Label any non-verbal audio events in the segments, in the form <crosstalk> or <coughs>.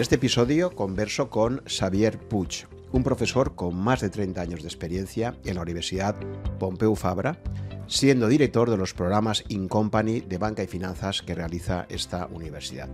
En este episodio converso con Xavier Puig, un profesor con más de 30 años de experiencia en la Universidad Pompeu Fabra, siendo director de los programas In Company de Banca y Finanzas que realiza esta universidad.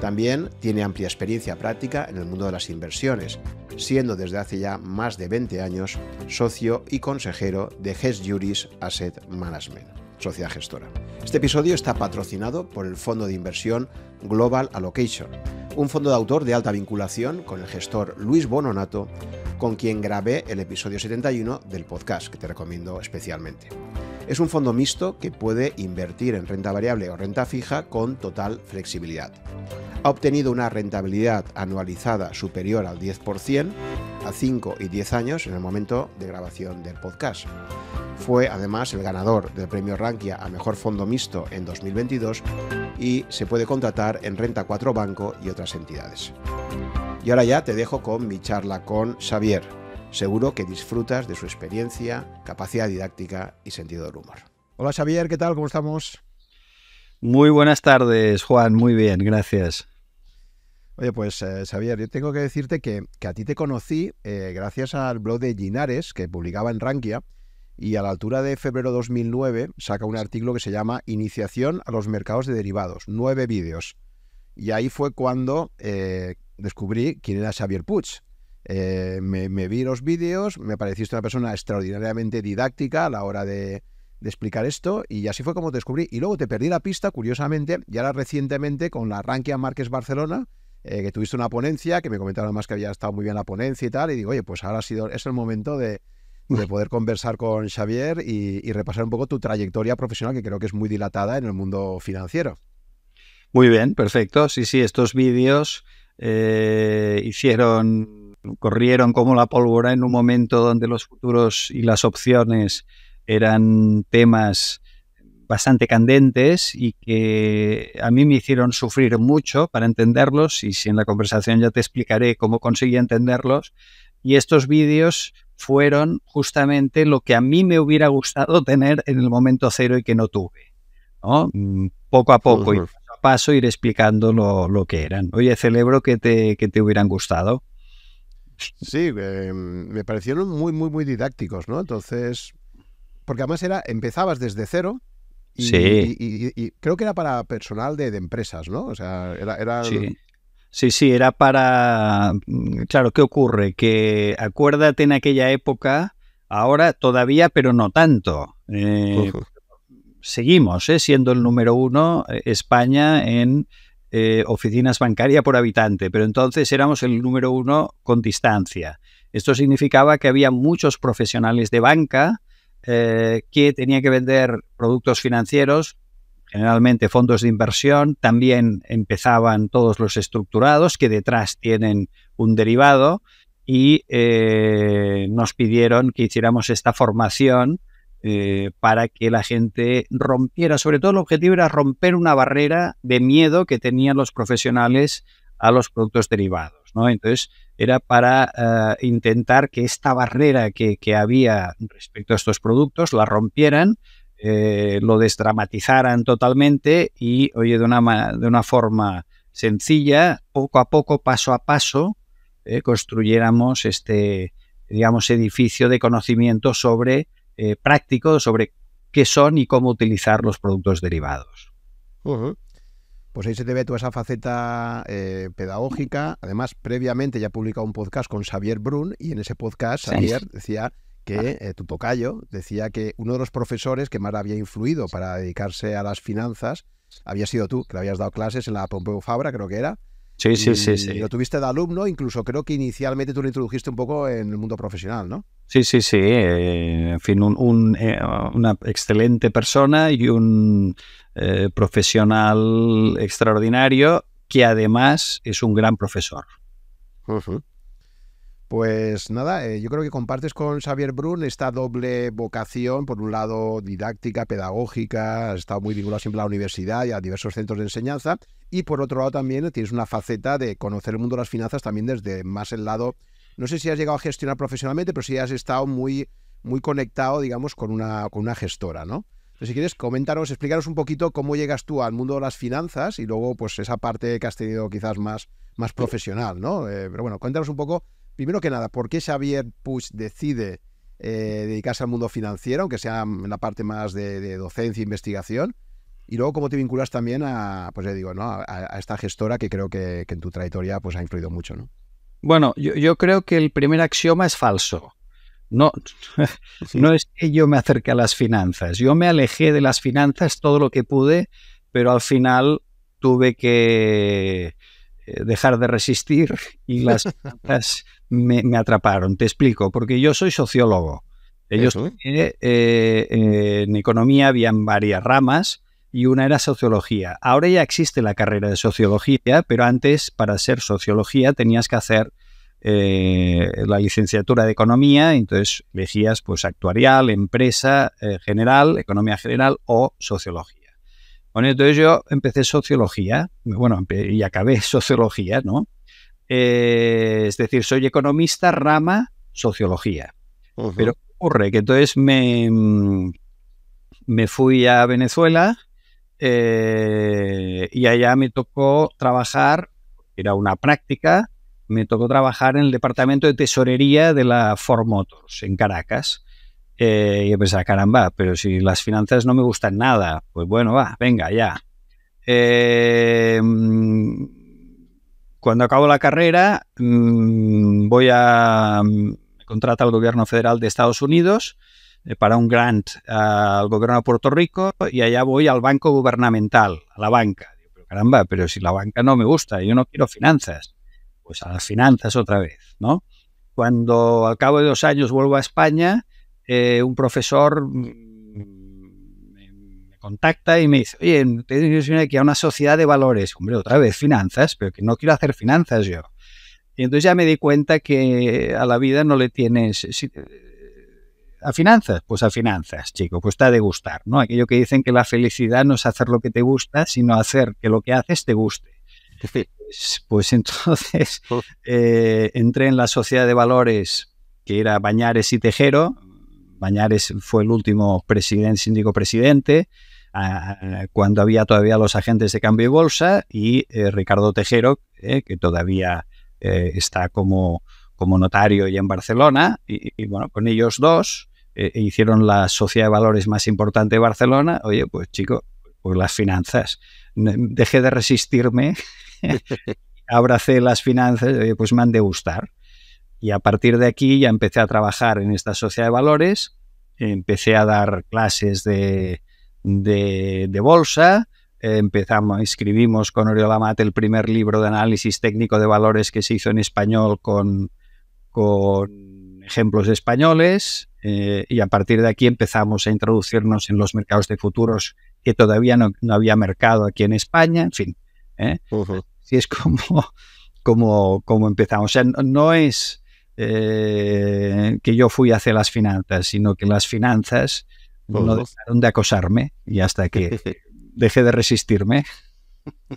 También tiene amplia experiencia práctica en el mundo de las inversiones, siendo desde hace ya más de 20 años socio y consejero de Hess Juris Asset Management sociedad gestora. Este episodio está patrocinado por el fondo de inversión Global Allocation, un fondo de autor de alta vinculación con el gestor Luis Bononato, con quien grabé el episodio 71 del podcast, que te recomiendo especialmente. Es un fondo mixto que puede invertir en renta variable o renta fija con total flexibilidad ha obtenido una rentabilidad anualizada superior al 10% a 5 y 10 años en el momento de grabación del podcast. Fue además el ganador del premio Rankia a Mejor Fondo Mixto en 2022 y se puede contratar en Renta 4 Banco y otras entidades. Y ahora ya te dejo con mi charla con Xavier. Seguro que disfrutas de su experiencia, capacidad didáctica y sentido del humor. Hola Xavier, ¿qué tal? ¿Cómo estamos? Muy buenas tardes, Juan. Muy bien, gracias. Oye, pues eh, Xavier, yo tengo que decirte que, a ti te conocí eh, gracias al blog de Ginares que publicaba en Rankia y a la altura de febrero 2009 saca un artículo que se llama Iniciación a los mercados de derivados, nueve vídeos. Y ahí fue cuando eh, descubrí quién era Xavier Puig. me, vi los vídeos, me pareciste una persona extraordinariamente didáctica a la hora de, de, explicar esto y así fue como te descubrí. Y luego te perdí la pista, curiosamente, y ahora recientemente con la Rankia Márquez Barcelona, eh, que tuviste una ponencia, que me comentaron además que había estado muy bien la ponencia y tal, y digo, oye, pues ahora ha sido, es el momento de, poder conversar con Xavier y, repasar un poco tu trayectoria profesional, que creo que es muy dilatada en el mundo financiero. Muy bien, perfecto. Sí, sí, estos vídeos eh, hicieron, corrieron como la pólvora en un momento donde los futuros y las opciones eran temas bastante candentes y que a mí me hicieron sufrir mucho para entenderlos y si en la conversación ya te explicaré cómo conseguí entenderlos. Y estos vídeos fueron justamente lo que a mí me hubiera gustado tener en el momento cero y que no tuve. Mm, poco a poco y paso a paso ir explicando lo, lo, que eran. Oye, celebro que te, que te hubieran gustado. Sí, eh, me parecieron muy, muy, muy didácticos, ¿no? Entonces, porque además era, empezabas desde cero, sí. y, creo que era para personal de, empresas, ¿no? O sea, era... Sí. sí. era para... Mm, claro, ¿qué ocurre? Que acuérdate en aquella época, ahora todavía, pero no tanto. Eh, seguimos ¿eh? siendo el número uno eh, España en oficinas bancarias por habitante, pero entonces éramos el número uno con distancia. Esto significaba que había muchos profesionales de banca eh, que tenía que vender productos financieros, generalmente fondos de inversión, también empezaban todos los estructurados que detrás tienen un derivado y eh, nos pidieron que hiciéramos esta formación eh, para que la gente rompiera, sobre todo el objetivo era romper una barrera de miedo que tenían los profesionales a los productos derivados. Entonces, era para eh, intentar que esta barrera que, había respecto a estos productos la rompieran, eh, lo desdramatizaran totalmente y, oye, de una, de una forma sencilla, poco a poco, paso a paso, eh, construyéramos este, digamos, edificio de conocimiento sobre práctico, sobre qué son y cómo utilizar los productos derivados. Pues ahí se te ve toda esa faceta eh, pedagógica. Además, previamente ya publicado un podcast con Xavier Brun y en ese podcast Xavier decía que ah. eh, tu tocayo decía que uno de los profesores que más había influido para dedicarse a las finanzas había sido tú, que le habías dado clases en la Pompeu Fabra, creo que era, Sí, sí, sí, Lo tuviste de alumno, incluso creo que inicialmente tú lo introdujiste un poco en el mundo profesional, ¿no? Sí, sí, sí. Eh, en fin, eh, una excelente persona y un eh, profesional extraordinario que además es un gran profesor. Pues nada, eh, yo creo que compartes con Xavier Brun esta doble vocación, por un lado didáctica, pedagógica, has estado muy vinculado siempre a la universidad y a diversos centros de enseñanza, y por otro lado también tienes una faceta de conocer el mundo de las finanzas también desde más el lado, no sé si has llegado a gestionar profesionalmente, pero sí has estado muy, muy conectado, digamos, con una, con una gestora, ¿no? Entonces, si quieres, comentaros explicaros un poquito cómo llegas tú al mundo de las finanzas y luego, pues, esa parte que has tenido quizás más, más profesional, ¿no? Eh, pero bueno, cuéntanos un poco primero que nada, ¿por qué Xavier Push decide eh, dedicarse al mundo financiero, aunque sea en mm, la parte más de, docencia e investigación? Y luego, ¿cómo te vinculas también a, pues digo, ¿no? a, esta gestora que creo que, en tu trayectoria pues, ha influido mucho? ¿no? Bueno, yo, creo que el primer axioma es falso. No, no es que yo me acerque a las finanzas. Yo me alejé de las finanzas todo lo que pude, pero al final tuve que eh, dejar de resistir y las <laughs> me, atraparon. Te explico, porque yo soy sociólogo. Ellos eh, eh, en economía habían varias ramas y una era sociología. Ahora ya existe la carrera de sociología, pero antes para ser sociología tenías que hacer la licenciatura de economía, entonces elegías pues actuarial, empresa general, economía general o sociología. Bueno, entonces yo empecé sociología, bueno, y acabé <laughs> sociología, ¿no? Eh, es decir, soy economista, rama, sociología. Pero ocurre que entonces me, me fui a Venezuela eh, y allá me tocó trabajar, era una práctica, me tocó trabajar en el departamento de tesorería de la Ford Motors en Caracas y eh, yo pensaba, caramba, pero si las finanzas no me gustan nada, pues bueno, va, venga, ya. Em, cuando acabo la carrera, mm, voy a. Mm, contratar al gobierno federal de Estados Unidos eh, para un grant al gobierno de Puerto Rico y allá voy al banco gubernamental, a la banca. caramba, pero si la banca no me gusta, yo no quiero finanzas. Pues a las finanzas otra vez, ¿no? Cuando al cabo de dos años vuelvo a España, eh, un profesor mm, me contacta y me dice, oye, te que a una sociedad de valores, hombre, otra vez finanzas, pero que no quiero hacer finanzas yo. Y entonces ya me di cuenta que a la vida no le tienes... Eh, a finanzas, pues a finanzas, chico, pues te ha de gustar, ¿no? Aquello que dicen que la felicidad no es hacer lo que te gusta, sino hacer que lo que haces te guste. Pues, pues, entonces eh, entré en la sociedad de valores que era Bañares y Tejero, Bañares fue el último presidente, síndico presidente, cuando había todavía los agentes de cambio y bolsa, y eh, Ricardo Tejero, eh, que todavía eh, está como, como notario y en Barcelona, y, bueno, con ellos dos e hicieron la sociedad de valores más importante de Barcelona. Oye, pues chico, pues las finanzas. Dejé de resistirme, abracé <laughs> las finanzas, oye, pues me han de gustar. Y a partir de aquí ya empecé a trabajar en esta sociedad de valores, empecé a dar clases de, bolsa, empezamos, escribimos con Oriol Amat el primer libro de análisis técnico de valores que se hizo en español con, con ejemplos españoles eh, y a partir de aquí empezamos a introducirnos en los mercados de futuros que todavía no, había mercado aquí en España, en fin. ¿eh? es como, como, como empezamos. O sea, no es eh, que yo fui hacia las finanzas, sino que las finanzas no dejaron de acosarme y hasta que <laughs> dejé de resistirme. <laughs>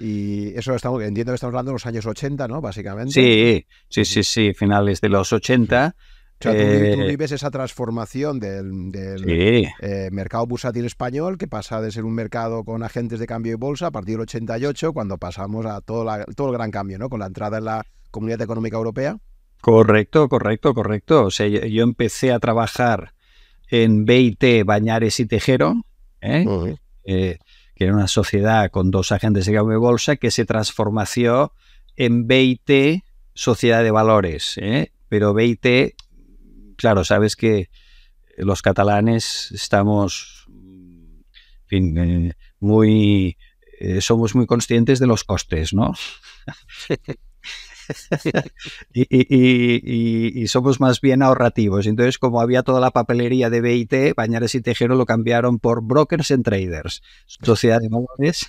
Y eso estamos, entiendo que estamos hablando de los años 80, ¿no? Básicamente. Sí, sí, sí, sí, finales de los 80. O sea, tú, eh, vives esa transformación del, eh, mercado bursátil español que pasa de ser un mercado con agentes de cambio y bolsa a partir del 88, cuando pasamos a todo, todo el gran cambio, ¿no? Con la entrada en la Comunidad Económica Europea. Correcto, correcto, correcto. O sea, yo, empecé a trabajar en BIT, Bañares y Tejero, ¿eh? Eh, que era una sociedad con dos agentes de cambio bolsa que se transformació en BIT, Sociedad de Valores. ¿eh? Pero BIT, claro, sabes que los catalanes estamos, muy, somos muy conscientes de los costes, ¿no? <laughs> y, somos más bien ahorrativos. Entonces, como había toda la papelería de BIT, Bañares y Tejero lo cambiaron por Brokers and Traders, Sociedad de Valores.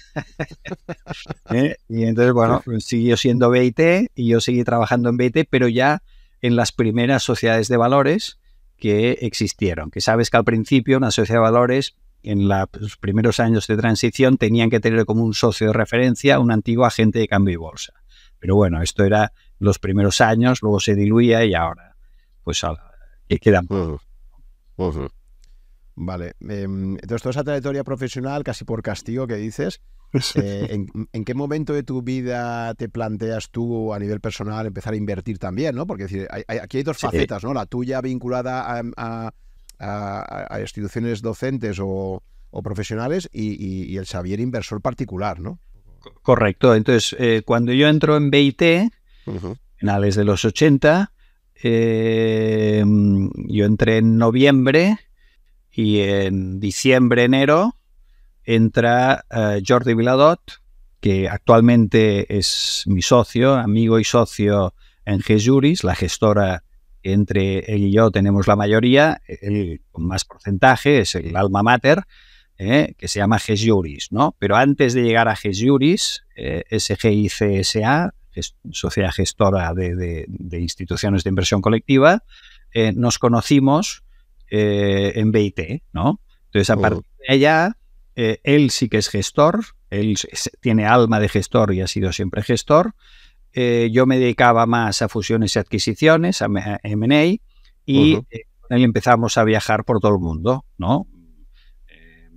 <laughs> ¿Eh? Y entonces, bueno, siguió siendo BIT y yo seguí trabajando en BIT, pero ya en las primeras sociedades de valores que existieron. Que sabes que al principio una sociedad de valores en los primeros años de transición tenían que tener como un socio de referencia un antiguo agente de cambio y bolsa. Pero bueno, esto era los primeros años, luego se diluía y ahora, pues, quedan. Vale. Em, entonces, toda esa trayectoria profesional, casi por castigo que dices, <laughs> eh, ¿en, qué momento de tu vida te planteas tú a nivel personal empezar a invertir también? ¿no? Porque aquí hay dos facetas, ¿no? La tuya vinculada a, instituciones docentes o, profesionales y, el Xavier inversor particular, ¿no? Correcto. Entonces, eh, cuando yo entro en BIT, finales de los 80, eh, yo entré en noviembre y en diciembre, enero, entra eh, Jordi Viladot, que actualmente es mi socio, amigo y socio en G-Juris, la gestora entre él y yo tenemos la mayoría, él con más porcentaje, es el alma mater, ¿eh? que se llama GESIURIS, ¿no? Pero antes de llegar a GESIURIS, eh, SGICSA, Sociedad Gestora de, Instituciones de Inversión Colectiva, eh, nos conocimos eh, en BIT, ¿no? Entonces, a oh. partir de allá, él sí que es gestor, él tiene alma de gestor y ha sido siempre gestor. yo me dedicaba más a fusiones y adquisiciones, a M&A, y ahí empezamos a viajar por todo el mundo, ¿no?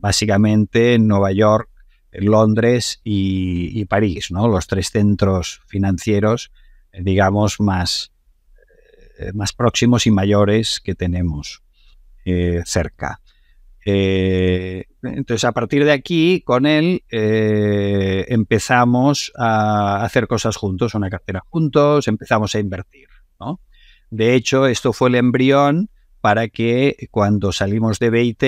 básicamente Nueva York, Londres y, París, ¿no? Los tres centros financieros, digamos, más, eh, más próximos y mayores que tenemos eh, cerca. Eh, entonces, a partir de aquí, con él empezamos a hacer cosas juntos, una cartera juntos, empezamos a invertir. ¿no? De hecho, esto fue el embrión para que cuando salimos de BIT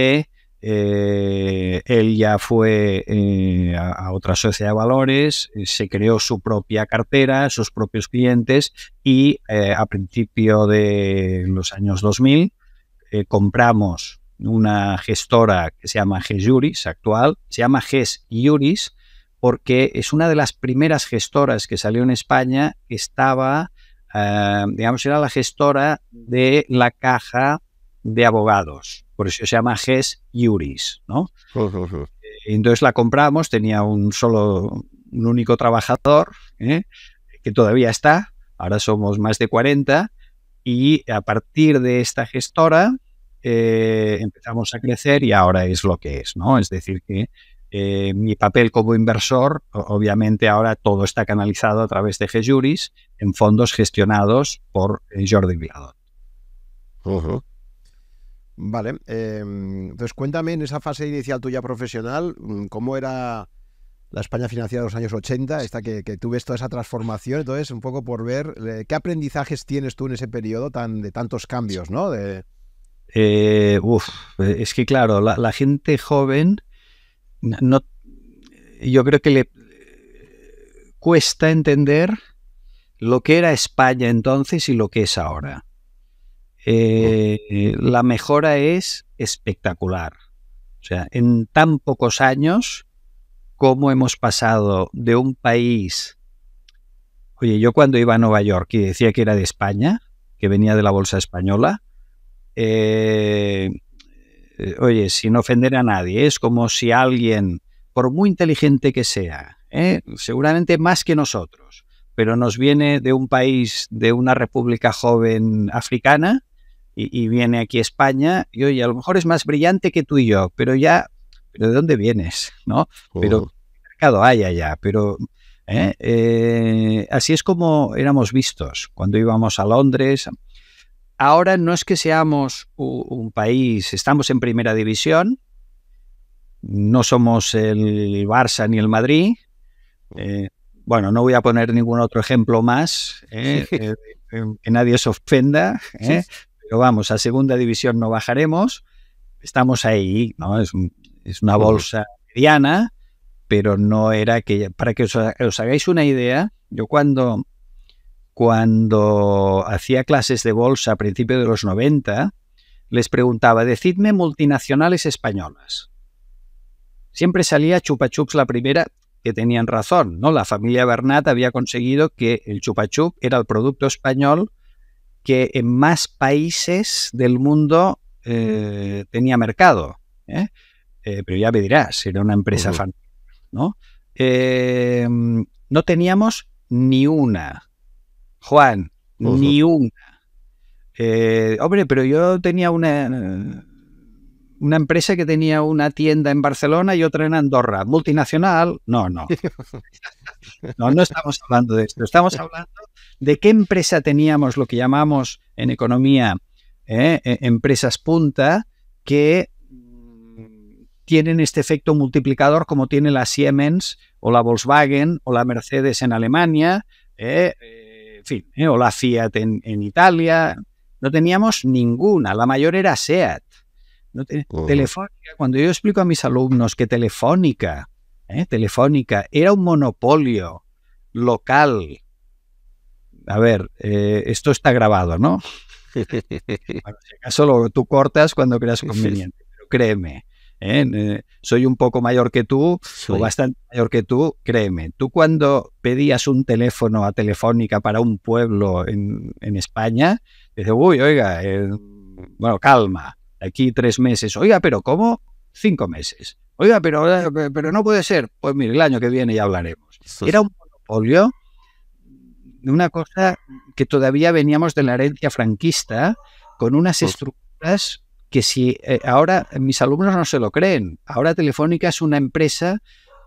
eh, él ya fue eh, a, otra sociedad de valores, eh, se creó su propia cartera, sus propios clientes y a principio de los años 2000 compramos una gestora que se llama GESJuris actual, se llama GESJuris porque es una de las primeras gestoras que salió en España que estaba, digamos, era la gestora de la caja de abogados por eso se llama GES Juris, ¿no? Eh, entonces la compramos, tenía un solo, un único trabajador, ¿eh? que todavía está, ahora somos más de 40, y a partir de esta gestora eh, empezamos a crecer y ahora es lo que es, ¿no? Es decir, que mi papel como inversor, obviamente ahora todo está canalizado a través de GES juris en fondos gestionados por Jordi Viladot. Vale, em, entonces cuéntame en esa fase inicial tuya profesional, mm, ¿cómo era la España financiera de los años 80, esta que, que tú ves toda esa transformación? Entonces, un poco por ver, eh, ¿qué aprendizajes tienes tú en ese periodo tan, de tantos cambios, no? Eh, uf, eh, es que claro, la, la gente joven, no, yo creo que le cuesta entender lo que era España entonces y lo que es ahora. Eh, la mejora es espectacular. O sea, en tan pocos años, cómo hemos pasado de un país... Oye, yo cuando iba a Nueva York y decía que era de España, que venía de la bolsa española, eh, eh, oye, sin ofender a nadie, es como si alguien, por muy inteligente que sea, seguramente más que nosotros, pero nos viene de un país, de una república joven africana, y, viene aquí a España y oye, a lo mejor es más brillante que tú y yo, pero ya, ¿de dónde vienes? ¿No? Pero mercado hay allá, pero ¿eh? Eh, así es como éramos vistos cuando íbamos a Londres. Ahora no es que seamos un, país, estamos en primera división, no somos el Barça ni el Madrid. Eh, bueno, no voy a poner ningún otro ejemplo más, <laughs> que nadie se ofenda vamos, a segunda división no bajaremos, estamos ahí, ¿no? Es, una bolsa mediana, pero no era que, para que os, hagáis una idea, yo cuando, cuando hacía clases de bolsa a principios de los 90, les preguntaba, decidme multinacionales españolas. Siempre salía Chupachups la primera, que tenían razón, ¿no? La familia Bernat había conseguido que el Chupachup era el producto español que en más países del mundo eh, tenía mercado. ¿eh? Eh, pero ya me dirás, era una empresa fan, ¿no? Em, no teníamos ni una. Juan, ni una. hombre, pero yo tenía una, una empresa que tenía una tienda en Barcelona y otra en Andorra. Multinacional, no, no. <laughs> No, no estamos hablando de esto. Estamos hablando de qué empresa teníamos lo que llamamos en economía eh, e, empresas punta que mm, tienen este efecto multiplicador como tiene la Siemens o la Volkswagen o la Mercedes en Alemania, eh, eh, o la Fiat en, Italia. No teníamos ninguna, la mayor era SEAT. Telefónica, cuando yo explico a mis alumnos que Telefónica, Telefónica era un monopolio local a ver, eh, esto está grabado, ¿no? bueno, si acaso tú cortas cuando creas conveniente, pero créeme, ¿eh? soy un poco mayor que tú, o bastante mayor que tú, créeme, tú cuando pedías un teléfono a Telefónica para un pueblo en, España, dices, uy, oiga, eh, bueno, calma, aquí tres meses, oiga, pero ¿cómo? Cinco meses. Oiga, pero, pero no puede ser. Pues mire, el año que viene ya hablaremos. Era un monopolio de una cosa que todavía veníamos de la herencia franquista, con unas estructuras que si eh, ahora mis alumnos no se lo creen, ahora Telefónica es una empresa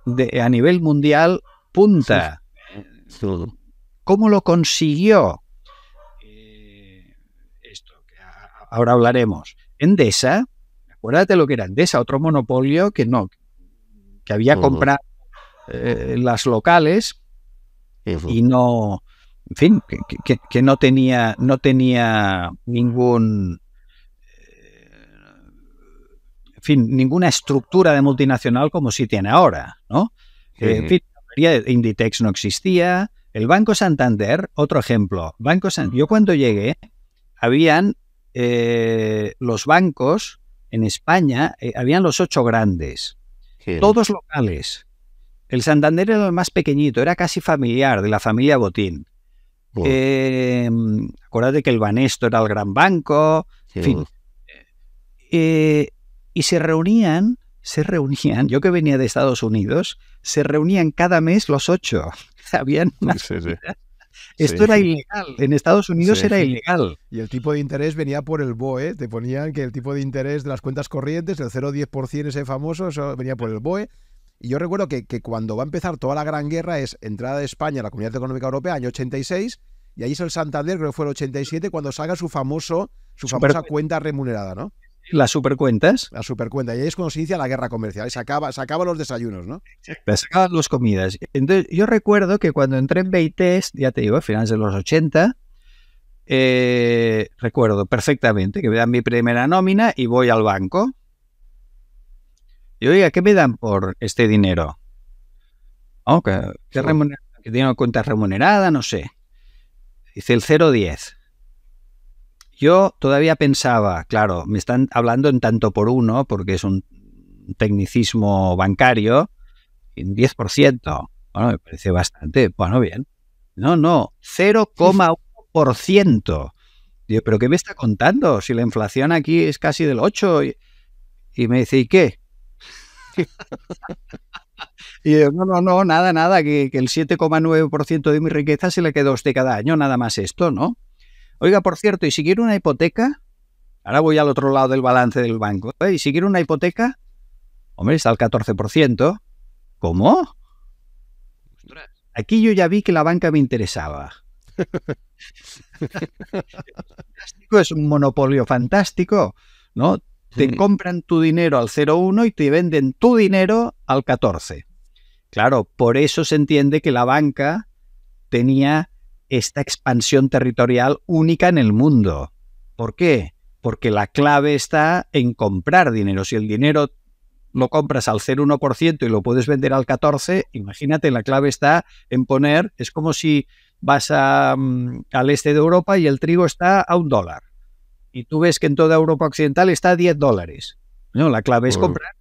de, a nivel mundial punta. ¿Cómo lo consiguió? Eh, esto, ahora hablaremos. Endesa, acuérdate lo que era Endesa, otro monopolio que no, que había comprado eh, las locales y no, en fin, que, no tenía, no tenía ningún, eh, fin, ninguna estructura de multinacional como sí tiene ahora, ¿no? Eh, en fin, Inditex no existía. El Banco Santander, otro ejemplo. Banco Yo cuando llegué, habían eh, los bancos en España, habían los ocho grandes, todos locales. El Santander era el más pequeñito, era casi familiar, de la familia Botín. Eh, acuérdate que el Banesto era el gran banco, en fin. Eh, y se reunían, se reunían, yo que venía de Estados Unidos, se reunían cada mes los ocho. sabían <laughs> Esto era ilegal. En Estados Unidos era ilegal. Y el tipo de interés venía por el BOE. Te ponían que el tipo de interés de las cuentas corrientes, el 0,10% ese famoso, venía por el BOE. Y yo recuerdo que, cuando va a empezar toda la Gran Guerra es entrada de España a la Comunidad Económica Europea, año 86, y ahí es el Santander, creo que fue el 87, cuando salga su famoso, su famosa cuenta remunerada, ¿no? Las supercuentas. Las supercuentas. Y ahí es cuando se inicia la guerra comercial. Y se acaba, se acaban los desayunos, ¿no? Se acaban las comidas. Entonces, yo recuerdo que cuando entré en BITES, ya te digo, a finales de los 80, eh, recuerdo perfectamente que me dan mi primera nómina y voy al banco yo oiga, ¿qué me dan por este dinero? ¿qué, oh, ¿Que tiene cuenta remunerada? No sé. Dice el 010. Yo todavía pensaba, claro, me están hablando en tanto por uno, porque es un tecnicismo bancario, en 10%. Bueno, me parece bastante. Bueno, bien. No, no, 0,1%. Digo, ¿pero qué me está contando? Si la inflación aquí es casi del 8%. y me dice, ¿y qué? y yo, no, no, no, nada, nada, que, que el 7,9% de mi riqueza se le quedó a usted cada año, nada más esto, ¿no? Oiga, por cierto, y si quiero una hipoteca, ahora voy al otro lado del balance del banco, ¿eh? y si quiero una hipoteca, hombre, está al 14%, ¿cómo? Aquí yo ya vi que la banca me interesaba. <laughs> es un monopolio fantástico, ¿no? Te compran tu dinero al 0,1 y te venden tu dinero al 14. Claro, por eso se entiende que la banca tenía esta expansión territorial única en el mundo. ¿Por qué? Porque la clave está en comprar dinero. Si el dinero lo compras al 0,1% y lo puedes vender al 14%, imagínate, la clave está en poner, es como si vas mm, al este de Europa y el trigo está a un dólar y tú ves que en toda Europa Occidental está a 10 dólares. ¿no? La clave es comprar.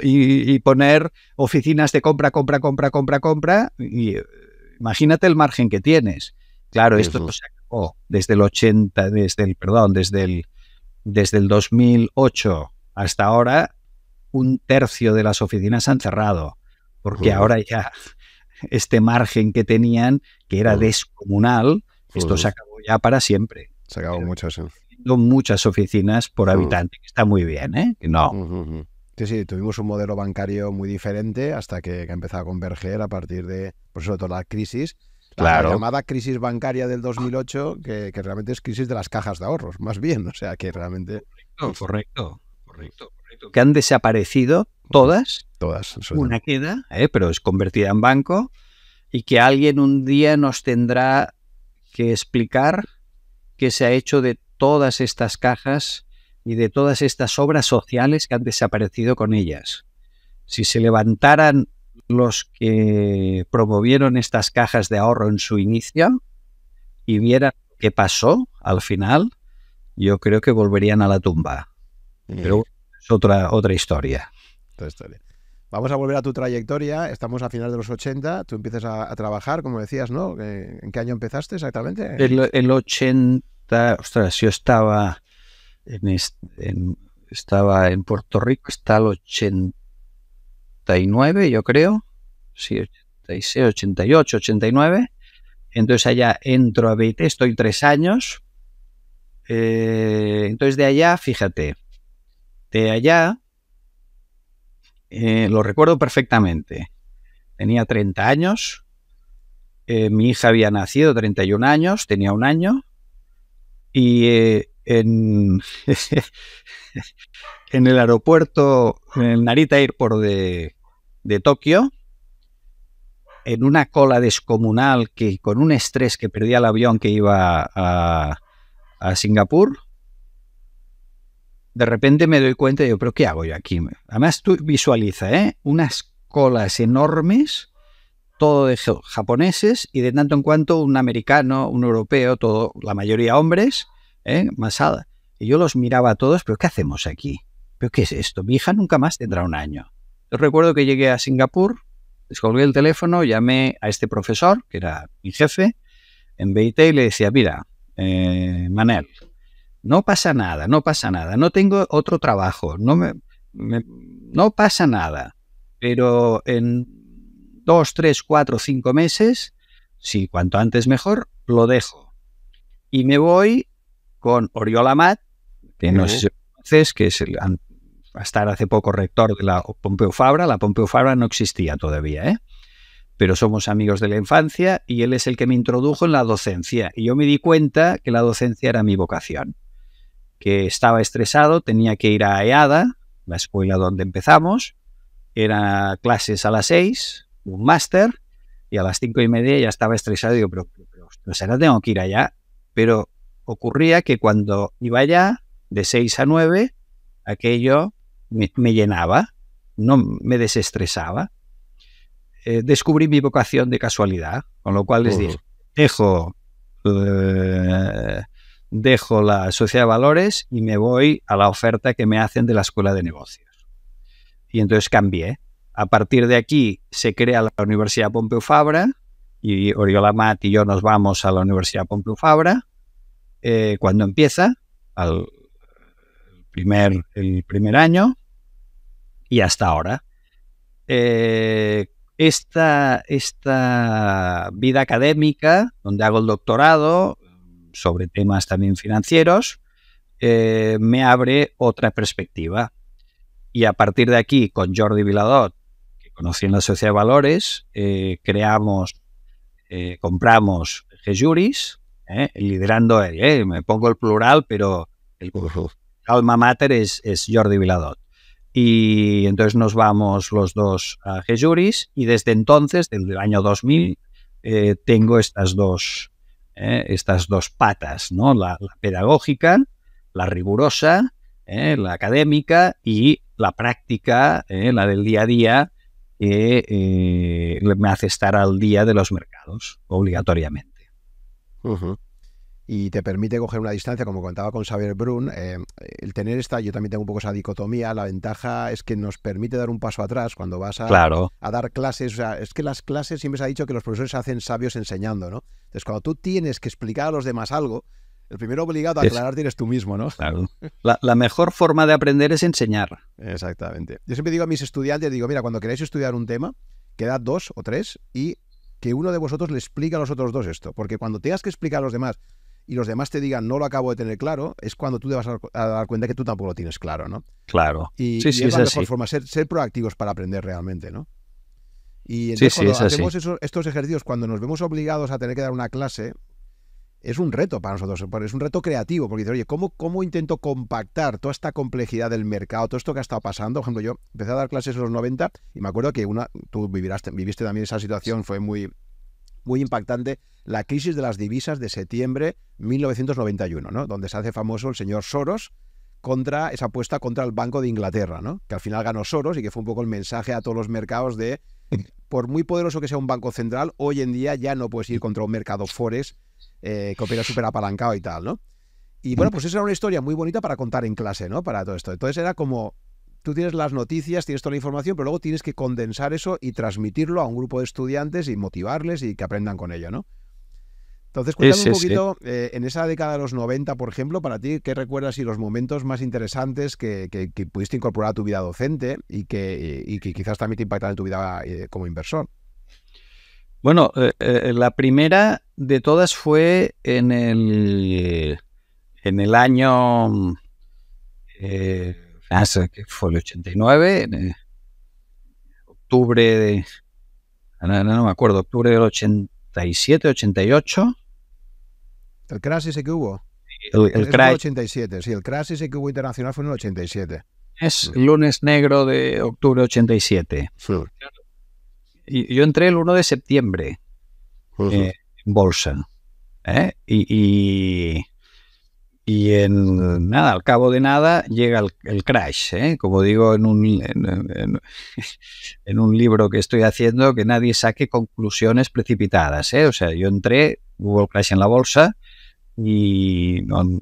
Y, poner oficinas de compra, compra, compra, compra, compra. Y eh, imagínate el margen que tienes. Claro, esto se acabó desde el 80, desde el, perdón, desde el, desde el 2008 hasta ahora, un tercio de las oficinas han cerrado, porque ahora ya este margen que tenían, que era descomunal, esto se acabó ya para siempre. Se acabó muchas oficinas por mm. habitante, está muy bien, ¿eh? No. Sí, sí, tuvimos un modelo bancario muy diferente hasta que, empezó a converger a partir de, por eso, toda la crisis. La llamada crisis bancaria del 2008, que, realmente es crisis de las cajas de ahorros, más bien. <laughs> O sea, que realmente... Correcto, correcto, correcto. Que han desaparecido todas. Todas. Una queda, ¿eh? pero es convertida en banco. Y que alguien un día nos tendrá que explicar que se ha hecho de todas estas cajas y de todas estas obras sociales que han desaparecido con ellas. Si se levantaran los que promovieron estas cajas de ahorro en su inicio y vieran qué pasó al final, yo creo que volverían a la tumba. Pero es otra, Otra historia. Vamos a volver a tu trayectoria. Estamos a final de los 80. Tú empiezas a, trabajar, como decías, ¿no? Eh, ¿En qué año empezaste exactamente? ...en el 80. Ostras, yo estaba en, estaba en Puerto Rico está el 89, yo creo. Sí, 86, 88, 89. Entonces allá entro a BIT, estoy tres años. Eh, entonces de allá, fíjate, de allá eh, lo recuerdo perfectamente. Tenía 30 años, eh, mi hija había nacido 31 años, tenía un año, y eh, en, <laughs> en, el aeropuerto, en el Narita Airport de, de Tokio, en una cola descomunal que con un estrés que perdía el avión que iba a, a Singapur, de repente me doy cuenta y digo, pero ¿qué hago yo aquí? Además tú visualiza, ¿eh? Unas colas enormes, todo de japoneses y de tanto en cuanto un americano, un europeo, todo, la mayoría hombres, ¿eh? Masada. Y yo los miraba a todos, pero ¿qué hacemos aquí? ¿Pero qué es esto? Mi hija nunca más tendrá un año. Yo recuerdo que llegué a Singapur, descolgué el teléfono, llamé a este profesor, que era mi jefe, en BIT y le decía, mira, eh, Manel, no pasa nada, no pasa nada, no tengo otro trabajo, no, me, no pasa nada. Pero en dos, tres, cuatro, cinco meses, si cuanto antes mejor, lo dejo. Y me voy con Oriol Amat, que no sé si conoces, que es el, hasta hace poco rector de la Pompeu Fabra. La Pompeu Fabra no existía todavía, ¿eh? pero somos amigos de la infancia y él es el que me introdujo en la docencia. Y yo me di cuenta que la docencia era mi vocación que estaba estresado, tenía que ir a EADA, la escuela donde empezamos, era clases a las seis, un máster, y a las cinco y media ya estaba estresado. Y digo, pero, pero, tengo que ir allá. Pero ocurría que cuando iba allá, de seis a nueve, aquello me, llenaba, no me desestresaba. Eh, descubrí mi vocación de casualidad, con lo cual les dije, dejo eh, dejo la sociedad de valores y me voy a la oferta que me hacen de la escuela de negocios. Y entonces cambié. A partir de aquí se crea la Universidad Pompeu Fabra y Oriol Amat y yo nos vamos a la Universidad Pompeu Fabra. Eh, cuando empieza, al primer, el primer año y hasta ahora. Eh, esta, esta vida académica, donde hago el doctorado, sobre temas también financieros, eh, me abre otra perspectiva. Y a partir de aquí, con Jordi Viladot, que conocí en la Sociedad de Valores, eh, creamos, eh, compramos Gejuris, eh, liderando, me pongo el plural, pero el alma mater es, Jordi Viladot. Y entonces nos vamos los dos a Gejuris y desde entonces, desde el año 2000, tengo estas dos ¿eh? estas dos patas, ¿no? La, pedagógica, la rigurosa, ¿eh? la académica y la práctica, ¿eh? la del día a día, me hace estar al día de los mercados obligatoriamente y te permite coger una distancia, como contaba con Xavier Brun, eh, el tener esta, yo también tengo un poco esa dicotomía, la ventaja es que nos permite dar un paso atrás cuando vas a, a dar clases, o sea, es que las clases siempre se ha dicho que los profesores se hacen sabios enseñando, ¿no? Entonces, cuando tú tienes que explicar a los demás algo, el primero obligado a aclararte eres tú mismo, ¿no? Claro. La, mejor forma de aprender es enseñar. Exactamente. Yo siempre digo a mis estudiantes, digo, mira, cuando queráis estudiar un tema, quedad dos o tres y que uno de vosotros le explique a los otros dos esto. Porque cuando tengas que explicar a los demás, y los demás te digan no lo acabo de tener claro, es cuando tú te vas a, dar cuenta que tú tampoco lo tienes claro, ¿no? Claro. Y, es, la mejor forma, ser, ser, proactivos para aprender realmente, ¿no? Y entonces cuando hacemos estos ejercicios, cuando nos vemos obligados a tener que dar una clase, es un reto para nosotros, es un reto creativo, porque dices, oye, ¿cómo, intento compactar toda esta complejidad del mercado, todo esto que ha estado pasando? Por ejemplo, yo empecé a dar clases en los 90 y me acuerdo que una, tú vivirás, viviste también esa situación, fue muy, muy impactante la crisis de las divisas de septiembre 1991, ¿no? donde se hace famoso el señor Soros contra esa apuesta contra el Banco de Inglaterra, ¿no? que al final ganó Soros y que fue un poco el mensaje a todos los mercados de, por muy poderoso que sea un banco central, hoy en día ya no puedes ir contra un mercado forex eh, que opera súper apalancado y tal, ¿no? Y bueno, pues esa era una historia muy bonita para contar en clase, ¿no? Para todo esto. Entonces era como tú tienes las noticias, tienes toda la información, pero luego tienes que condensar eso y transmitirlo a un grupo de estudiantes y motivarles y que aprendan con ello, ¿no? Entonces, cuéntame un poquito, eh. Eh, en esa década de los 90, por ejemplo, para ti, ¿qué recuerdas y los momentos más interesantes que, pudiste incorporar a tu vida docente y que, quizás también te impactaron en tu vida eh, como inversor? Bueno, la primera de todas fue en el, en el año Ah, que fue el 89, eh, octubre de, ah, no, me acuerdo, octubre del 87, 88. El crash ese que hubo. El, el crash. 87, sí, el crash ese que hubo internacional fue en el 87. Es lunes negro de octubre 87. Y yo entré el 1 de septiembre eh, en bolsa. ¿eh? y, y en nada, al cabo de nada, llega el, crash. ¿eh? Como digo en un, <laughs> en, un libro que estoy haciendo, que nadie saque conclusiones precipitadas. ¿eh? O sea, yo entré, hubo el crash en la bolsa y eh,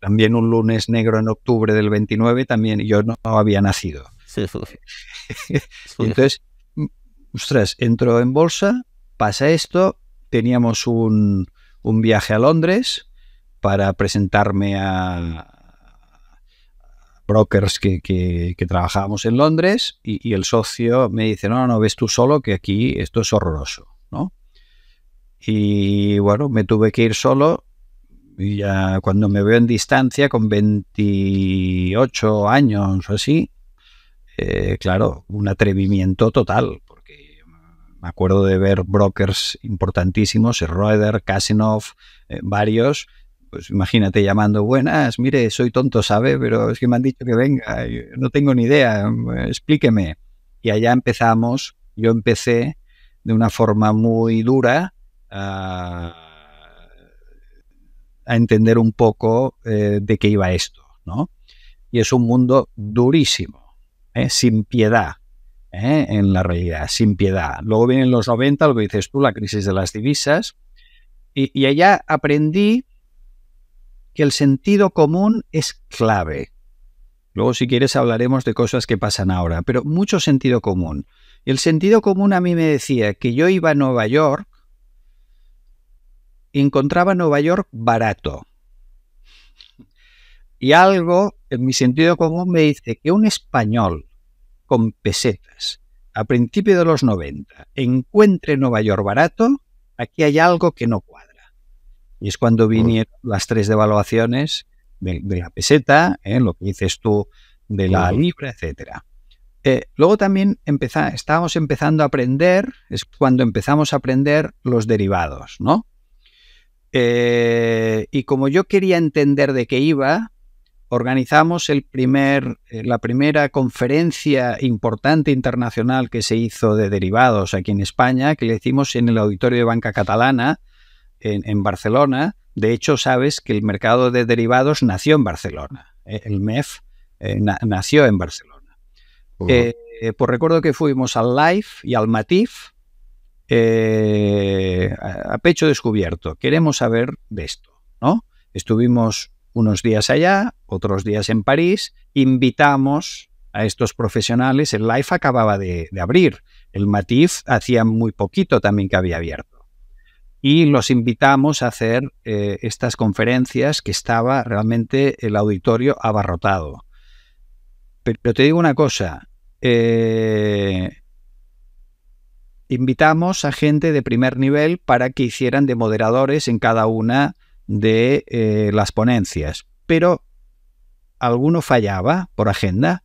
también un lunes negro en octubre del 29, también yo no, había nacido. Sí, <laughs> Entonces, mm, ostras, entro en bolsa, pasa esto, teníamos un, un viaje a Londres para presentarme a brokers que, que, trabajábamos en Londres y, el socio me dice, no, no, ves tú solo que aquí esto es horroroso, ¿no? Y bueno, me tuve que ir solo y ya cuando me veo en distancia con 28 años o así, eh, claro, un atrevimiento total me acuerdo de ver brokers importantísimos, Schroeder, Kasinov, eh, varios. Pues imagínate llamando, buenas, mire, soy tonto, ¿sabe? Pero es que me han dicho que venga, no tengo ni idea, eh, explíqueme. Y allá empezamos, yo empecé de una forma muy dura a, entender un poco eh, de qué iba esto, ¿no? Y es un mundo durísimo, sin piedad, ¿eh? en la realidad, sin piedad. Luego vienen los 90, lo que dices tú, la crisis de las divisas, y, allá aprendí que el sentido común es clave. Luego, si quieres, hablaremos de cosas que pasan ahora, pero mucho sentido común. El sentido común a mí me decía que yo iba a Nueva York y encontraba Nueva York barato. Y algo en mi sentido común me dice que un español con pesetas a principios de los 90 encuentre Nueva York barato, aquí hay algo que no cuadra. Y es cuando vinieron las tres devaluaciones de, la peseta, en ¿eh? lo que dices tú de la libra, etcétera. Eh, luego también empeza, estábamos empezando a aprender, es cuando empezamos a aprender los derivados, ¿no? Eh, y como yo quería entender de qué iba, organizamos eh, la primera conferencia importante internacional que se hizo de derivados aquí en España, que le hicimos en el Auditorio de Banca Catalana, en, Barcelona. De hecho, sabes que el mercado de derivados nació en Barcelona. Eh, el MEF eh, nació en Barcelona. pues recuerdo que fuimos al LIFE y al MATIF a, pecho descubierto. Queremos saber de esto, ¿no? Estuvimos unos días allá, otros días en París, invitamos a estos profesionales. El Life acababa de, abrir, el Matif hacía muy poquito también que había abierto y los invitamos a hacer eh, estas conferencias que estaba realmente el auditorio abarrotado. Pero te digo una cosa, eh, invitamos a gente de primer nivel para que hicieran de moderadores en cada una de eh, las ponencias, pero alguno fallaba por agenda.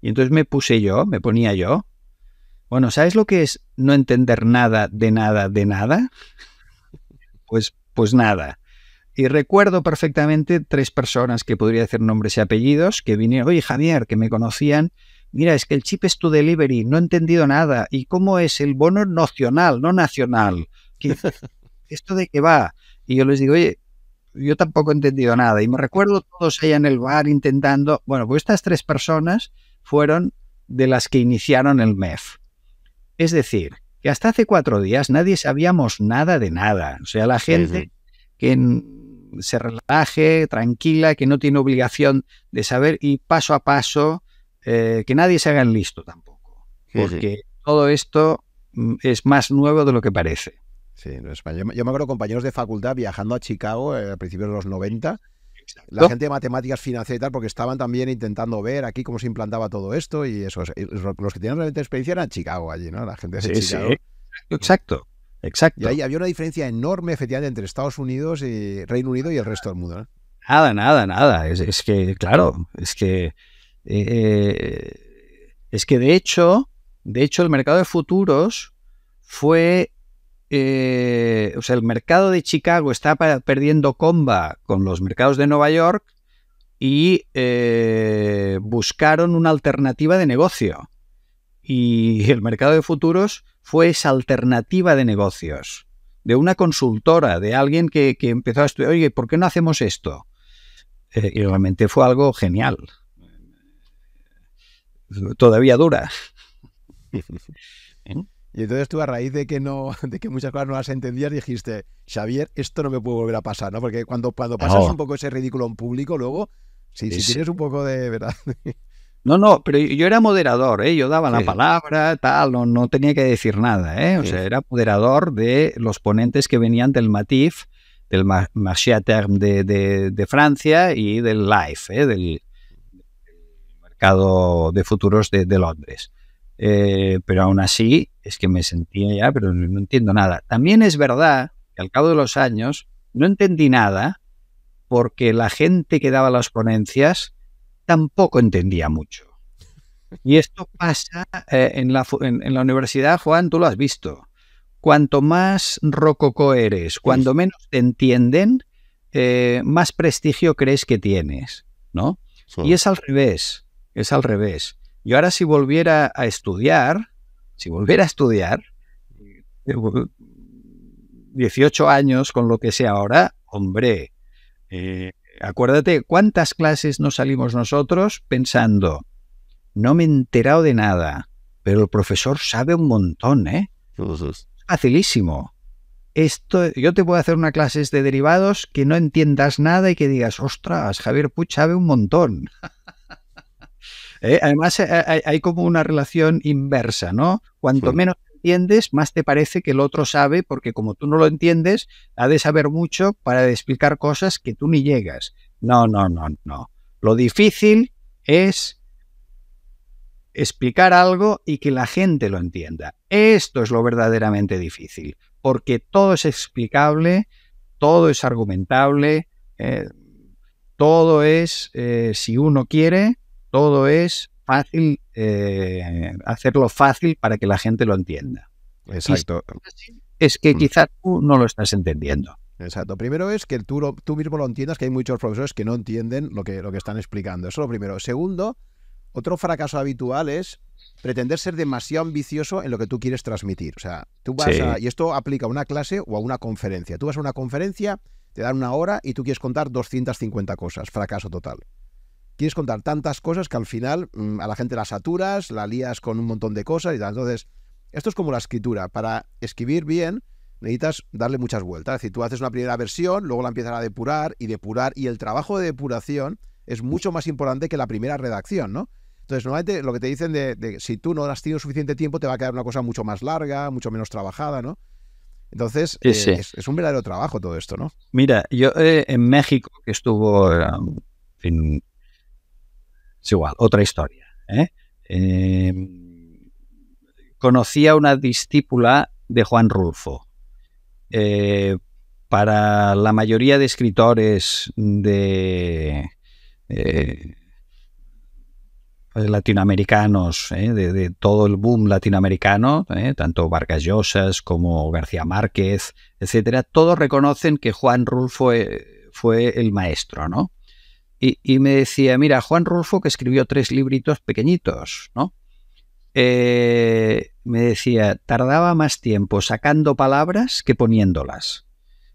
Y entonces me puse yo, me ponía yo. Bueno, ¿sabes lo que es no entender nada de nada de nada? Pues, pues nada. Y recuerdo perfectamente tres personas que podría decir nombres y apellidos que vinieron, oye Javier, que me conocían. Mira, es que el chip es tu delivery, no he entendido nada. ¿Y cómo es el bono nacional, no nacional? <laughs> ¿Esto de qué va? Y yo les digo, oye, yo tampoco he entendido nada. Y me recuerdo todos allá en el bar intentando, bueno, pues estas tres personas fueron de las que iniciaron el MEF. Es decir, que hasta hace cuatro días nadie sabíamos nada de nada. O sea, la gente que se relaje, tranquila, que no tiene obligación de saber y paso a paso, eh, que nadie se haga listo tampoco. Porque todo esto mm, es más nuevo de lo que parece. Sí, Yo me acuerdo compañeros de facultad viajando a Chicago eh, a principios de los 90. La gente de matemáticas financieras y tal, porque estaban también intentando ver aquí cómo se implantaba todo esto y eso. Los que tenían realmente experiencia eran Chicago allí, ¿no? La gente de sí, Sí. Exacto, exacto. Y ahí había una diferencia enorme, efectivamente, entre Estados Unidos y Reino Unido y el resto del mundo, Nada, nada, nada. Es, que, claro, es que. Eh, eh, es que de hecho, de hecho, el mercado de futuros fue eh, o sea, el mercado de Chicago está perdiendo comba con los mercados de Nueva York y eh, buscaron una alternativa de negocio. Y el mercado de futuros fue esa alternativa de negocios, de una consultora, de alguien que, empezó a estudiar, oye, ¿por qué no hacemos esto? Eh, y realmente fue algo genial. Todavía dura. <laughs> <laughs> Y entonces tú a raíz de que no, <laughs> de que muchas cosas no las entendías, dijiste, Xavier, esto no me puede volver a pasar, ¿no? Porque cuando, cuando pasas un poco ese ridículo en público, luego, sí, si tienes un poco de verdad. <laughs> No, no, pero yo era moderador, ¿eh? yo daba la palabra, tal, no, tenía que decir nada, ¿eh? o sea, era moderador de los ponentes que venían del Matif, del Marché de, de, de, Francia y del LIFE, ¿eh? del mercado de futuros de Londres. Eh, pero aún así es que me sentía ya, pero no entiendo nada. También es verdad que al cabo de los años no entendí nada porque la gente que daba las ponencias tampoco entendía mucho. Y esto pasa eh, en, la, universidad, Juan, tú lo has visto. Cuanto más rococó eres, cuando menos te entienden, eh, más prestigio crees que tienes, ¿no? Y es al revés, es al revés. Y ahora si volviera a estudiar, si volviera a estudiar, 18 años con lo que sea ahora, hombre, eh, acuérdate cuántas clases nos salimos nosotros pensando, no me he enterado de nada, pero el profesor sabe un montón, ¿eh? Facilísimo. Esto, yo te puedo hacer una clase de derivados que no entiendas nada y que digas, ostras, Javier Puch sabe un montón. <laughs> ¿eh? Además, eh, hay, como una relación inversa, ¿no? Cuanto menos entiendes, más te parece que el otro sabe, porque como tú no lo entiendes, ha de saber mucho para explicar cosas que tú ni llegas. No, no, no, no. Lo difícil es explicar algo y que la gente lo entienda. Esto es lo verdaderamente difícil, porque todo es explicable, todo es argumentable, eh, todo es, si uno quiere, todo es fácil, eh, hacerlo fácil para que la gente lo entienda. Exacto. es, que mm. quizás tú no lo estás entendiendo. Exacto. Primero es que tú, tú mismo lo entiendas, que hay muchos profesores que no entienden lo que, lo que están explicando. Eso es lo primero. Segundo, otro fracaso habitual es pretender ser demasiado ambicioso en lo que tú quieres transmitir. O sea, tú vas a, y esto aplica a una clase o a una conferencia. Tú vas a una conferencia, te dan una hora y tú quieres contar 250 cosas. Fracaso total quieres contar tantas cosas que al final mm, a la gente la saturas, la lías con un montón de cosas y tal. Entonces, esto es como la escritura. Para escribir bien necesitas darle muchas vueltas. Es decir, tú haces una primera versión, luego la empiezas a depurar y depurar, y el trabajo de depuración es mucho más importante que la primera redacción, ¿no? Entonces, normalmente lo que te dicen de, si tú no has tenido suficiente tiempo, te va a quedar una cosa mucho más larga, mucho menos trabajada, ¿no? Entonces, eh, Es, un verdadero trabajo todo esto, ¿no? Mira, yo eh, en México, que estuvo eh, en es igual, otra historia. ¿eh? Em, conocí a una discípula de Juan Rulfo. Eh, para la mayoría de escritores de eh, latinoamericanos, de, todo el boom latinoamericano, tanto Vargas Llosas como García Márquez, etcétera, todos reconocen que Juan Rulfo fue el maestro, ¿no? Y, me decía, mira, Juan Rulfo que escribió tres libritos pequeñitos, ¿no? Eh, me decía, tardaba más tiempo sacando palabras que poniéndolas.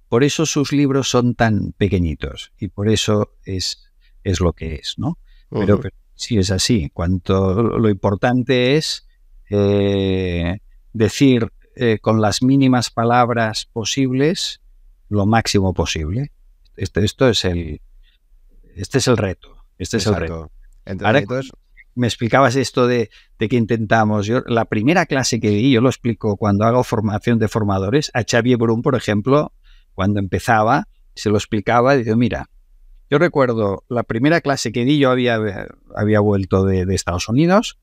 Por eso sus libros son tan pequeñitos y por eso es, es lo que es, ¿no? pero, sí es así. Cuanto lo importante es eh, decir eh, con las mínimas palabras posibles lo máximo posible. Este, esto es el, este es el reto. Este es el reto. me explicabas esto de, que intentamos. la primera clase que di, yo lo explico cuando hago formación de formadores, a Xavier Brun, por ejemplo, cuando empezaba, se lo explicaba, digo, mira, yo recuerdo la primera clase que di, yo había, había vuelto de, Estados Unidos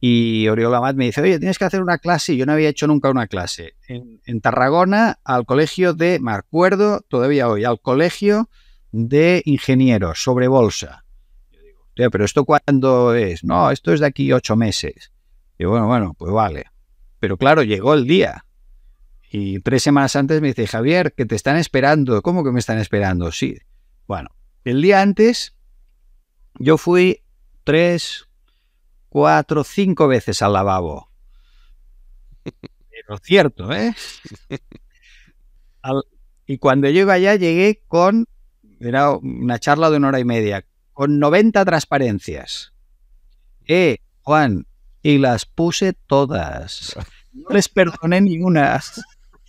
y Oriol Amat me dice, oye, tienes que hacer una clase, yo no había hecho nunca una clase, en, en Tarragona, al colegio de, me acuerdo, todavía hoy, al colegio de ingenieros sobre bolsa. Digo, pero esto cuándo es? No, esto es de aquí ocho meses. Y bueno, bueno, pues vale. Pero claro, llegó el día. Y tres semanas antes me dice, Javier, que te están esperando. ¿Cómo que me están esperando? Sí. Bueno, el día antes yo fui tres, cuatro, cinco veces al lavabo. Pero cierto, ¿eh? <laughs> y cuando llego allá llegué con era una charla de una hora y media, con 90 transparencias. Eh, Juan, y las puse todas. No les perdoné ni unas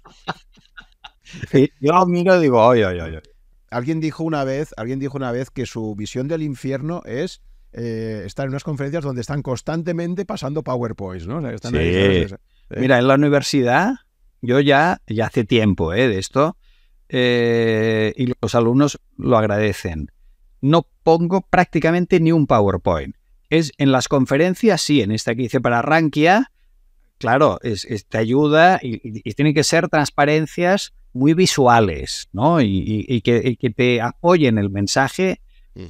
<laughs> yo miro y digo, oye, oye, oye. Alguien dijo una vez, alguien dijo una vez que su visión del infierno es eh, estar en unas conferencias donde están constantemente pasando PowerPoints, ¿no? Mira, en la universidad, yo ya, ya hace tiempo eh, de esto, eh, y los alumnos lo agradecen. No pongo prácticamente ni un PowerPoint. Es en las conferencias, sí, en esta que hice para Rankia, claro, es, te ayuda y, tienen que ser transparencias muy visuales, ¿no? Y, que, te apoyen el mensaje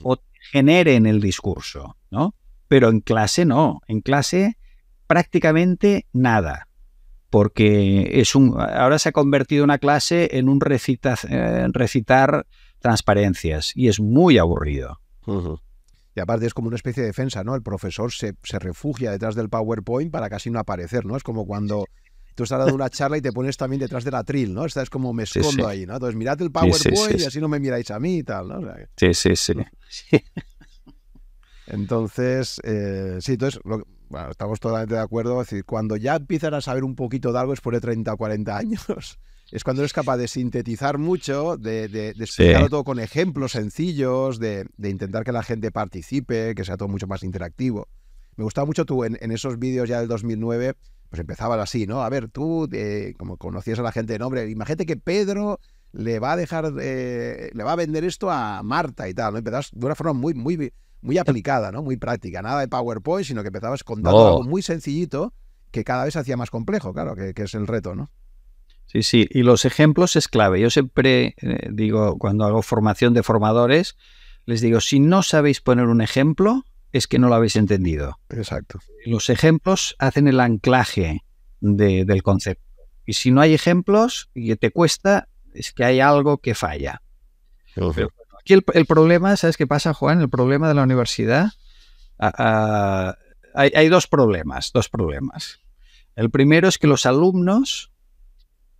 o generen el discurso, ¿no? Pero en clase no, en clase prácticamente nada porque es un, ahora se ha convertido una clase en un eh, recitar transparencias y es muy aburrido. Y aparte es como una especie de defensa, ¿no? El profesor se, refugia detrás del PowerPoint para casi no aparecer, ¿no? Es como cuando tú estás dando una charla y te pones también detrás del atril, ¿no? Es como me escondo ahí, ¿no? Entonces mirad el PowerPoint y así no me miráis a mí y tal, ¿no? sí, sí, <laughs> sí. Entonces, eh, sí, entonces estamos totalmente de acuerdo. Es decir, cuando ya empiezan a saber un poquito de algo es por de 30 o 40 años. <laughs> Es cuando eres capaz de sintetizar mucho, de, explicarlo todo con ejemplos sencillos, de, intentar que la gente participe, que sea todo mucho más interactivo. Me gustaba mucho tú en, esos vídeos ya del 2009, pues empezabas así, ¿no? A ver, tú, eh, como conocías a la gente de nombre, imagínate que Pedro le va a dejar, eh, le va a vender esto a Marta y tal, ¿no? de una forma muy, muy muy aplicada, ¿no? Muy práctica. Nada de PowerPoint, sino que empezabas contando algo muy sencillito que cada vez hacía más complejo, claro, que, es el reto, ¿no? Sí, sí, y los ejemplos es clave. Yo siempre eh, digo, cuando hago formación de formadores, les digo, si no sabéis poner un ejemplo, es que no lo habéis entendido. Exacto. Los ejemplos hacen el anclaje del concepto. Y si no hay ejemplos y te cuesta, es que hay algo que falla. Aquí el, problema, ¿sabes qué pasa, Juan? El problema de la universidad. hay, dos problemas, dos problemas. El primero es que los alumnos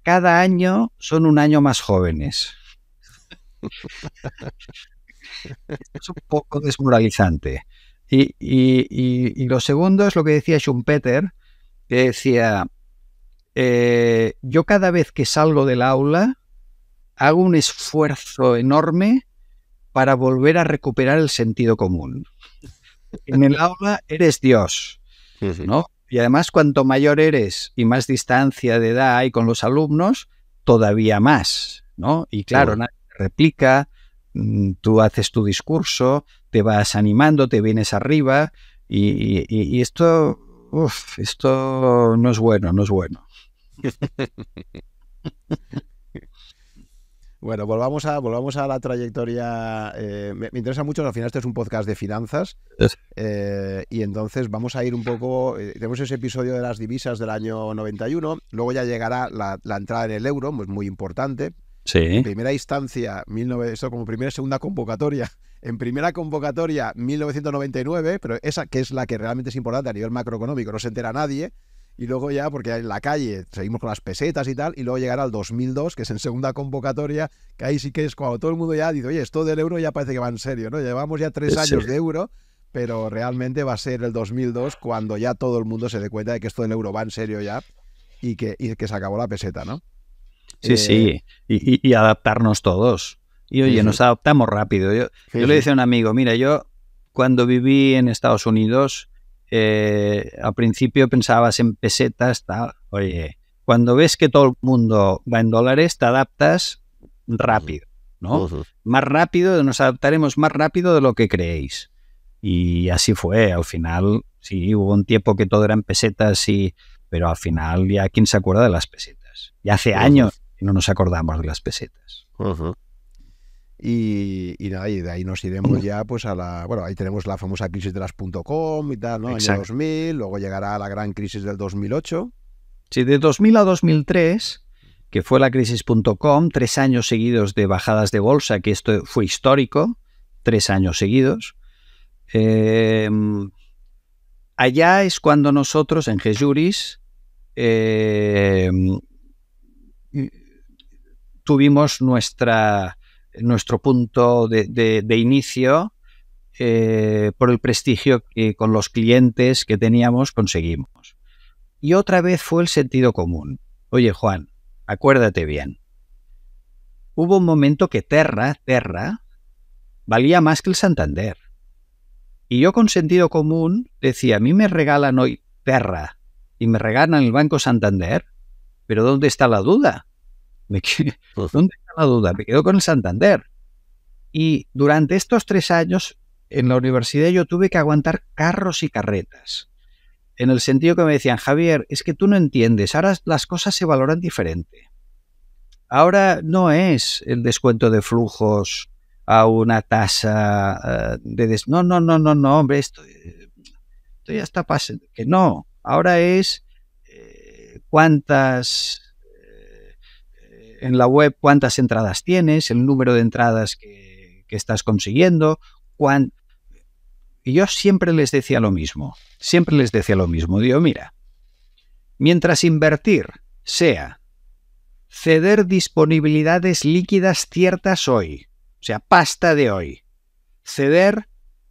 cada año son un año más jóvenes. <laughs> es un poco desmoralizante. Y, lo segundo es lo que decía Schumpeter, que decía, eh, yo cada vez que salgo del aula hago un esfuerzo enorme para volver a recuperar el sentido común. En el aula eres Dios, ¿no? Y además, cuanto mayor eres y más distancia de edad hay con los alumnos, todavía más, ¿no? Y claro, nadie te replica, mm, tú haces tu discurso, te vas animando, te vienes arriba, y, esto, esto no es bueno, no es bueno. <laughs> Bueno, volvamos a, volvamos a la trayectoria. Eh, me, interesa mucho, al final este es un podcast de finanzas. Eh, y entonces vamos a ir un poco. Eh, tenemos ese episodio de las divisas del año 91. Luego ya llegará la, la entrada en el euro, pues muy importante. Sí. En primera instancia, 19, esto como primera y segunda convocatoria. En primera convocatoria, 1999, pero esa que es la que realmente es importante a nivel macroeconómico, no se entera nadie y luego ya, porque en la calle seguimos con las pesetas y tal, y luego llegará al 2002, que es en segunda convocatoria, que ahí sí que es cuando todo el mundo ya dice, oye, esto del euro ya parece que va en serio, ¿no? Llevamos ya tres años de euro, pero realmente va a ser el 2002 cuando ya todo el mundo se dé cuenta de que esto del euro va en serio ya y que, que se acabó la peseta, ¿no? Sí, sí, eh, y, adaptarnos todos. Y oye, nos adaptamos rápido. Yo, yo le decía a un amigo, mira, yo cuando viví en Estados Unidos, eh, al principio pensabas en pesetas, tal. Oye, cuando ves que todo el mundo va en dólares, te adaptas rápido, ¿no? Más rápido, nos adaptaremos más rápido de lo que creéis. Y así fue, al final, sí, hubo un tiempo que todo era en pesetas, y, pero al final ya quién se acuerda de las pesetas. Ya hace años que no nos acordamos de las pesetas. Y, de ahí nos iremos ya pues a la... Bueno, ahí tenemos la famosa crisis de las .com y tal, ¿no? Año 2000, luego llegará la gran crisis del 2008. Sí, de 2000 a 2003, que fue la crisis crisis.com, tres años seguidos de bajadas de bolsa, que esto fue histórico, tres años seguidos. Em, allá es cuando nosotros en Jejuris em, tuvimos nuestra nuestro punto de, de, inicio eh, por el prestigio que con los clientes que teníamos conseguimos. Y otra vez fue el sentido común. Oye, Juan, acuérdate bien. Hubo un momento que Terra, Terra, valía más que el Santander. Y yo con sentido común decía, a mí me regalan hoy Terra y me regalan el Banco Santander, pero ¿dónde está la duda? ¿Dónde está la duda? Me quedo con el Santander. Y durante estos tres años en la universidad yo tuve que aguantar carros y carretas. En el sentido que me decían, Javier, es que tú no entiendes, ahora las cosas se valoran diferente. Ahora no es el descuento de flujos a una tasa eh, de... no, no, no, no, no, hombre, esto, eh, ya está pasando. Que no, ahora es eh, cuántas en la web cuántas entradas tienes, el número de entradas que, estás consiguiendo, cuán... Y yo siempre les decía lo mismo, siempre les decía lo mismo. Digo, mira, mientras invertir sea ceder disponibilidades líquidas ciertas hoy, o sea, pasta de hoy, ceder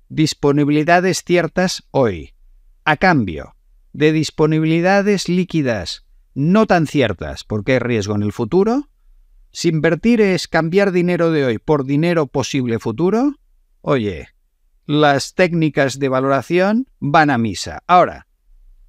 disponibilidades ciertas hoy, a cambio de disponibilidades líquidas no tan ciertas porque hay riesgo en el futuro, si invertir es cambiar dinero de hoy por dinero posible futuro, oye, las técnicas de valoración van a misa. Ahora,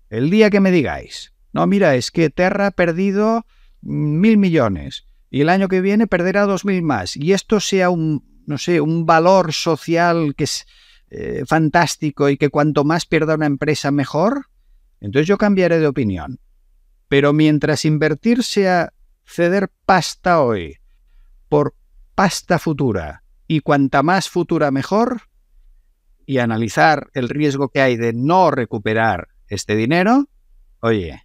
el día que me digáis, no, mira, es que Terra ha perdido mil millones y el año que viene perderá dos mil más y esto sea un, no sé, un valor social que es eh, fantástico y que cuanto más pierda una empresa mejor, entonces yo cambiaré de opinión. Pero mientras invertir sea ceder pasta hoy por pasta futura y cuanta más futura mejor y analizar el riesgo que hay de no recuperar este dinero, oye,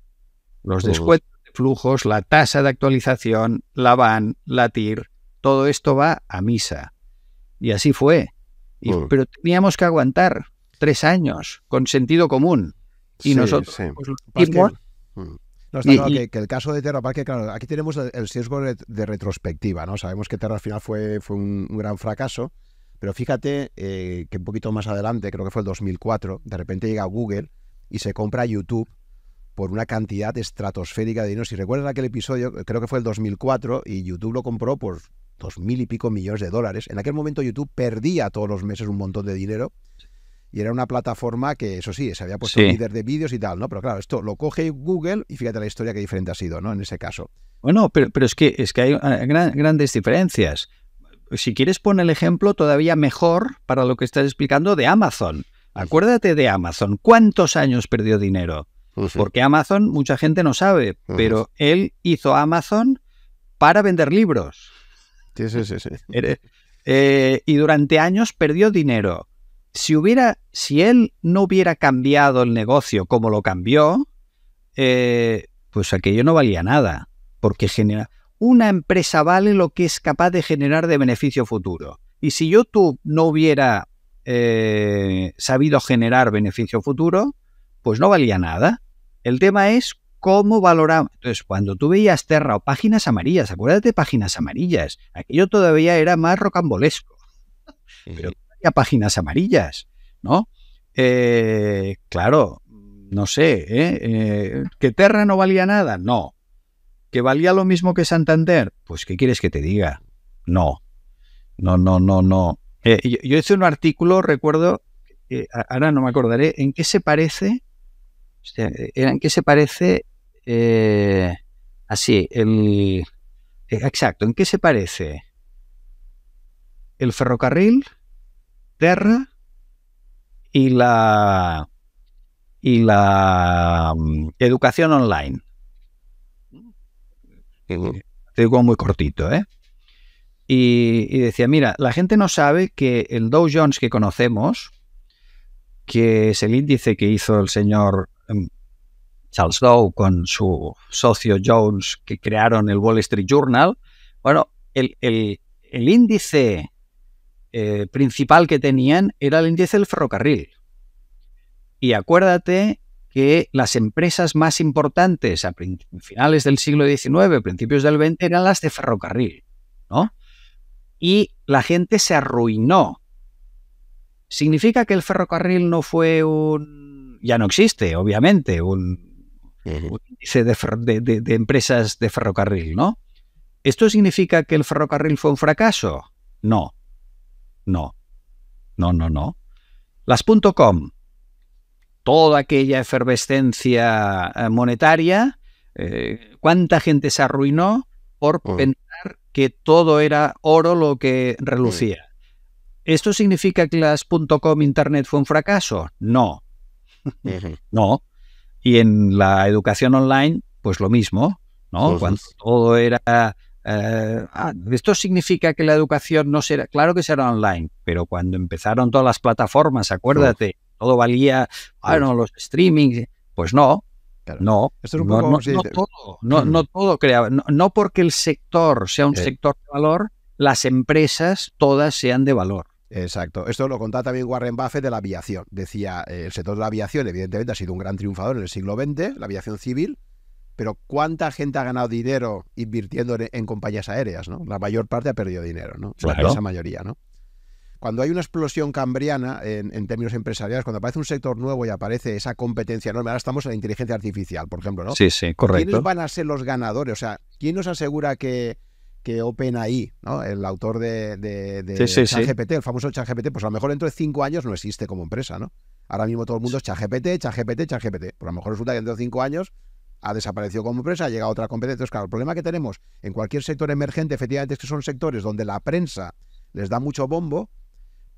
los descuentos de flujos, la tasa de actualización, la VAN, la TIR, todo esto va a misa. Y así fue. Pero teníamos que aguantar tres años con sentido común. Y nosotros pues, no, está que, el caso de Terra que claro, aquí tenemos el, riesgo de retrospectiva, ¿no? Sabemos que Terra al final fue, fue un, gran fracaso, pero fíjate eh, que un poquito más adelante, creo que fue el 2004, de repente llega Google y se compra YouTube por una cantidad estratosférica de dinero. Si recuerdas aquel episodio, creo que fue el 2004, y YouTube lo compró por dos mil y pico millones de dólares. En aquel momento YouTube perdía todos los meses un montón de dinero y era una plataforma que, eso sí, se había puesto líder de vídeos y tal, ¿no? Pero claro, esto lo coge Google y fíjate la historia que diferente ha sido, ¿no? En ese caso. Bueno, pero, es que, es que hay ah, grandes diferencias. Si quieres poner el ejemplo todavía mejor para lo que estás explicando de Amazon. Acuérdate de Amazon. ¿Cuántos años perdió dinero? Porque Amazon, mucha gente no sabe, pero él hizo Amazon para vender libros. Sí, sí, sí. sí. Eh, y durante años perdió dinero si hubiera, si él no hubiera cambiado el negocio como lo cambió, eh, pues aquello no valía nada, porque genera, una empresa vale lo que es capaz de generar de beneficio futuro. Y si YouTube no hubiera eh, sabido generar beneficio futuro, pues no valía nada. El tema es cómo valoramos. Entonces, cuando tú veías Terra o Páginas Amarillas, acuérdate Páginas Amarillas, aquello todavía era más rocambolesco a páginas amarillas, ¿no? Eh, claro, no sé, ¿eh? Eh, que Terra no valía nada? No. ¿Que valía lo mismo que Santander? Pues, ¿qué quieres que te diga? No. No, no, no, no. Eh, yo, hice un artículo, recuerdo, eh, ahora no me acordaré, ¿en qué se parece? ¿en qué se parece? así, el... Exacto, ¿en qué se parece? El ferrocarril y la, y la mm, educación online. Te digo muy cortito, ¿eh? Y, decía, mira, la gente no sabe que el Dow Jones que conocemos, que es el índice que hizo el señor mm, Charles Dow con su socio Jones, que crearon el Wall Street Journal, bueno, el, el, el índice eh, principal que tenían era el índice del ferrocarril. Y acuérdate que las empresas más importantes a finales del siglo XIX, principios del XX, eran las de ferrocarril, ¿no? Y la gente se arruinó. ¿Significa que el ferrocarril no fue un... ya no existe, obviamente, un, índice de empresas de ferrocarril, ¿no? ¿Esto significa que el ferrocarril fue un fracaso? No. No, no, no, no. Las .com, toda aquella efervescencia eh, monetaria, eh, ¿cuánta gente se arruinó por pensar que todo era oro lo que relucía? ¿Esto significa que las .com Internet fue un fracaso? No, <laughs> no. Y en la educación online, pues lo mismo, ¿no? Cuando todo era eh, ah, esto significa que la educación no será, claro que será online, pero cuando empezaron todas las plataformas, acuérdate, todo valía, bueno, ah, los streamings, pues no, No, no, todo, no, todo no, porque el sector sea un sector de valor, las empresas todas sean de valor. Exacto. Esto lo contaba también Warren Buffett de la aviación. Decía, eh, el sector de la aviación evidentemente ha sido un gran triunfador en el siglo XX, la aviación civil, pero ¿cuánta gente ha ganado dinero invirtiendo en, compañías aéreas? ¿no? La mayor parte ha perdido dinero, ¿no? Esa mayoría, ¿no? Cuando hay una explosión cambriana en, términos empresariales, cuando aparece un sector nuevo y aparece esa competencia enorme, ahora estamos en la inteligencia artificial, por ejemplo, ¿no? Sí, sí, correcto. ¿Quiénes van a ser los ganadores? O sea, ¿quién nos asegura que, que OpenAI, ¿no? el autor de, ChatGPT, el famoso ChatGPT, pues a lo mejor dentro de cinco años no existe como empresa, ¿no? Ahora mismo todo el mundo es ChatGPT, ChatGPT, ChatGPT. Pues a lo mejor resulta que dentro de cinco años ha desaparecido como empresa, ha llegado otra competencia. Entonces, claro, el problema que tenemos en cualquier sector emergente, efectivamente, es que son sectores donde la prensa les da mucho bombo,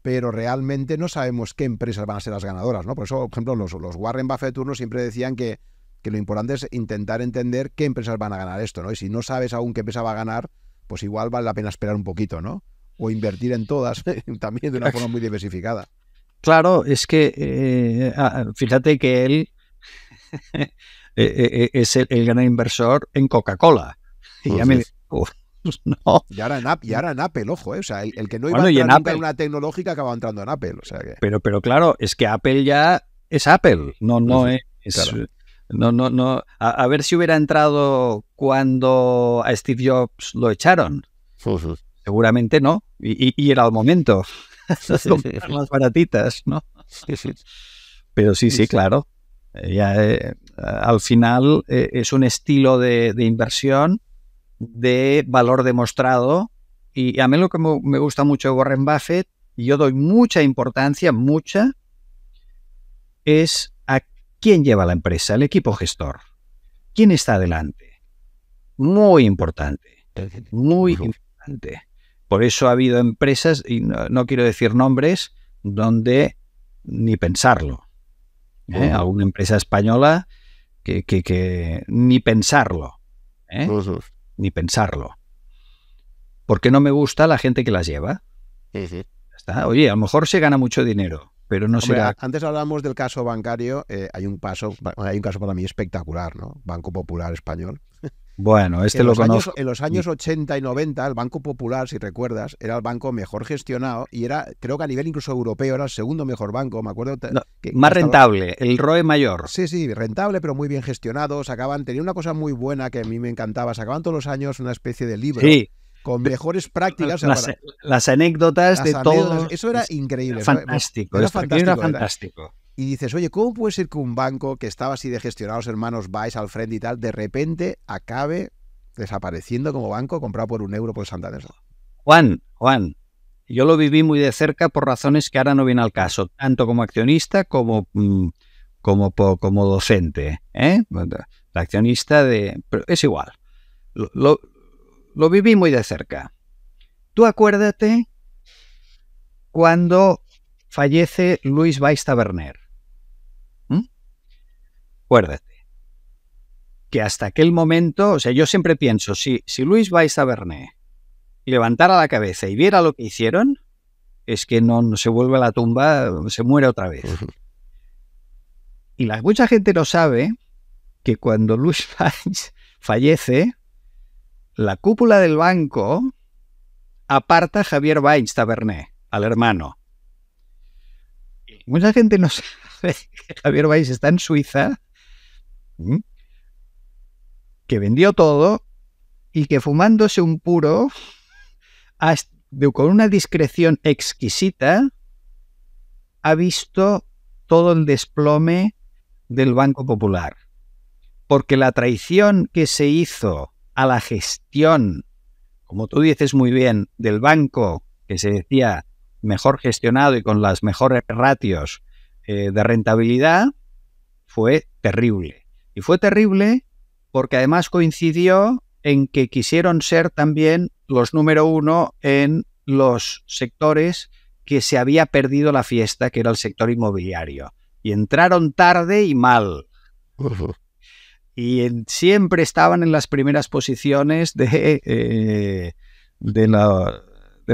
pero realmente no sabemos qué empresas van a ser las ganadoras, ¿no? Por eso, por ejemplo, los, Warren Buffett turno siempre decían que, que, lo importante es intentar entender qué empresas van a ganar esto, ¿no? Y si no sabes aún qué empresa va a ganar, pues igual vale la pena esperar un poquito, ¿no? O invertir en todas, <laughs> también de una forma muy diversificada. Claro, es que eh, fíjate que él <laughs> Eh, eh, eh, es el, gran inversor en Coca-Cola. Y ya <laughs> ahora, en, Apple, ojo, o sea, el, que no iba a una tecnológica acaba entrando en Apple. pero, pero claro, es que Apple ya es Apple, no, no es... No, no, no. A, ver si hubiera entrado cuando a Steve Jobs lo echaron. Seguramente no. Y, era el momento. <laughs> las baratitas, ¿no? Pero sí, sí, claro. Ya, eh, al final eh, es un estilo de, inversión de valor demostrado. Y a mí lo que me gusta mucho de Warren Buffett, y yo doy mucha importancia, mucha, es a quién lleva la empresa, el equipo gestor. ¿Quién está adelante? Muy importante. Muy importante. Por eso ha habido empresas, y no, quiero decir nombres, donde ni pensarlo. ¿eh? alguna empresa española que, ni pensarlo. ¿eh? Ni pensarlo. Porque no me gusta la gente que las lleva. Oye, a lo mejor se gana mucho dinero, pero no será. Antes hablábamos del caso bancario. Eh, hay un paso, hay un caso para mí espectacular, ¿no? Banco Popular Español. Bueno, este en lo conozco. en los años 80 y 90, el Banco Popular, si recuerdas, era el banco mejor gestionado y era, creo que a nivel incluso europeo, era el segundo mejor banco, me acuerdo. más rentable, el ROE mayor. Sí, sí, rentable, pero muy bien gestionado. Sacaban, tenía una cosa muy buena que a mí me encantaba, sacaban todos los años una especie de libro. con mejores prácticas. Las, anécdotas de todo. Eso era increíble. Fantástico. Era fantástico. Era fantástico y dices, oye, ¿cómo puede ser que un banco que estaba así de gestionados hermanos Vice, al frente y tal, de repente acabe desapareciendo como banco comprado por un euro por Santander? Juan, Juan, yo lo viví muy de cerca por razones que ahora no viene al caso, tanto como accionista como, mm, como, como docente. ¿eh? La accionista de... Pero es igual. Lo, viví muy de cerca. Tú acuérdate cuando fallece Luis Weiss Taberner acuérdate que hasta aquel momento, o sea, yo siempre pienso, si, Luis Vais a levantara la cabeza y viera lo que hicieron, es que no, se vuelve a la tumba, se muere otra vez. Y la, mucha gente no sabe que cuando Luis <laughs> Valls fallece, la cúpula del banco aparta a Javier Valls Taberné, al hermano. Mucha gente no <laughs> sabe que Javier Valls está en Suiza ¿Mm? que vendió todo y que fumándose un puro, con una discreción exquisita, ha visto todo el desplome del Banco Popular. Porque la traición que se hizo a la gestión, como tú dices muy bien, del banco, que se decía mejor gestionado y con las mejores ratios eh, de rentabilidad, fue terrible. Y fue terrible porque además coincidió en que quisieron ser también los número uno en los sectores que se había perdido la fiesta, que era el sector inmobiliario. Y entraron tarde y mal. Y siempre estaban en las primeras posiciones de, eh, de,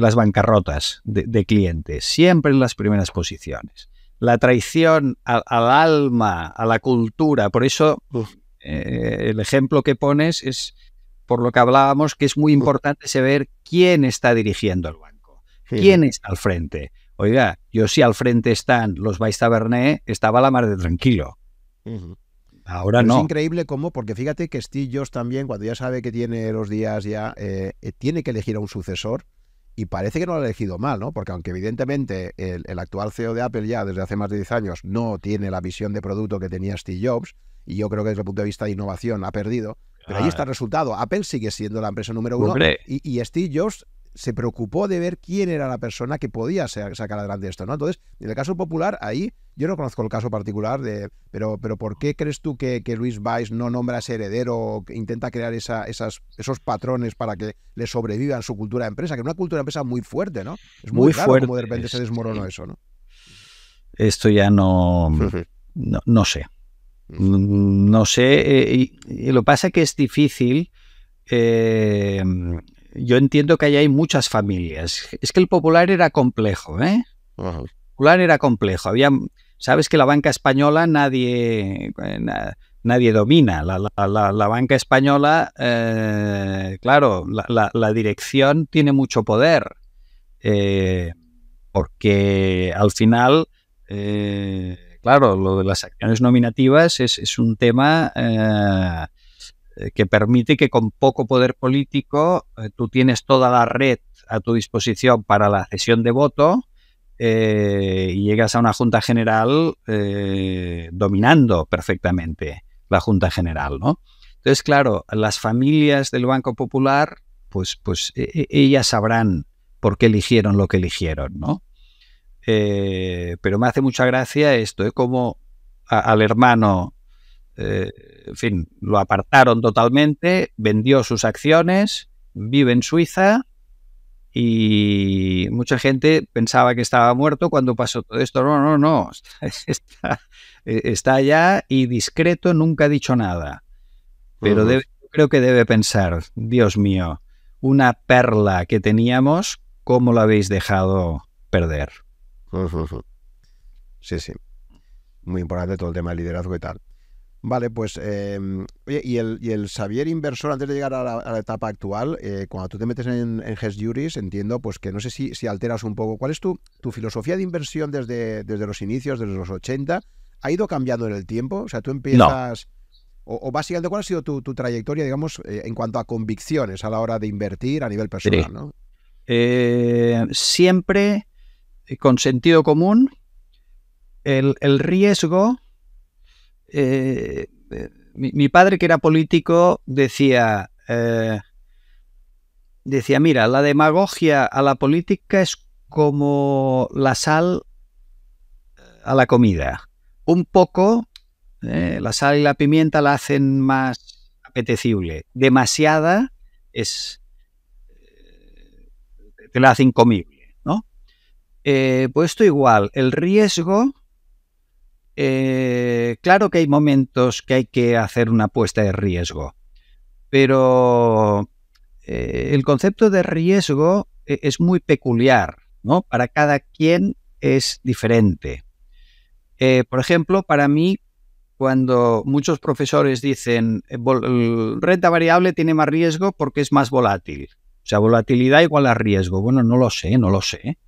las bancarrotas de clientes. Siempre en las primeras posiciones la traición al, alma, a la cultura. Por eso eh, el ejemplo que pones es por lo que hablábamos, que es muy importante saber quién está dirigiendo el banco, quién está al frente. Oiga, yo sí al frente están los Vais Taberné, estaba la mar de tranquilo. Ahora no. Es increíble cómo, porque fíjate que Steve también, cuando ya sabe que tiene los días ya, eh, eh, tiene que elegir a un sucesor y parece que no lo ha elegido mal, ¿no? Porque aunque evidentemente el, actual CEO de Apple ya desde hace más de 10 años no tiene la visión de producto que tenía Steve Jobs, y yo creo que desde el punto de vista de innovación ha perdido, pero ahí ah, está el eh. resultado. Apple sigue siendo la empresa número uno y, y, Steve Jobs se preocupó de ver quién era la persona que podía sacar adelante esto, ¿no? Entonces, en el caso popular, ahí yo no conozco el caso particular, de, pero, pero ¿por qué crees tú que, Luis Valls no nombra a ese heredero intenta crear esas, esos patrones para que le sobrevivan su cultura de empresa? Que es una cultura de empresa muy fuerte, ¿no? Es muy, raro fuerte. Como de repente se desmoronó eso, ¿no? Esto ya no, no, sé. Mm, no sé, eh, y lo pasa que es difícil. Eh, yo entiendo que ahí hay muchas familias. Es que el popular era complejo, ¿eh? El popular era complejo. Había sabes que la banca española nadie, eh, nadie domina. La, la, banca española, eh, claro, la, dirección tiene mucho poder, eh, porque al final, claro, lo de las acciones nominativas es, es un tema... que permite que con poco poder político tú tienes toda la red a tu disposición para la cesión de voto, eh, y llegas a una Junta General eh, dominando perfectamente la Junta General, ¿no? Entonces, claro, las familias del Banco Popular, pues, pues e, e, ellas sabrán por qué eligieron lo que eligieron, ¿no? Eh, pero me hace mucha gracia esto, ¿eh? como al hermano, en fin, lo apartaron totalmente, vendió sus acciones, vive en Suiza y, mucha gente pensaba que estaba muerto cuando pasó todo esto. No, no, no. <laughs> Eh, está, allá y discreto, nunca ha dicho nada. Pero creo que debe pensar, Dios mío, una perla que teníamos, ¿cómo la habéis dejado perder? Sí, sí. Muy importante todo el tema de liderazgo y tal. Vale, pues, em, y el, y el Xavier inversor, antes de llegar a la, etapa actual, eh, cuando tú te metes en, en Juris, entiendo, pues que no sé si, alteras un poco. ¿Cuál es tu, tu filosofía de inversión desde, desde los inicios, desde los 80? ¿Ha ido cambiando en el tiempo? O sea, tú empiezas... O, básicamente, ¿cuál ha sido tu, tu trayectoria, digamos, eh, en cuanto a convicciones a la hora de invertir a nivel personal? ¿no? Eh, siempre con sentido común, el, el riesgo eh, eh, mi, padre, que era político, decía, eh, decía, mira, la demagogia a la política es como la sal a la comida. Un poco, la sal y la pimienta la hacen más apetecible. Demasiada es... te la hacen comible, ¿no? pues esto igual, el riesgo eh, claro que hay momentos que hay que hacer una apuesta de riesgo, pero eh, el concepto de riesgo eh, es muy peculiar, ¿no? Para cada quien es diferente. por ejemplo, para mí, cuando muchos profesores dicen renta variable tiene más riesgo porque es más volátil. O sea, volatilidad igual a riesgo. Bueno, no lo sé, no lo sé.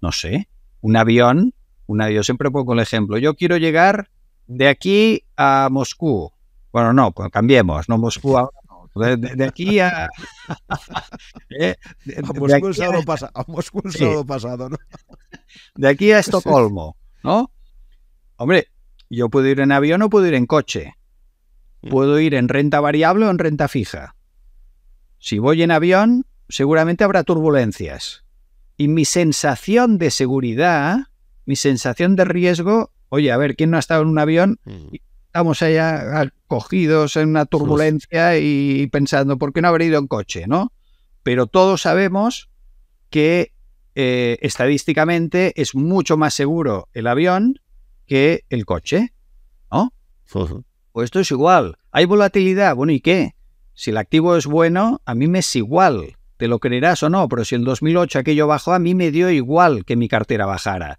No sé. Un avión una. Yo siempre pongo el ejemplo. Yo quiero llegar de aquí a Moscú. Bueno, no, pues cambiemos, no Moscú ahora. No. De, aquí a... <laughs> ¿eh? de, a Moscú el sábado, pasado, ¿no? <laughs> De aquí a Estocolmo, ¿no? Hombre, yo puedo ir en avión o puedo ir en coche. Mm. Puedo ir en renta variable o en renta fija. Si voy en avión, seguramente habrá turbulencias. Y mi sensación de seguridad mi sensación de riesgo, oye, a ver, ¿quién no ha estado en un avión? Mm. estamos allá ah, cogidos en una turbulencia y pensando, ¿por qué no haber ido en coche? ¿No? Pero todos sabemos que eh, estadísticamente es mucho más seguro el avión que el coche, ¿no? Pues esto es igual. Hay volatilidad, bueno, ¿y qué? Si el activo es bueno, a mí me es igual te lo creerás o no, pero si en 2008 aquello bajó, a mí me dio igual que mi cartera bajara.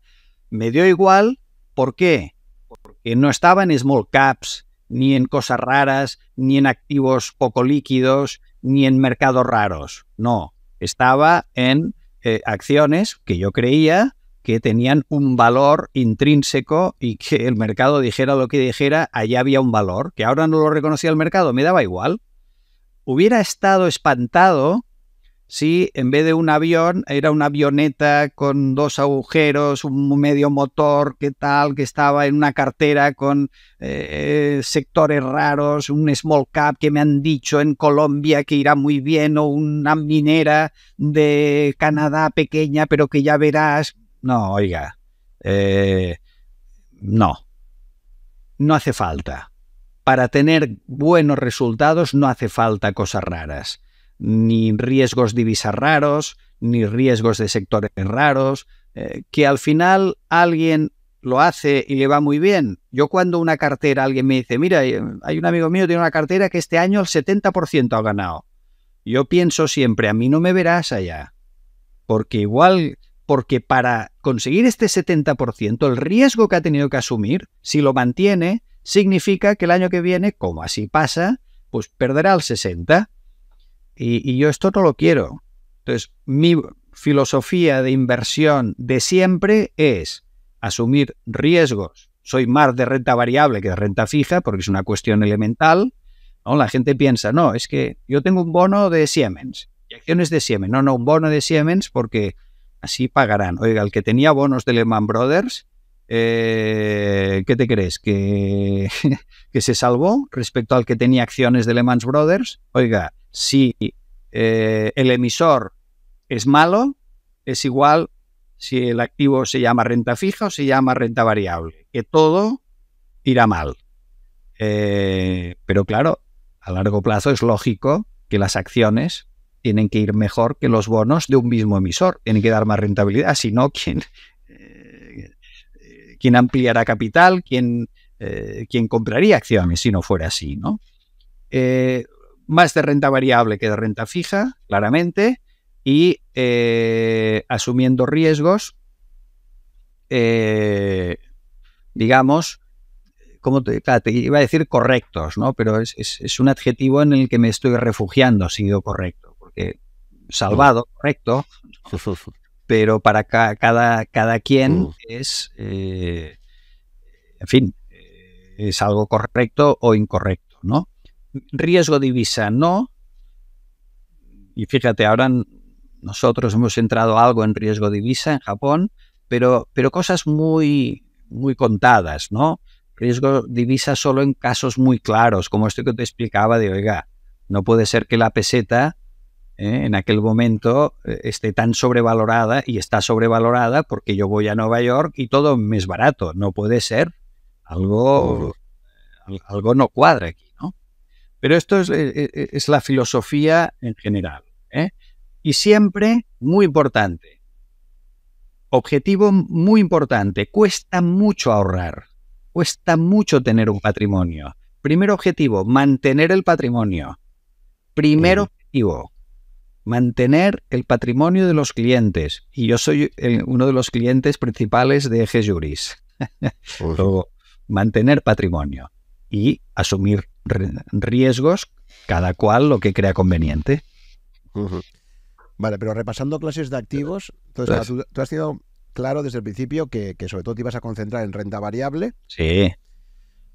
Me dio igual, ¿por qué? Porque no estaba en small caps, ni en cosas raras, ni en activos poco líquidos, ni en mercados raros. No, estaba en eh, acciones que yo creía que tenían un valor intrínseco y que el mercado dijera lo que dijera, allá había un valor, que ahora no lo reconocía el mercado, me daba igual. Hubiera estado espantado si en vez de un avión era una avioneta con dos agujeros, un medio motor, qué tal, que estaba en una cartera con eh, sectores raros, un small cap que me han dicho en Colombia que irá muy bien, o una minera de Canadá pequeña, pero que ya verás. No, oiga, eh, no, no hace falta. Para tener buenos resultados no hace falta cosas raras ni riesgos de divisas raros, ni riesgos de sectores raros, eh, que al final alguien lo hace y le va muy bien. Yo cuando una cartera, alguien me dice, mira, eh, hay un amigo mío que tiene una cartera que este año el 70% ha ganado. Yo pienso siempre, a mí no me verás allá. Porque igual, porque para conseguir este 70%, el riesgo que ha tenido que asumir, si lo mantiene, significa que el año que viene, como así pasa, pues perderá el 60%. Y, yo esto no lo quiero. Entonces, mi filosofía de inversión de siempre es asumir riesgos. Soy más de renta variable que de renta fija porque es una cuestión elemental. ¿no? La gente piensa, no, es que yo tengo un bono de Siemens y acciones de Siemens. No, no, un bono de Siemens porque así pagarán. Oiga, el que tenía bonos de Lehman Brothers, eh, ¿qué te crees? ¿Que, <laughs> ¿Que se salvó respecto al que tenía acciones de Lehman Brothers? Oiga, si eh, el emisor es malo, es igual si el activo se llama renta fija o se llama renta variable, que todo irá mal. Eh, pero claro, a largo plazo es lógico que las acciones tienen que ir mejor que los bonos de un mismo emisor, tienen que dar más rentabilidad, si no, ¿quién, eh, ampliará capital? ¿Quién, ¿Quién, compraría acciones si no fuera así? ¿no? más de renta variable que de renta fija, claramente, y eh, asumiendo riesgos, eh, digamos, como te, iba a decir correctos, ¿no? Pero es, un adjetivo en el que me estoy refugiando, si sido correcto, porque salvado, correcto, <laughs> pero para cada, cada quien es, eh, en fin, es algo correcto o incorrecto, ¿no? riesgo divisa no. Y fíjate, ahora nosotros hemos entrado algo en riesgo divisa en Japón, pero, pero cosas muy, muy contadas, ¿no? Riesgo divisa solo en casos muy claros, como esto que te explicaba de, oiga, no puede ser que la peseta ¿eh? en aquel momento eh, esté tan sobrevalorada y está sobrevalorada porque yo voy a Nueva York y todo me es barato. No puede ser. Algo, algo no cuadra aquí. Pero esto eh, eh, eh, es, la filosofía en general. Y siempre, muy importante, objetivo muy importante, cuesta mucho ahorrar, cuesta mucho tener un patrimonio. Primer objetivo, mantener el patrimonio. Primer objetivo, mantener el patrimonio de los clientes. Y yo soy uno de los clientes principales de Eje Juris. <laughs> mantener patrimonio y asumir riesgos, cada cual lo que crea conveniente. Vale, pero repasando clases de activos, entonces, tú, has sido claro desde el principio que, que, sobre todo te ibas a concentrar en renta variable. Sí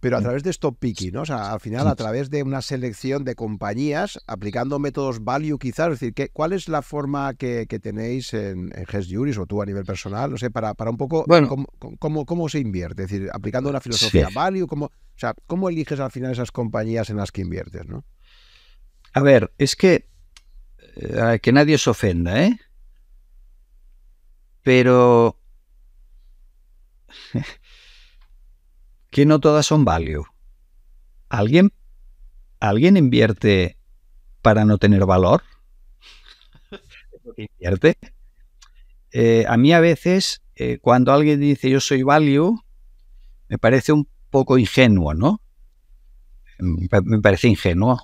pero a mm. través de esto picking, ¿no? O sea, al final a través de una selección de compañías, aplicando métodos value quizás, es decir, ¿cuál es la forma que, tenéis en, en Juris o tú a nivel personal? No sé, para, para un poco bueno, cómo, cómo, se invierte, es decir, aplicando una filosofía value, cómo, sea, ¿cómo eliges al final esas compañías en las que inviertes, no? A ver, es que eh, que nadie se ofenda, ¿eh? Pero que no todas son value. ¿Alguien, ¿alguien invierte para no tener valor? <laughs> invierte. Eh, a mí a veces, eh, cuando alguien dice yo soy value, me parece un poco ingenuo, ¿no? Me parece ingenuo.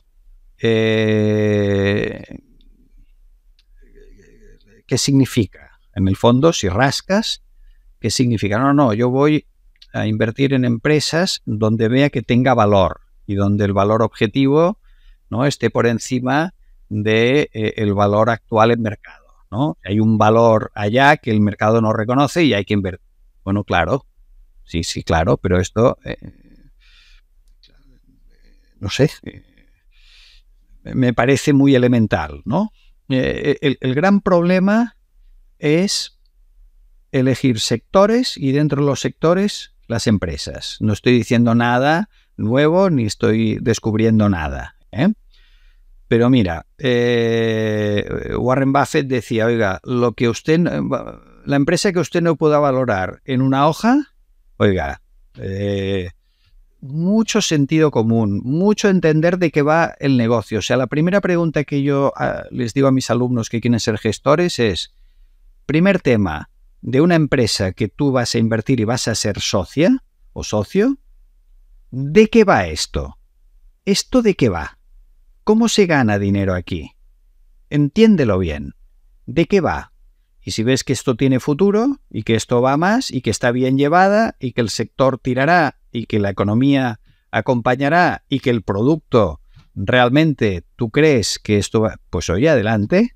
Eh, ¿Qué significa? En el fondo, si rascas, ¿qué significa? No, no, yo voy invertir en empresas donde vea que tenga valor y donde el valor objetivo no esté por encima del de, eh, valor actual en mercado. ¿no? Hay un valor allá que el mercado no reconoce y hay que invertir. Bueno, claro, sí, sí, claro, pero esto, eh, eh, no sé, me parece muy elemental, ¿no? el gran problema es elegir sectores y dentro de los sectores las empresas. No estoy diciendo nada nuevo ni estoy descubriendo nada. ¿eh? Pero mira, eh, Warren Buffett decía, oiga, lo que usted, la empresa que usted no pueda valorar en una hoja, oiga, eh, mucho sentido común, mucho entender de qué va el negocio. O sea, la primera pregunta que yo ah, les digo a mis alumnos que quieren ser gestores es, primer tema, de una empresa que tú vas a invertir y vas a ser socia o socio, ¿de qué va esto? ¿Esto de qué va? ¿Cómo se gana dinero aquí? Entiéndelo bien. ¿De qué va? Y si ves que esto tiene futuro y que esto va más y que está bien llevada y que el sector tirará y que la economía acompañará y que el producto realmente tú crees que esto va, pues oye, adelante,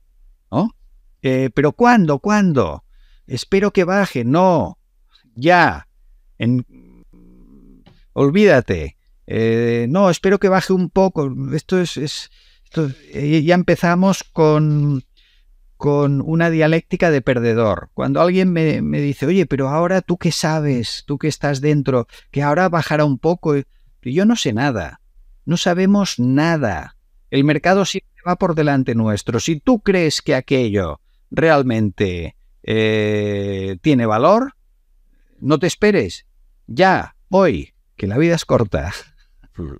¿no? Eh, pero ¿cuándo? ¿Cuándo? espero que baje, no, ya, olvídate, eh, no, espero que baje un poco, esto es, eh, ya empezamos con, con una dialéctica de perdedor. Cuando alguien me, me, dice, oye, pero ahora tú qué sabes, tú que estás dentro, que ahora bajará un poco, yo no sé nada, no sabemos nada. El mercado siempre va por delante nuestro. Si tú crees que aquello realmente eh, tiene valor. No te esperes, ya, hoy, que la vida es corta. <laughs> Hmm.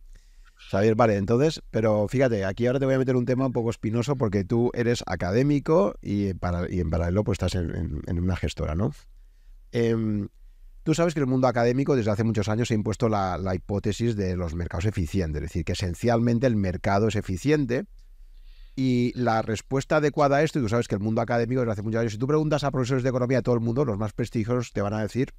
Javier, vale, entonces, pero fíjate, aquí ahora te voy a meter un tema un poco espinoso porque tú eres académico y, eh, en paralelo pues estás en, una gestora, ¿no? Em, tú sabes que el mundo académico desde hace muchos años se ha impuesto la hipótesis de los mercados eficientes, es decir, que esencialmente el mercado es eficiente y la respuesta adecuada a esto, y tú sabes que el mundo académico desde hace muchos años, si tú preguntas a profesores de economía a todo el mundo, los más prestigiosos te van a decir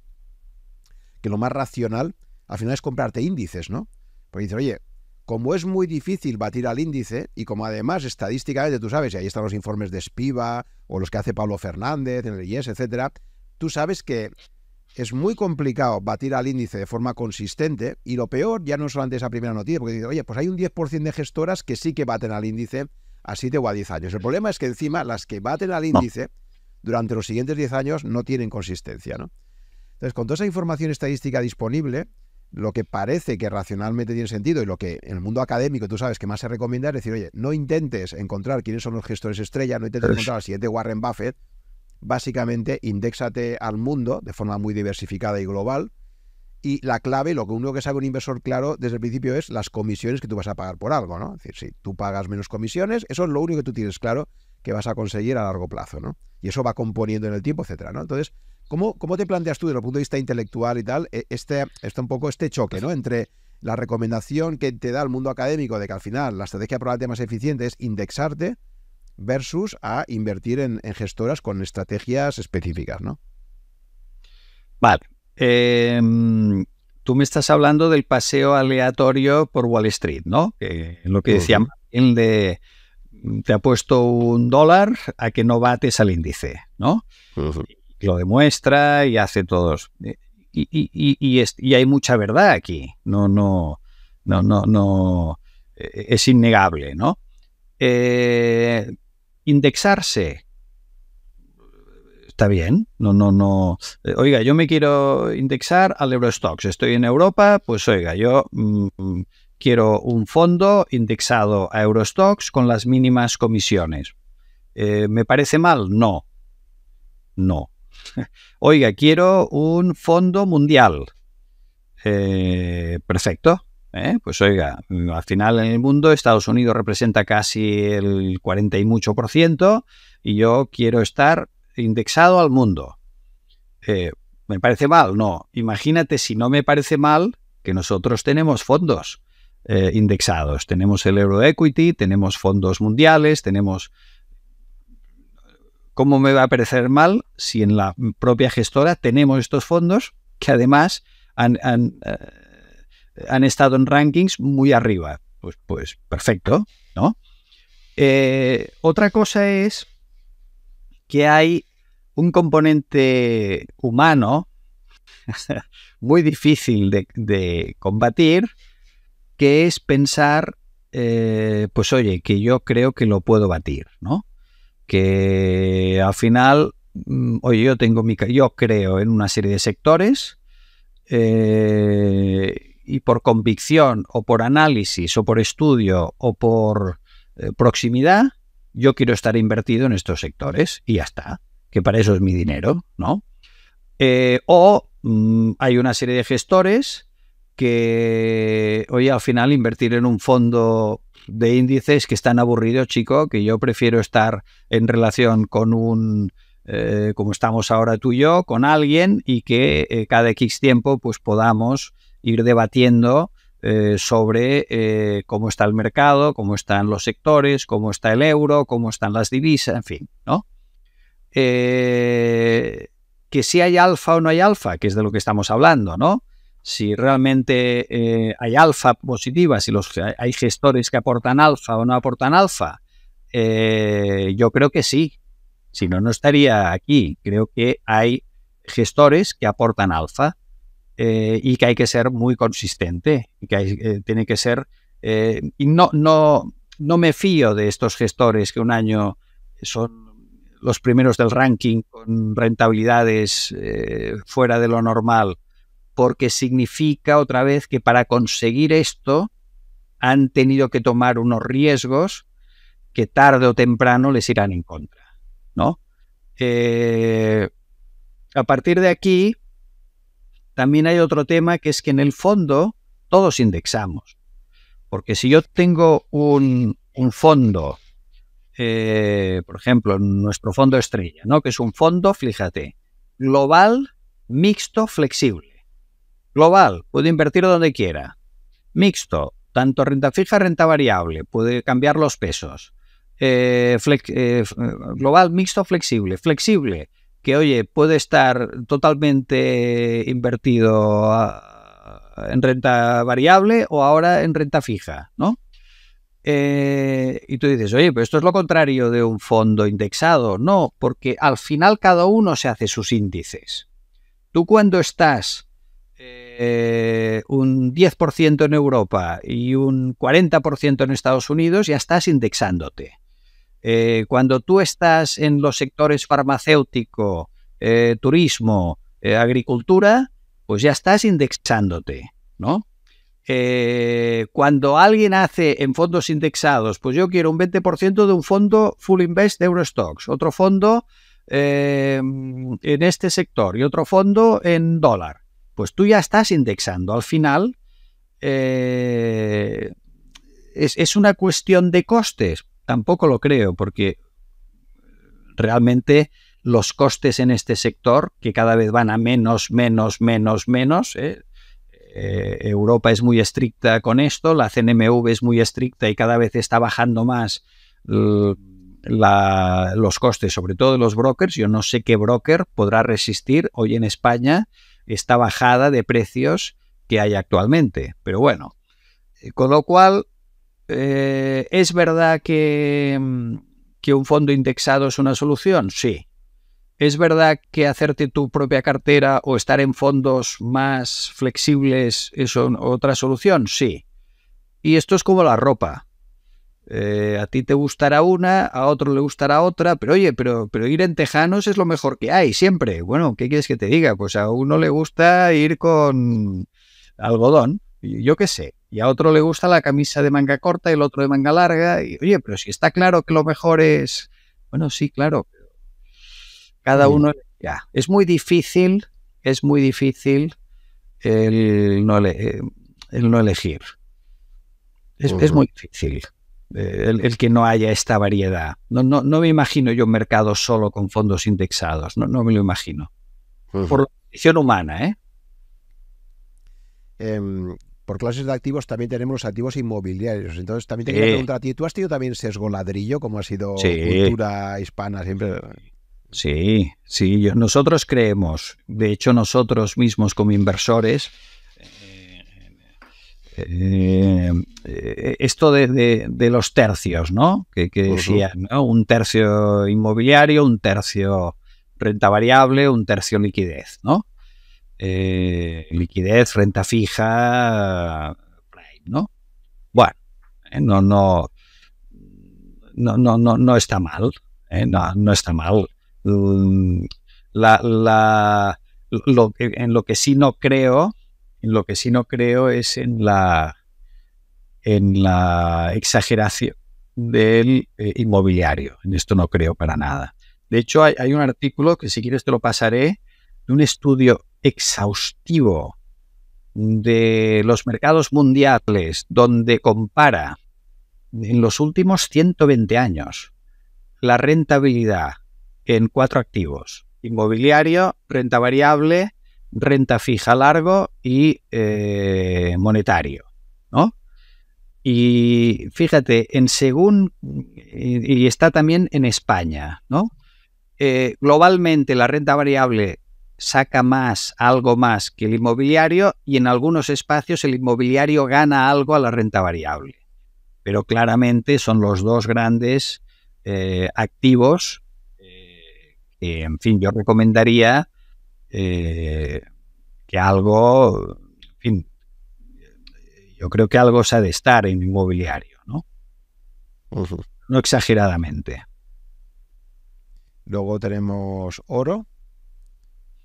que lo más racional al final es comprarte índices, ¿no? Porque dices, oye, como es muy difícil batir al índice y como además estadísticamente tú sabes, y ahí están los informes de Spiva o los que hace Pablo Fernández en el IES, etcétera, tú sabes que es muy complicado batir al índice de forma consistente y lo peor ya no es solamente esa primera noticia, porque dices, oye, pues hay un 10% de gestoras que sí que baten al índice a 7 o a 10 años. El problema es que encima las que baten al índice durante los siguientes 10 años no tienen consistencia. ¿no? Entonces, con toda esa información estadística disponible, lo que parece que racionalmente tiene sentido y lo que en el mundo académico tú sabes que más se recomienda es decir, oye, no intentes encontrar quiénes son los gestores estrella, no intentes encontrar al siguiente Warren Buffett, básicamente indéxate al mundo de forma muy diversificada y global, y la clave, lo que único que sabe un inversor claro desde el principio es las comisiones que tú vas a pagar por algo, ¿no? Es decir, si tú pagas menos comisiones, eso es lo único que tú tienes claro que vas a conseguir a largo plazo, ¿no? Y eso va componiendo en el tiempo, etcétera, ¿no? Entonces, ¿cómo, cómo te planteas tú desde el punto de vista intelectual y tal, e, este, un poco este choque, ¿no? Entre la recomendación que te da el mundo académico de que al final la estrategia probablemente más eficiente es indexarte versus a invertir en, en gestoras con estrategias específicas, ¿no? Vale, Em, tú me estás hablando del paseo aleatorio por Wall Street, ¿no? Que lo que decía el de mm, te puesto un dólar a que no bates al índice, ¿no? lo demuestra y hace todos. Eh, y, hay mucha verdad aquí. No, no, no, no, no. Eh, es innegable, ¿no? Eh, indexarse está bien. No, no, no. Eh, oiga, yo me quiero indexar al Eurostox. Estoy en Europa, pues oiga, yo mm, mm, quiero un fondo indexado a Eurostox con las mínimas comisiones. Eh, ¿Me parece mal? No. No. <laughs> Oiga, quiero un fondo mundial. Eh, perfecto. pues oiga, mm, al final en el mundo Estados Unidos representa casi el 40 y mucho por ciento y yo quiero estar indexado al mundo. Eh, ¿Me parece mal? No. Imagínate si no me parece mal que nosotros tenemos fondos eh, indexados. Tenemos el Euro Equity, tenemos fondos mundiales, tenemos... ¿Cómo me va a parecer mal si en la propia gestora tenemos estos fondos que además han, eh, estado en rankings muy arriba? Pues, pues perfecto, ¿no? otra cosa es que hay un componente humano <laughs> muy difícil de, combatir, que es pensar, eh, pues oye, que yo creo que lo puedo batir, ¿no? Que al final, mm, oye, yo tengo mi, yo creo en una serie de sectores eh, y por convicción o por análisis o por estudio o por eh, proximidad, yo quiero estar invertido en estos sectores y ya está, que para eso es mi dinero, ¿no? Eh, o mm, hay una serie de gestores que, oye, al final invertir en un fondo de índices que están tan aburrido, chico, que yo prefiero estar en relación con un, eh, como estamos ahora tú y yo, con alguien y que eh, cada X tiempo pues podamos ir debatiendo eh, sobre eh, cómo está el mercado, cómo están los sectores, cómo está el euro, cómo están las divisas, en fin, ¿no? Eh, que si hay alfa o no hay alfa, que es de lo que estamos hablando, ¿no? Si realmente hay alfa positiva, si hay gestores que aportan alfa o no aportan alfa, yo creo que sí. Si no, no estaría aquí. Creo que hay gestores que aportan alfa eh, y que hay que ser muy consistente, que eh, tiene que ser... Eh, y no, no, me fío de estos gestores que un año son los primeros del ranking con rentabilidades fuera de lo normal, porque significa otra vez que para conseguir esto han tenido que tomar unos riesgos que tarde o temprano les irán en contra, a partir de aquí, también hay otro tema que es que en el fondo todos indexamos. Porque si yo tengo un, fondo, eh, por ejemplo, nuestro fondo estrella, ¿no? que es un fondo, fíjate, global, mixto, flexible. Global, puede invertir donde quiera. Mixto, tanto renta fija, renta variable, puede cambiar los pesos. Eh, eh, global, mixto, flexible. Flexible, que, oye, puede estar totalmente invertido en renta variable o ahora en renta fija, ¿no? Eh, y tú dices, oye, pero esto es lo contrario de un fondo indexado. No, porque al final cada uno se hace sus índices. Tú cuando estás eh, un 10% en Europa y un 40% en Estados Unidos, ya estás indexándote. Eh, cuando tú estás en los sectores farmacéutico, eh, turismo, eh, agricultura, pues ya estás indexándote, ¿no? cuando alguien hace en fondos indexados, pues yo quiero un 20% de un fondo Full Invest de Eurostox, otro fondo en este sector y otro fondo en dólar, pues tú ya estás indexando. Al final, es una cuestión de costes tampoco lo creo, porque realmente los costes en este sector, que cada vez van a menos, menos, menos, menos, ¿eh? Eh, Europa es muy estricta con esto, la CNMV es muy estricta y cada vez está bajando más los costes, sobre todo de los brokers. Yo no sé qué broker podrá resistir hoy en España esta bajada de precios que hay actualmente. Pero bueno, eh, con lo cual eh, ¿Es verdad que, mm, que un fondo indexado es una solución? Sí. ¿Es verdad que hacerte tu propia cartera o estar en fondos más flexibles es otra solución? Sí. Y esto es como la ropa. Eh, a ti te gustará una, a otro le gustará otra, pero oye, pero, pero ir en tejanos es lo mejor que hay siempre. Bueno, ¿qué quieres que te diga? Pues a uno le gusta ir con algodón, yo qué sé, y a otro le gusta la camisa de manga corta y el otro de manga larga, y oye, pero si está claro que lo mejor es, bueno, sí, claro, cada uno, ya, es muy difícil, es muy difícil el no, eh, el no elegir. Es, muy difícil eh, el, que no haya esta variedad. No, no, me imagino yo un mercado solo con fondos indexados, no, no me lo imagino. Por la condición humana, ¿eh? Em, por clases de activos también tenemos los activos inmobiliarios. Entonces también te quería preguntar a ti, ¿tú has tenido también sesgo ladrillo como ha sido cultura hispana siempre? Sí, sí, nosotros creemos, de hecho nosotros mismos como inversores, eh, eh, esto de, los tercios, ¿no? Que, ¿no? un tercio inmobiliario, un tercio renta variable, un tercio liquidez, ¿no? Eh, liquidez, renta fija, ¿no? Bueno, eh, no, no, no, no, no, está mal, eh, no, está mal. Mm, la, la, lo, en lo que sí no creo, en lo que sí no creo es en la, en la exageración del inmobiliario. En esto no creo para nada. De hecho, hay un artículo que si quieres te lo pasaré, de un estudio exhaustivo de los mercados mundiales donde compara en los últimos 120 años la rentabilidad en cuatro activos, inmobiliario, renta variable, renta fija largo y eh, monetario, ¿no? Y fíjate, en según, y, está también en España, ¿no? Eh, globalmente la renta variable saca más, algo más que el inmobiliario y en algunos espacios el inmobiliario gana algo a la renta variable. Pero claramente son los dos grandes eh, activos eh, que, en fin, yo recomendaría eh, que algo, en fin, yo creo que algo se ha de estar en inmobiliario, ¿no? No exageradamente. Luego tenemos oro,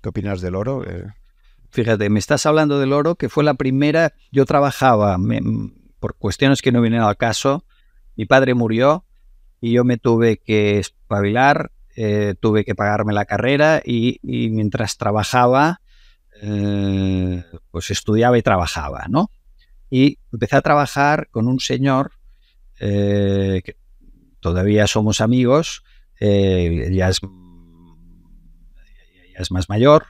¿Qué opinas del oro? Eh, Fíjate, me estás hablando del oro, que fue la primera. Yo trabajaba por cuestiones que no vinieron al caso. Mi padre murió y yo me tuve que espabilar, eh, tuve que pagarme la carrera y, mientras trabajaba, eh, pues estudiaba y trabajaba, ¿no? Y empecé a trabajar con un señor que todavía somos amigos, ya es es más mayor,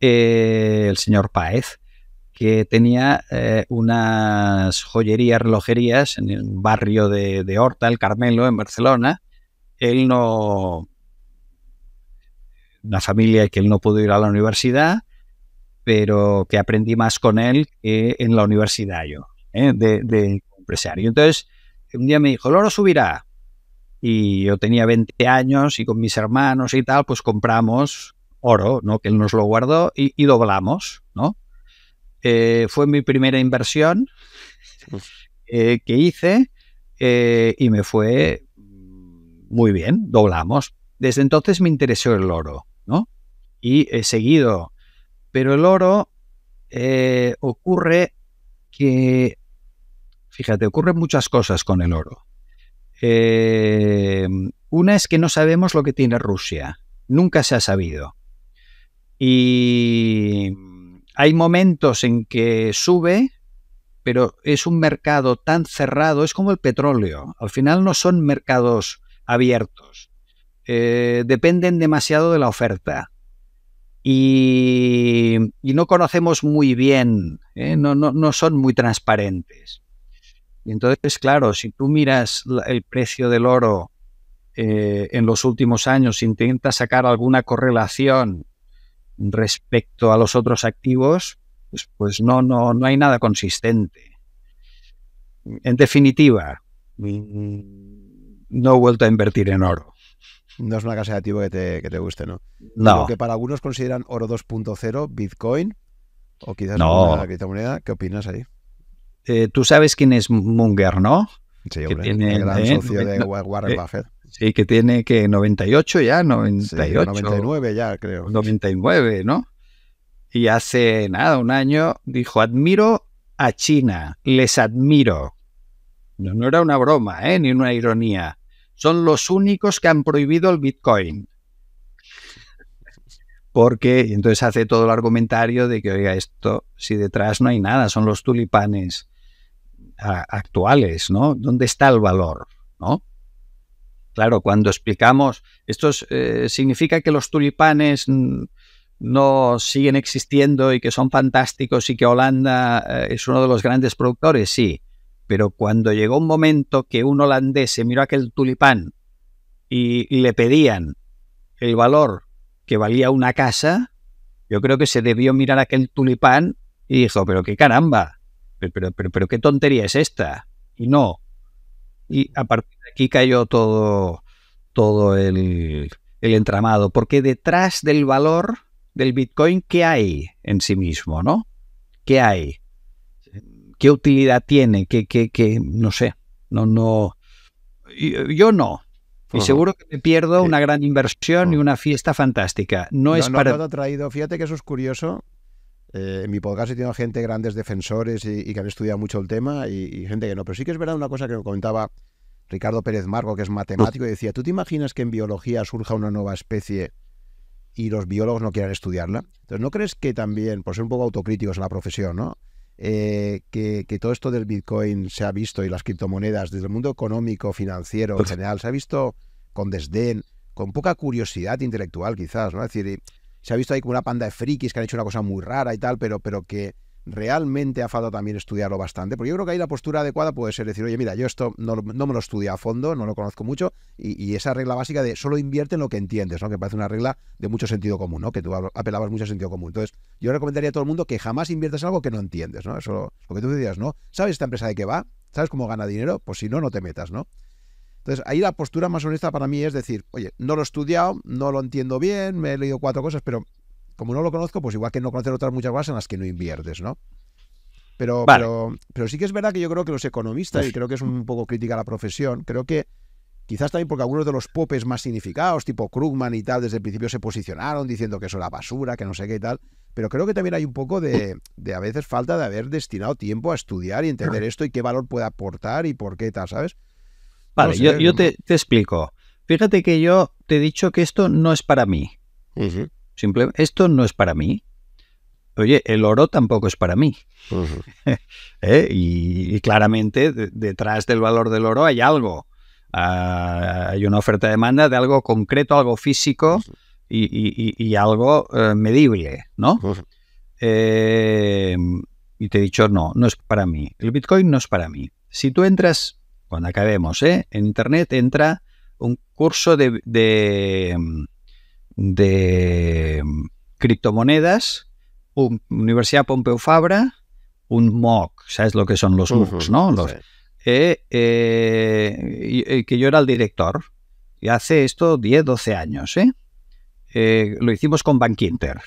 eh, el señor Páez, que tenía eh, unas joyerías, relojerías en el barrio de, Horta, el Carmelo, en Barcelona. Él no. Una familia que él no pudo ir a la universidad, pero que aprendí más con él que en la universidad yo, eh, de, de, empresario. Entonces, un día me dijo: el subirá. Y yo tenía 20 años y con mis hermanos y tal, pues compramos oro, ¿no? Que él nos lo guardó y, doblamos, ¿no? Eh, fue mi primera inversión <laughs> eh, que hice eh, y me fue muy bien, doblamos. Desde entonces me interesó el oro, ¿no? Y he seguido. Pero el oro ocurre que, fíjate, ocurren muchas cosas con el oro. una es que no sabemos lo que tiene Rusia, nunca se ha sabido. Y mm, hay momentos en que sube, pero es un mercado tan cerrado, es como el petróleo. Al final no son mercados abiertos. Eh, dependen demasiado de la oferta. Y, no conocemos muy bien, eh, no, son muy transparentes. Y entonces, claro, si tú miras el precio del oro eh, en los últimos años, intentas sacar alguna correlación respecto a los otros activos, pues, pues, no, no, no hay nada consistente. En definitiva, mm, no he vuelto a invertir en oro. No es una casa de activo que te, que te guste, ¿no? No. Lo que para algunos consideran oro 2.0, Bitcoin, o quizás no. criptomoneda, ¿qué opinas ahí? Eh, tú sabes quién es Munger, ¿no? Sí, que tiene, el gran socio de Warren eh, Buffett. Sí, que tiene que 98 ya, 98. 99 ya, creo. 99, ¿no? Y hace nada, un año, dijo, admiro a China, les admiro. No, era una broma, ¿eh? ni una ironía. Son los únicos que han prohibido el Bitcoin. Porque entonces hace todo el argumentario de que, oiga, esto, si detrás no hay nada, son los tulipanes ah, actuales, ¿no? ¿Dónde está el valor? ¿No? Claro, cuando explicamos, esto eh, significa que los tulipanes no siguen existiendo y que son fantásticos y que Holanda eh, es uno de los grandes productores, sí. Pero cuando llegó un momento que un holandés se miró aquel tulipán y, le pedían el valor que valía una casa, yo creo que se debió mirar aquel tulipán y dijo, pero qué caramba, pero, pero, pero qué tontería es esta. Y no, y a partir de aquí cayó todo, todo el, entramado, porque detrás del valor del Bitcoin, ¿qué hay en sí mismo? ¿no? ¿Qué hay? ¿Qué utilidad tiene? ¿Qué, qué, qué? No sé. No, no. Eh, yo, no. Y seguro que me pierdo eh, una gran inversión y una fiesta fantástica. No, es para. traído. Fíjate que eso es curioso eh, en mi podcast he tenido gente, grandes defensores y, que han estudiado mucho el tema y, gente que no. Pero sí que es verdad una cosa que comentaba Ricardo Pérez Margo, que es matemático, y decía, ¿tú te imaginas que en biología surja una nueva especie y los biólogos no quieran estudiarla? Entonces, ¿no crees que también, por ser un poco autocríticos en la profesión, ¿no? Eh, que, todo esto del Bitcoin se ha visto y las criptomonedas desde el mundo económico, financiero, en pues general, se ha visto con desdén, con poca curiosidad intelectual quizás, ¿no? Es decir, se ha visto ahí como una panda de frikis que han hecho una cosa muy rara y tal, pero, pero que realmente ha faltado también estudiarlo bastante. Porque yo creo que ahí la postura adecuada puede ser decir, oye, mira, yo esto no, me lo estudié a fondo, no lo conozco mucho, y, esa regla básica de solo invierte en lo que entiendes, ¿no? Que parece una regla de mucho sentido común, ¿no? Que tú apelabas mucho sentido común. Entonces, yo recomendaría a todo el mundo que jamás inviertas algo que no entiendes, ¿no? Eso lo que tú decías, ¿no? ¿Sabes esta empresa de qué va? ¿Sabes cómo gana dinero? Pues si no, no te metas, ¿no? Entonces, ahí la postura más honesta para mí es decir, oye, no lo he estudiado, no lo entiendo bien, me he leído cuatro cosas, pero como no lo conozco, pues igual que no conocer otras muchas cosas en las que no inviertes, ¿no? Pero, pero, sí que es verdad que yo creo que los economistas, y pues creo que es un poco crítica a la profesión, creo que quizás también porque algunos de los popes más significados, tipo Krugman y tal, desde el principio se posicionaron diciendo que eso era basura, que no sé qué y tal, pero creo que también hay un poco de, de a veces falta de haber destinado tiempo a estudiar y entender esto y qué valor puede aportar y por qué tal, ¿sabes? Vale, yo, te, explico. Fíjate que yo te he dicho que esto no es para mí. esto no es para mí. Oye, el oro tampoco es para mí. <laughs> ¿Eh? y, claramente detrás del valor del oro hay algo. Ah, hay una oferta-demanda de algo concreto, algo físico y, algo eh, medible, ¿no? Eh, y te he dicho, no, no es para mí. El Bitcoin no es para mí. Si tú entras cuando acabemos, ¿eh? en Internet entra un curso de, mm, criptomonedas, Universidad Pompeu Fabra, un MOOC, ¿sabes lo que son los MOOCs, no? E, e, que yo era el director, y hace esto 10, 12 años, ¿eh? Eh, lo hicimos con Bankinter.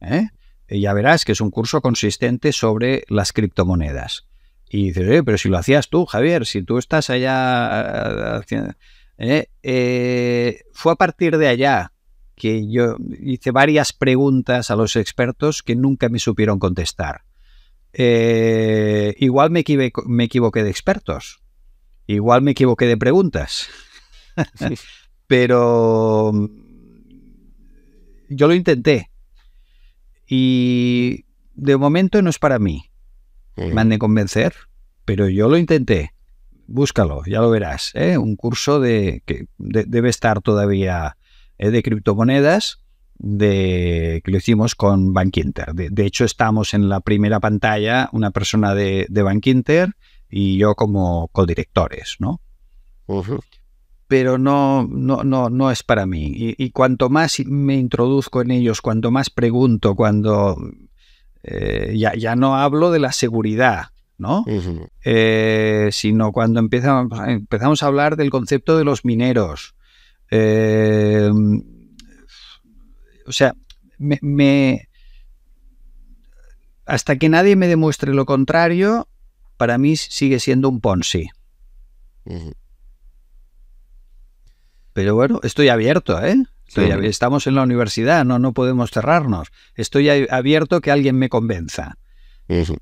¿eh? Y ya verás que es un curso consistente sobre las criptomonedas. Y dices, pero si lo hacías tú, Javier, si tú estás allá ¿eh? Eh, fue a partir de allá que yo hice varias preguntas a los expertos que nunca me supieron contestar. Eh, igual me, equivoqué de expertos, igual me equivoqué de preguntas, <laughs> pero yo lo intenté y de momento no es para mí me han de convencer, pero yo lo intenté. Búscalo, ya lo verás. ¿eh? Un curso de que debe estar todavía eh, de criptomonedas, de, que lo hicimos con Bankinter. De, de, hecho, estamos en la primera pantalla, una persona de, Bank Bankinter y yo como codirectores, ¿no? Pero no, no, no, no es para mí. Y, y, cuanto más me introduzco en ellos, cuanto más pregunto, cuando eh, ya, ya, no hablo de la seguridad, ¿no? Eh, sino cuando empezamos, empezamos, a hablar del concepto de los mineros. Eh, o sea, me, hasta que nadie me demuestre lo contrario, para mí sigue siendo un Ponzi. Pero bueno, estoy abierto, ¿eh? Estamos en la universidad, no, no podemos cerrarnos. Estoy abierto que alguien me convenza.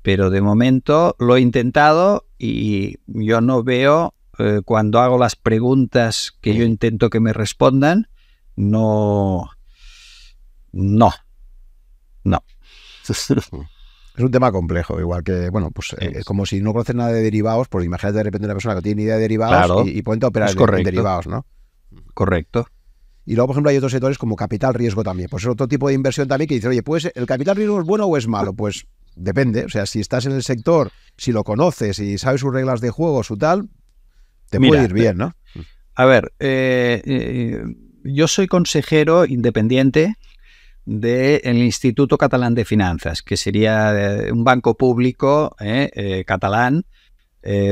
Pero de momento lo he intentado y yo no veo eh, cuando hago las preguntas que yo intento que me respondan, no, no, no. <laughs> Es un tema complejo, igual que, bueno, pues eh, como si no conoces nada de derivados, pues imagínate de repente una persona que tiene idea de derivados y, y a operar en derivados, ¿no? Correcto. Y luego, por ejemplo, hay otros sectores como capital riesgo también. Pues es otro tipo de inversión también que dice, oye, pues el capital riesgo es bueno o es malo. Pues depende. O sea, si estás en el sector, si lo conoces y sabes sus reglas de juego, su tal, te puede ir bien, ¿no? A ver, eh, eh, yo soy consejero independiente del Instituto Catalán de Finanzas, que sería eh, un banco público catalán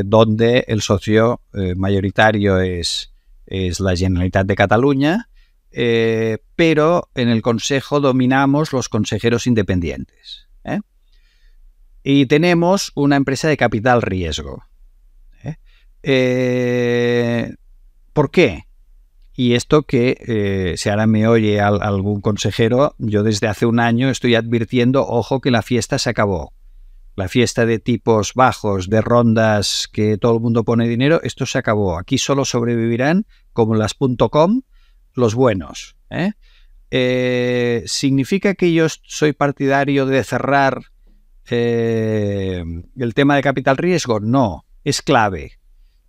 donde el socio mayoritario es, es la Generalitat de Cataluña eh, pero en el Consejo dominamos los consejeros independientes. ¿eh? Y tenemos una empresa de capital riesgo. ¿eh? ¿Por qué? Y esto que, si ahora me oye algún consejero, yo desde hace un año estoy advirtiendo, ojo, que la fiesta se acabó. La fiesta de tipos bajos, de rondas que todo el mundo pone dinero, esto se acabó. Aquí solo sobrevivirán como las los buenos. ¿eh? Eh, significa que yo soy partidario de cerrar eh, el tema de capital riesgo? No, es clave.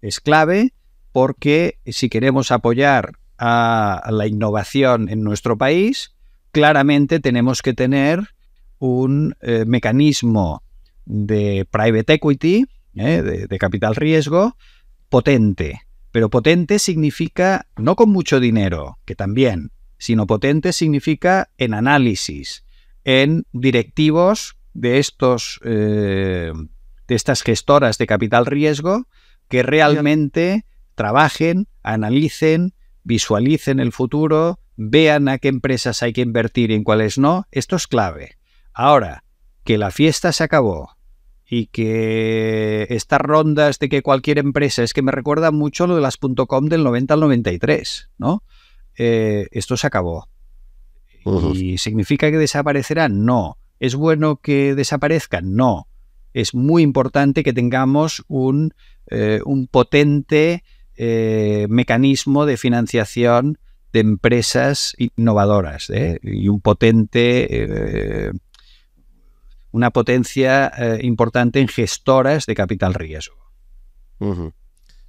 Es clave porque si queremos apoyar a la innovación en nuestro país, claramente tenemos que tener un mecanismo de private equity, de capital riesgo, potente. Pero potente significa no con mucho dinero, que también, sino potente significa en análisis, en directivos de estos eh, de estas gestoras de capital riesgo que realmente trabajen, analicen, visualicen el futuro, vean a qué empresas hay que invertir y en cuáles no. Esto es clave. Ahora, que la fiesta se acabó, y que estas rondas de que cualquier empresa, es que me recuerda mucho lo de las .com del 90 al 93, ¿no? Eh, esto se acabó. ¿Y significa que desaparecerán? No. ¿Es bueno que desaparezcan? No. Es muy importante que tengamos un, eh, potente eh, mecanismo de financiación de empresas innovadoras y un potente una potencia eh, importante en gestoras de capital riesgo.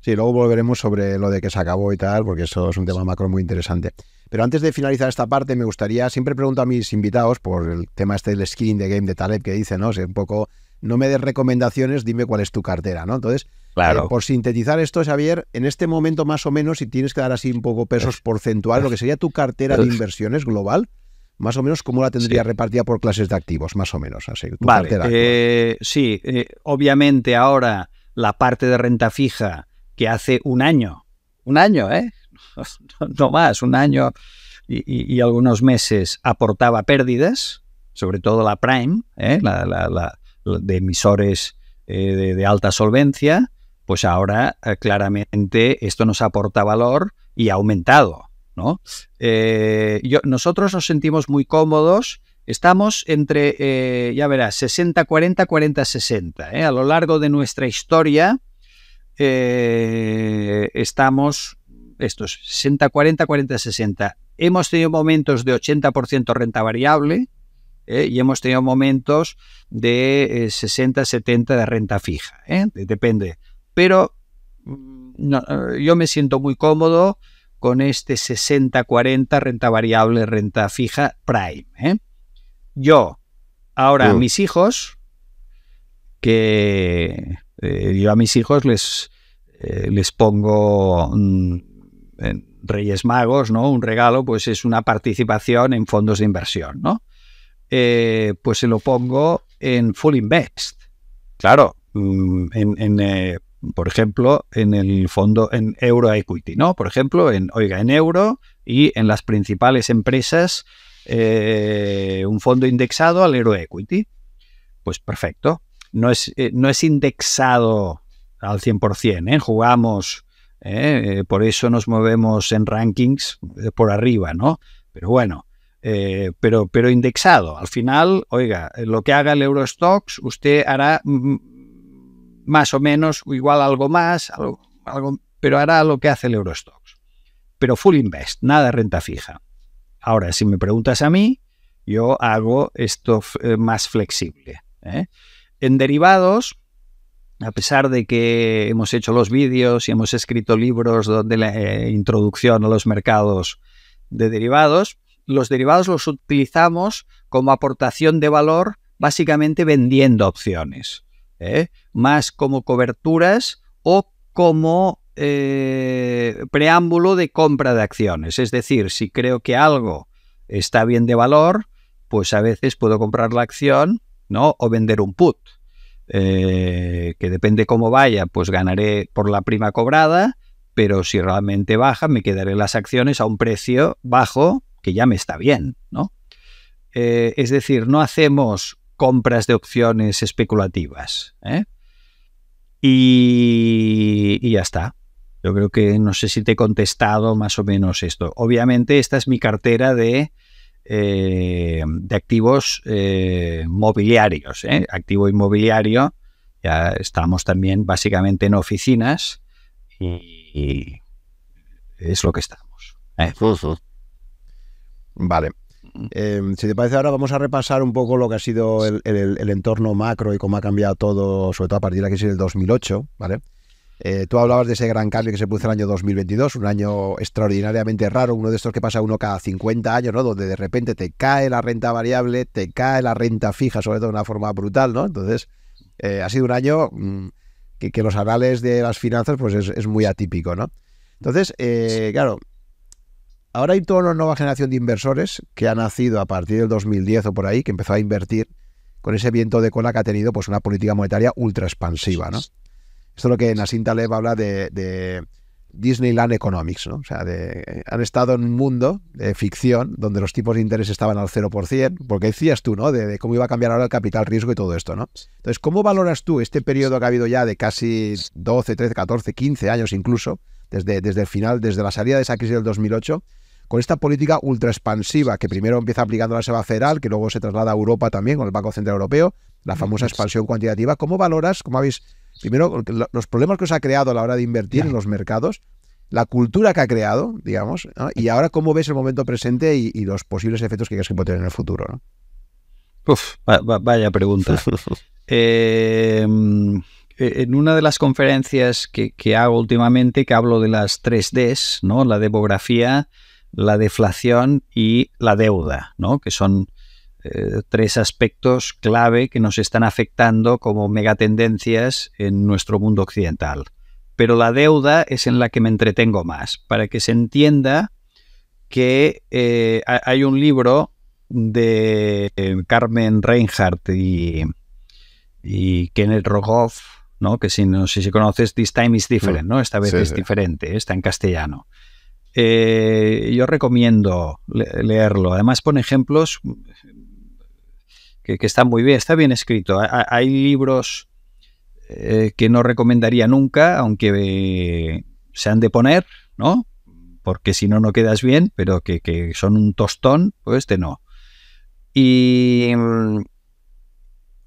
Sí, luego volveremos sobre lo de que se acabó y tal, porque eso es un tema macro muy interesante. Pero antes de finalizar esta parte, me gustaría, siempre pregunto a mis invitados por el tema este del skin de game de Taleb que dice, ¿no? un poco, no me des recomendaciones, dime cuál es tu cartera, ¿no? Entonces, eh, claro. por sintetizar esto, Xavier, en este momento más o menos, si tienes que dar así un poco pesos porcentual, lo que sería tu cartera de inversiones global, más o menos cómo la tendría repartida por clases de activos, más o menos. Así, eh, sí, eh, obviamente ahora la parte de renta fija que hace un año, un año, ¿eh? <laughs> No, más, un año y, algunos meses aportaba pérdidas, sobre todo la Prime, ¿eh? la, de emisores de, alta solvencia, pues ahora claramente esto nos aporta valor y ha aumentado. ¿no? Eh, nosotros nos sentimos muy cómodos. Estamos entre, eh, ya verás, 60-40, 40-60. ¿eh? A lo largo de nuestra historia estamos, estos, 60-40, 40-60. Hemos tenido momentos de 80% renta variable y hemos tenido momentos de 60-70 de renta fija. Depende. Pero mm, yo me siento muy cómodo con este 60-40 renta variable, renta fija, prime. ¿eh? Yo, ahora a mm. mis hijos, que eh, yo a mis hijos les, eh, les pongo mm, en Reyes Magos, ¿no? Un regalo, pues es una participación en fondos de inversión, ¿no? pues se lo pongo en Full Invest. Claro, mm, en por ejemplo, en el fondo, en Euro Equity, ¿no? Por ejemplo, en, oiga, en euro y en las principales empresas, eh, un fondo indexado al Euro Equity. Pues perfecto. No es, eh, no es indexado al 100%, ¿eh? Jugamos, ¿eh? por eso nos movemos en rankings por arriba, ¿no? Pero bueno, pero, pero indexado. Al final, oiga, lo que haga el Eurostox, usted hará mm, más o menos, o igual algo más, algo, pero hará lo que hace el Eurostox. Pero full invest, nada renta fija. Ahora, si me preguntas a mí, yo hago esto eh, más flexible. ¿eh? En derivados, a pesar de que hemos hecho los vídeos y hemos escrito libros donde la eh, introducción a los mercados de derivados, los derivados los utilizamos como aportación de valor, básicamente vendiendo opciones. ¿eh? más como coberturas o como eh, preámbulo de compra de acciones. Es decir, si creo que algo está bien de valor, pues a veces puedo comprar la acción ¿no? o vender un put. Eh, que depende cómo vaya, pues ganaré por la prima cobrada, pero si realmente baja, me quedaré las acciones a un precio bajo que ya me está bien, ¿no? es decir, no hacemos compras de opciones especulativas. ¿eh? Y, ya está. Yo creo que no sé si te he contestado más o menos esto. Obviamente esta es mi cartera de, eh, de activos eh, mobiliarios, activo inmobiliario. Ya estamos también básicamente en oficinas y, y es lo que estamos. Vale. Em, si te parece, ahora vamos a repasar un poco lo que ha sido el, entorno macro y cómo ha cambiado todo, sobre todo a partir de la crisis del 2008, ¿vale? Eh, tú hablabas de ese gran cambio que se produce el año 2022, un año extraordinariamente raro, uno de estos que pasa uno cada 50 años, ¿no? Donde de repente te cae la renta variable, te cae la renta fija, sobre todo de una forma brutal, ¿no? Entonces, eh, ha sido un año mm, que, los anales de las finanzas, pues es, muy atípico, ¿no? Entonces, eh, claro, Ahora hay toda una nueva generación de inversores que ha nacido a partir del 2010 o por ahí, que empezó a invertir con ese viento de cola que ha tenido pues, una política monetaria ultra expansiva. ¿no? Esto es lo que Nassim Taleb habla de, Disneyland Economics. ¿no? O sea, de, han estado en un mundo de ficción donde los tipos de interés estaban al 0%, porque decías tú, ¿no? De, cómo iba a cambiar ahora el capital riesgo y todo esto. ¿no? Entonces, ¿cómo valoras tú este periodo que ha habido ya de casi 12, 13, 14, 15 años incluso, desde, desde el final, desde la salida de esa crisis del 2008? con esta política ultra expansiva que primero empieza aplicando la SEBA Federal, que luego se traslada a Europa también con el Banco Central Europeo, la famosa expansión cuantitativa, ¿cómo valoras, cómo habéis, primero, los problemas que os ha creado a la hora de invertir en los mercados? la cultura que ha creado, digamos, y ahora cómo ves el momento presente y, los posibles efectos que crees que puede tener en el futuro. Uf, vaya pregunta. <laughs> Eh, eh, en una de las conferencias que, hago últimamente, que hablo de las 3Ds, ¿no? la demografía, la deflación y la deuda, ¿no? que son eh, tres aspectos clave que nos están afectando como megatendencias en nuestro mundo occidental. Pero la deuda es en la que me entretengo más, para que se entienda que eh, hay un libro de eh, Carmen Reinhardt y, Kenneth Rogoff, ¿no? que si no sé si conoces, This Time is Different, mm. ¿no? esta vez es diferente, está en castellano. Eh, yo recomiendo leerlo. Además pone ejemplos que, están muy bien, está bien escrito. hay libros eh, que no recomendaría nunca, aunque se han de poner, ¿no? Porque si no, no quedas bien, pero que, son un tostón, pues este no. Y,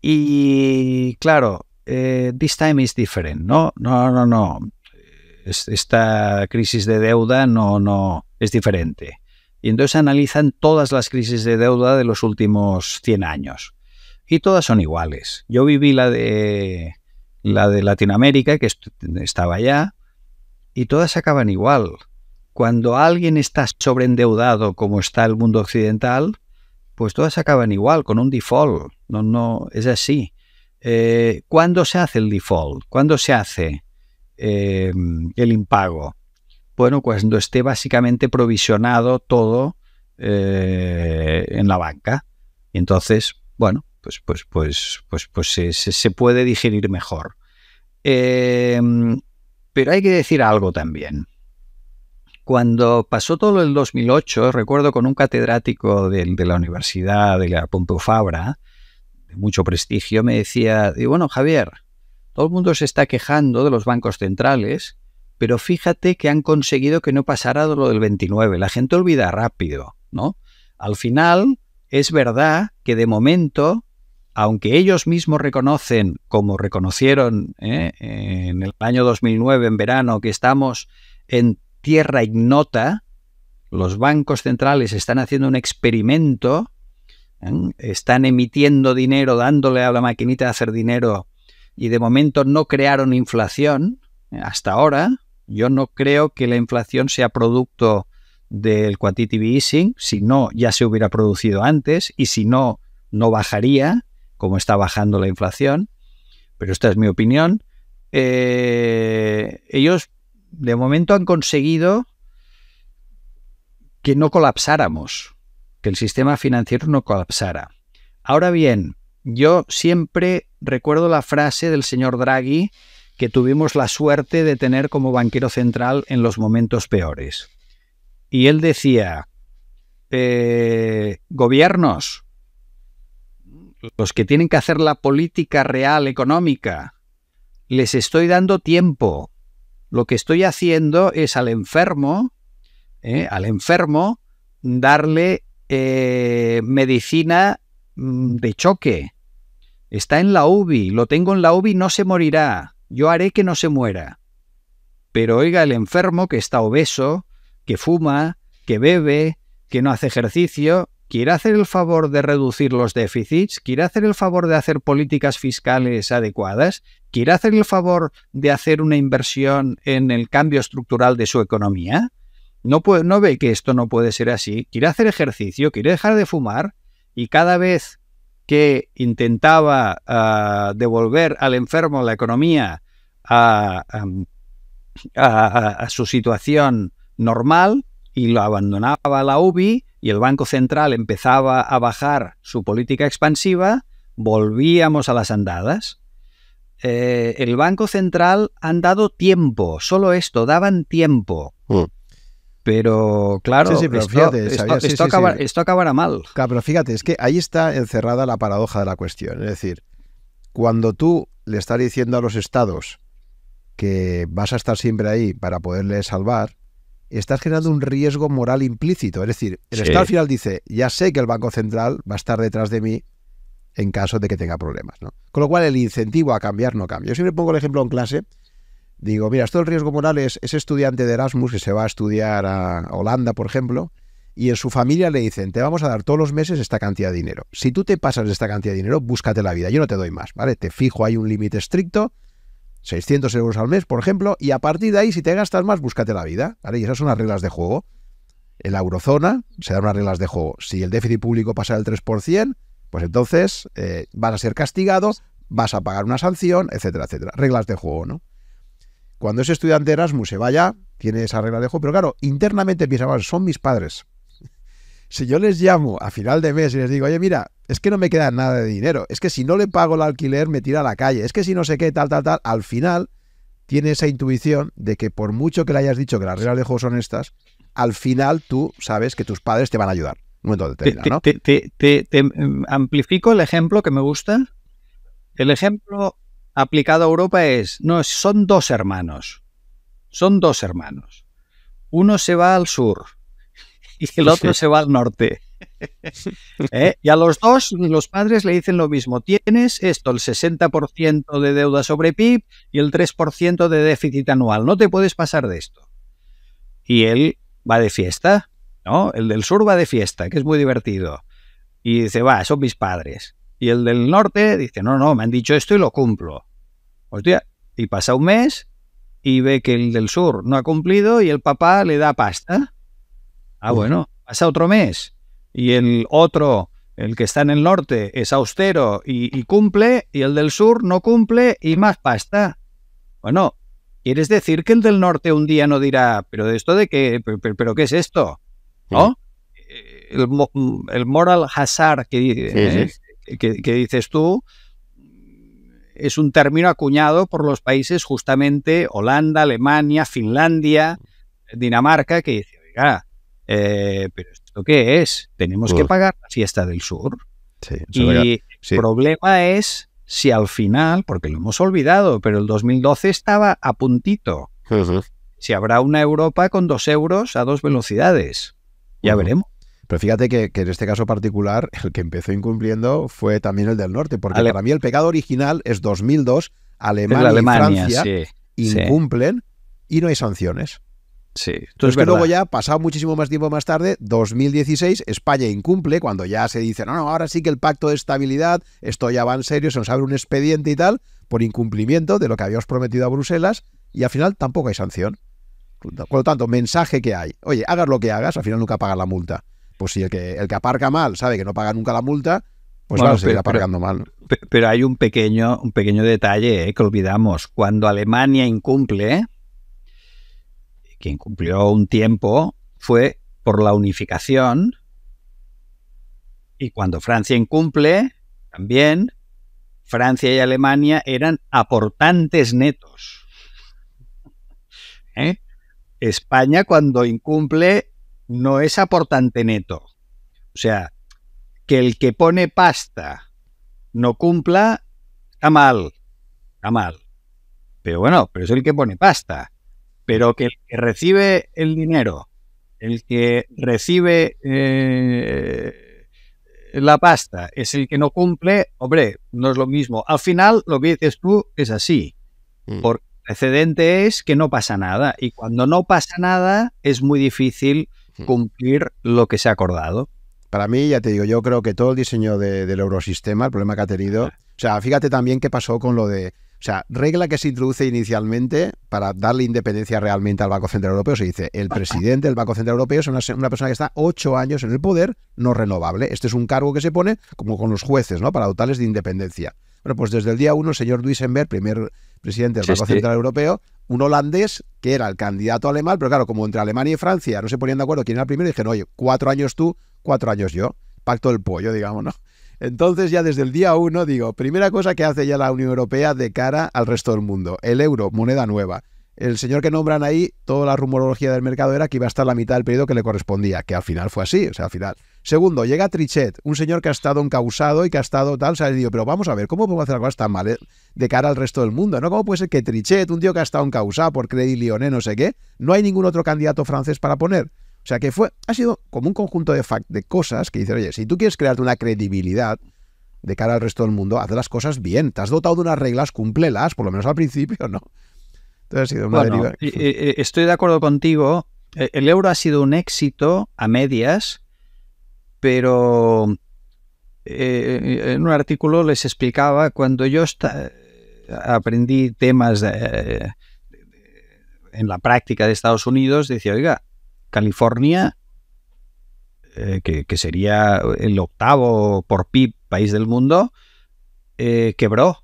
y claro, eh, this time is different, ¿no? No, no, no esta crisis de deuda no, no es diferente. Y entonces analizan todas las crisis de deuda de los últimos 100 años. Y todas son iguales. Yo viví la de, la de Latinoamérica, que estaba allá, y todas acaban igual. Cuando alguien está sobreendeudado como está el mundo occidental, pues todas acaban igual, con un default. No, no, es así. Eh, ¿Cuándo se hace el default? ¿Cuándo se hace? Em, el impago? Bueno, cuando pues esté básicamente provisionado todo eh, en la banca. Entonces, bueno, pues, pues, pues, pues, pues se, puede digerir mejor. Em, pero hay que decir algo también. Cuando pasó todo el 2008, recuerdo con un catedrático de, la Universidad de la Pompeu Fabra, de mucho prestigio, me decía, y bueno, Javier, todo el mundo se está quejando de los bancos centrales, pero fíjate que han conseguido que no pasara lo del 29. La gente olvida rápido, ¿no? Al final, es verdad que de momento, aunque ellos mismos reconocen, como reconocieron ¿eh? en el año 2009, en verano, que estamos en tierra ignota, los bancos centrales están haciendo un experimento, ¿eh? están emitiendo dinero, dándole a la maquinita de hacer dinero y de momento no crearon inflación eh, hasta ahora. Yo no creo que la inflación sea producto del quantitative easing, si no ya se hubiera producido antes y si no, no bajaría como está bajando la inflación, pero esta es mi opinión. Eh, ellos de momento han conseguido que no colapsáramos, que el sistema financiero no colapsara. Ahora bien, yo siempre recuerdo la frase del señor Draghi que tuvimos la suerte de tener como banquero central en los momentos peores. Y él decía, eh, gobiernos, los que tienen que hacer la política real económica, les estoy dando tiempo. Lo que estoy haciendo es al enfermo, eh, al enfermo, darle eh, medicina mm, de choque, Está en la UBI, lo tengo en la UBI, no se morirá. Yo haré que no se muera. Pero oiga, el enfermo que está obeso, que fuma, que bebe, que no hace ejercicio, ¿quiere hacer el favor de reducir los déficits? ¿Quiere hacer el favor de hacer políticas fiscales adecuadas? ¿Quiere hacer el favor de hacer una inversión en el cambio estructural de su economía? No, no ve que esto no puede ser así. ¿Quiere hacer ejercicio? ¿Quiere dejar de fumar? Y cada vez que intentaba ah, devolver al enfermo la economía a, su situación normal y lo abandonaba la UBI y el Banco Central empezaba a bajar su política expansiva, volvíamos a las andadas. Eh, el Banco Central han dado tiempo, solo esto, daban tiempo. Mm. Pero claro, esto, acabará mal. Claro, pero fíjate, es que ahí está encerrada la paradoja de la cuestión. Es decir, cuando tú le estás diciendo a los estados que vas a estar siempre ahí para poderle salvar, estás generando un riesgo moral implícito. Es decir, el estado al final dice, ya sé que el Banco Central va a estar detrás de mí en caso de que tenga problemas. ¿no? Con lo cual, el incentivo a cambiar no cambia. Yo siempre pongo el ejemplo en clase digo, mira, esto del riesgo moral es, ese estudiante de Erasmus que se va a estudiar a Holanda, por ejemplo, y en su familia le dicen, te vamos a dar todos los meses esta cantidad de dinero. Si tú te pasas esta cantidad de dinero, búscate la vida, yo no te doy más, ¿vale? Te fijo, hay un límite estricto, 600 euros al mes, por ejemplo, y a partir de ahí, si te gastas más, búscate la vida, ¿vale? Y esas son las reglas de juego. En la eurozona se dan unas reglas de juego. Si el déficit público pasa del 3%, pues entonces eh, vas a ser castigado, vas a pagar una sanción, etcétera, etcétera. Reglas de juego, ¿no? Cuando ese estudiante Erasmus se vaya, tiene esa regla de juego, pero claro, internamente piensa, son mis padres. <laughs> Si yo les llamo a final de mes y les digo, oye, mira, es que no me queda nada de dinero, es que si no le pago el alquiler me tira a la calle, es que si no sé qué, tal, tal, tal, al final tiene esa intuición de que por mucho que le hayas dicho que las reglas de juego son estas, al final tú sabes que tus padres te van a ayudar. ¿no? te mm, amplifico el ejemplo que me gusta. El ejemplo aplicado a Europa es, no, son dos hermanos. Son dos hermanos. Uno se va al sur <laughs> y el otro se va al norte. <laughs> ¿Eh? Y a los dos, los padres le dicen lo mismo. Tienes esto, el 60% de deuda sobre PIB y el 3% de déficit anual. No te puedes pasar de esto. Y él va de fiesta, ¿no? El del sur va de fiesta, que es muy divertido. Y dice, va, son mis padres. Y el del norte dice, no, no, me han dicho esto y lo cumplo. Hostia, y pasa un mes y ve que el del sur no ha cumplido y el papá le da pasta. Ah, bueno, pasa otro mes y el otro, el que está en el norte, es austero y, cumple y el del sur no cumple y más pasta. Bueno, ¿quieres decir que el del norte un día no dirá, pero de esto de qué, pero, qué es esto? ¿No? Eh, el, el, moral hazard que dice. ¿eh? que, dices tú, es un término acuñado por los países justamente Holanda, Alemania, Finlandia, Dinamarca, que dice, oiga, eh, pero ¿esto qué es? Tenemos que pagar la fiesta del sur. Sí, y el problema es si al final, porque lo hemos olvidado, pero el 2012 estaba a puntito, si habrá una Europa con dos euros a dos velocidades. Ya veremos. Pero fíjate que, en este caso particular, <laughs> el que empezó incumpliendo fue también el del norte, porque para mí el pecado original es 2002, Alemania, y Francia incumplen y no hay sanciones. Sí, Entonces es que luego ya, pasado muchísimo más tiempo más tarde, 2016, España incumple cuando ya se dice, no, no, ahora sí que el pacto de estabilidad, esto ya va en serio, se nos abre un expediente y tal, por incumplimiento de lo que habíamos prometido a Bruselas, y al final tampoco hay sanción. Por lo tanto, mensaje que hay, oye, hagas lo que hagas, al final nunca pagas la multa. Pues si el que, el que aparca mal sabe que no paga nunca la multa, pues va a seguir aparcando mal. Pero, hay un pequeño, un pequeño detalle eh, que olvidamos. Cuando Alemania incumple, ...que incumplió un tiempo fue por la unificación, y cuando Francia incumple, también Francia y Alemania eran aportantes netos. ¿Eh? España cuando incumple no es aportante neto. O sea, que el que pone pasta no cumpla, está mal, está mal. Pero bueno, pero es el que pone pasta. Pero que el que recibe el dinero, el que recibe eh, la pasta es el que no cumple, hombre, no es lo mismo. Al final, lo que dices tú es así. Mm. por Porque el precedente es que no pasa nada. Y cuando no pasa nada, es muy difícil cumplir lo que se ha acordado. Para mí, ya te digo, yo creo que todo el diseño del eurosistema, el problema que ha tenido, o sea, fíjate también qué pasó con lo de, o sea, regla que se introduce inicialmente para darle independencia realmente al Banco Central Europeo, se dice, el presidente del Banco Central Europeo es una, una persona que está ocho años en el poder, no renovable. Este es un cargo que se pone como con los jueces, ¿no? Para dotarles de independencia. Bueno, pues desde el día 1, el señor Duisenberg, primer presidente del Banco Central Europeo, un holandés que era el candidato alemán, pero claro, como entre Alemania y Francia no se ponían de acuerdo quién era el primero, dijeron, oye, cuatro años tú, cuatro años yo. Pacto del pollo, digamos, ¿no? Entonces ya desde el día uno digo, primera cosa que hace ya la Unión Europea de cara al resto del mundo, el euro, moneda nueva. El señor que nombran ahí, toda la rumorología del mercado era que iba a estar la mitad del periodo que le correspondía, que al final fue así, o sea, al final Segundo, llega Trichet, un señor que ha estado encausado y que ha estado tal, se ha pero vamos a ver, ¿cómo puedo hacer las cosas tan mal eh? de cara al resto del mundo? ¿no? ¿Cómo puede ser que Trichet, un tío que ha estado encausado por Credit Lyonnais, no sé qué, no hay ningún otro candidato francés para poner? O sea que fue, ha sido como un conjunto de, cosas que dicen, oye, si tú quieres crearte una credibilidad de cara al resto del mundo, haz las cosas bien, te has dotado de unas reglas, cúmplelas, por lo menos al principio, ¿no? Entonces ha sido una bueno, Estoy de acuerdo contigo. E-, el euro ha sido un éxito a medias pero eh, eh, en un artículo les explicaba cuando yo aprendí temas en la práctica de Estados Unidos, decía, oiga, California, eh, que, sería el octavo por PIB país del mundo, quebró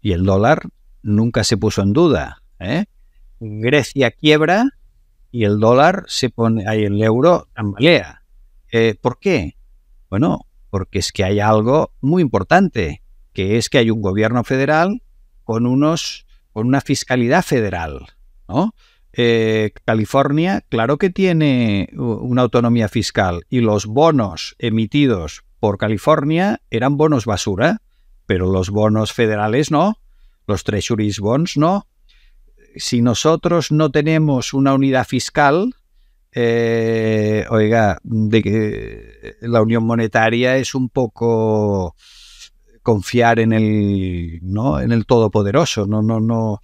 y el dólar nunca se puso en duda. Grecia quiebra y el dólar se pone, ahí el euro tambalea. Eh, ¿Por qué? Bueno, porque es que hay algo muy importante, que es que hay un gobierno federal con, unos, con una fiscalidad federal, ¿no? Eh, California, claro que tiene una autonomía fiscal y los bonos emitidos por California eran bonos basura, pero los bonos federales no, los treasuries bonds no. Si nosotros no tenemos una unidad fiscal, eh, oiga, de que eh, la unión monetaria es un poco confiar en el, ¿no? en el todopoderoso, no, no, no,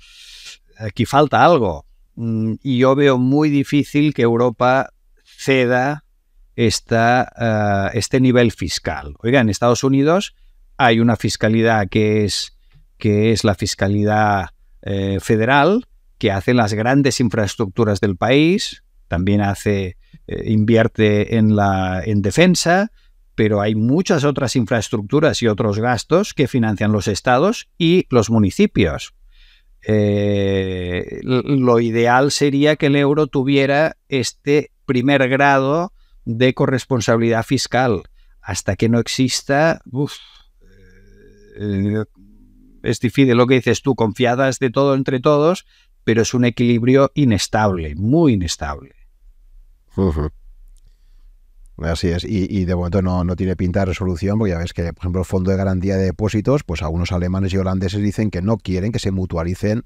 aquí falta algo. Mm, y yo veo muy difícil que Europa ceda esta, ah, este nivel fiscal. Oiga, en Estados Unidos hay una fiscalidad que es, que es la fiscalidad eh, federal, que hace las grandes infraestructuras del país, también hace, eh, invierte en, la, en defensa, pero hay muchas otras infraestructuras y otros gastos que financian los estados y los municipios. Eh, lo ideal sería que el euro tuviera este primer grado de corresponsabilidad fiscal. Hasta que no exista, eh, es difícil lo que dices tú, confiadas de todo entre todos, pero es un equilibrio inestable, muy inestable. Así es, y, de momento no, no, tiene pinta de resolución, porque ya ves que, por ejemplo, el Fondo de Garantía de Depósitos, pues algunos alemanes y holandeses dicen que no quieren que se mutualicen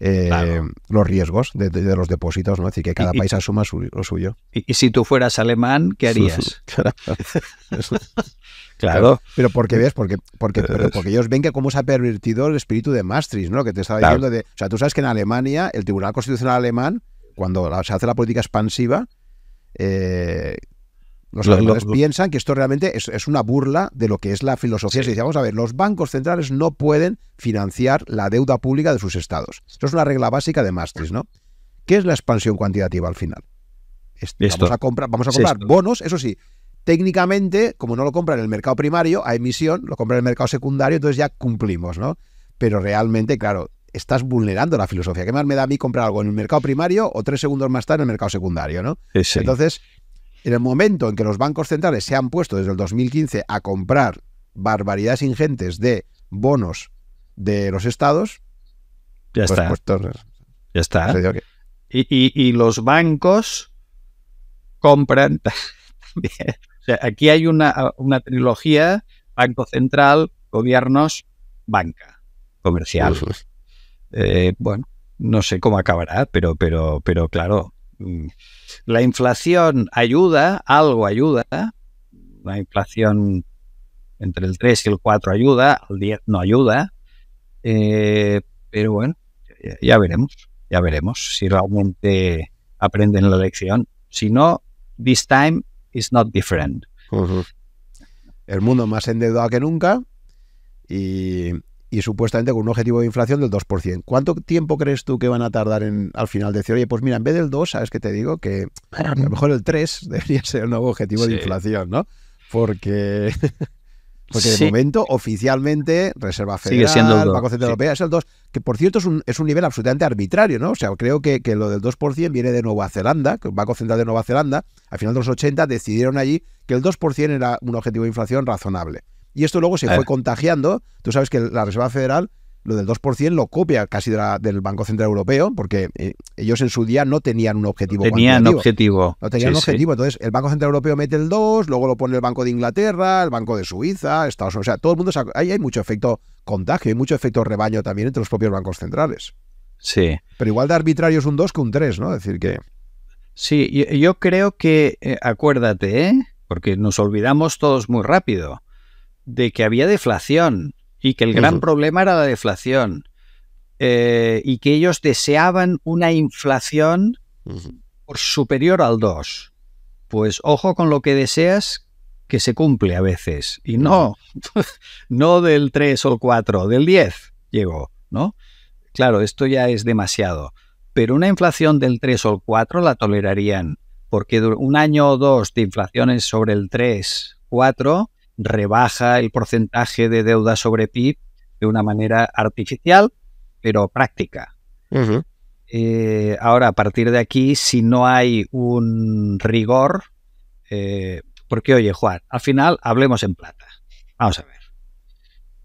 eh, los riesgos de, los depósitos, ¿no? Es decir, que cada país asuma su, lo suyo. Y, si tú fueras alemán, ¿qué harías? <laughs> claro. <laughs> claro. Pero porque ves, porque, porque ellos ven que cómo se ha pervertido el espíritu de Maastricht, ¿no? Que te estaba diciendo de. O sea, tú sabes que en Alemania, el Tribunal Constitucional Alemán, cuando se hace la política expansiva, eh, los piensan que esto realmente es, una burla de lo que es la filosofía. si Se a ver, los bancos centrales no pueden financiar la deuda pública de sus estados. eso es una regla básica de Maastricht, ¿no? ¿Qué es la expansión cuantitativa al final? Vamos a, comprar, bonos, eso sí. Técnicamente, como no lo compran en el mercado primario, a emisión, lo compra en el mercado secundario, entonces ya cumplimos, ¿no? Pero realmente, claro, estás vulnerando la filosofía. ¿Qué más me da a mí comprar algo en el mercado primario o tres segundos más tarde en el mercado secundario? ¿no? Entonces, en el momento en que los bancos centrales se han puesto desde el 2015 a comprar barbaridades ingentes de bonos de los estados, ya pues, está. Pues, ya está. y, y, los bancos compran <laughs> aquí hay una, una trilogía, Banco Central, gobiernos, banca comercial. Eh, bueno, no sé cómo acabará, pero, pero, pero claro, mm, la inflación ayuda, algo ayuda, la inflación entre el 3 y el 4 ayuda, el 10 no ayuda, eh, pero bueno, ya, veremos, ya veremos si realmente aprenden la lección. Si no, this time is not different. El mundo más endeudado que nunca y, y supuestamente con un objetivo de inflación del 2%. ¿Cuánto tiempo crees tú que van a tardar en, al final de decir, oye, pues mira, en vez del 2, ¿sabes qué te digo? Que a lo mejor el 3 <laughs> debería ser el nuevo objetivo de inflación, ¿no? Porque, <laughs> porque de momento, oficialmente, Reserva Federal, Banco Central Europeo, es el 2, que por cierto es un, es un nivel absolutamente arbitrario, ¿no? O sea, creo que, que lo del 2% viene de Nueva Zelanda, que el Banco Central de Nueva Zelanda, al final de los 80, decidieron allí que el 2% era un objetivo de inflación razonable. Y esto luego se fue contagiando. Tú sabes que la Reserva Federal lo del 2% lo copia casi del Banco Central Europeo, porque eh, ellos en su día no tenían un objetivo. tenían objetivo. No tenían objetivo. Entonces, el Banco Central Europeo mete el 2, luego lo pone el Banco de Inglaterra, el Banco de Suiza, Estados Unidos. O sea, todo el mundo. ahí hay mucho efecto contagio, hay mucho efecto rebaño también entre los propios bancos centrales. Sí. Pero igual de arbitrario es un 2 que un 3, ¿no? Es decir, que. Sí, yo, creo que, eh, acuérdate, ¿eh? porque nos olvidamos todos muy rápido de que había deflación y que el gran problema era la deflación eh, y que ellos deseaban una inflación por superior al 2. Pues ojo con lo que deseas que se cumple a veces y no, <laughs> no del 3 o el 4, del 10 llegó, ¿no? Claro, esto ya es demasiado, pero una inflación del 3 o el 4 la tolerarían porque un año o dos de inflaciones sobre el 3, 4 rebaja el porcentaje de deuda sobre PIB de una manera artificial, pero práctica. Eh, ahora, a partir de aquí, si no hay un rigor, eh, porque oye, Juan, al final hablemos en plata. Vamos a ver.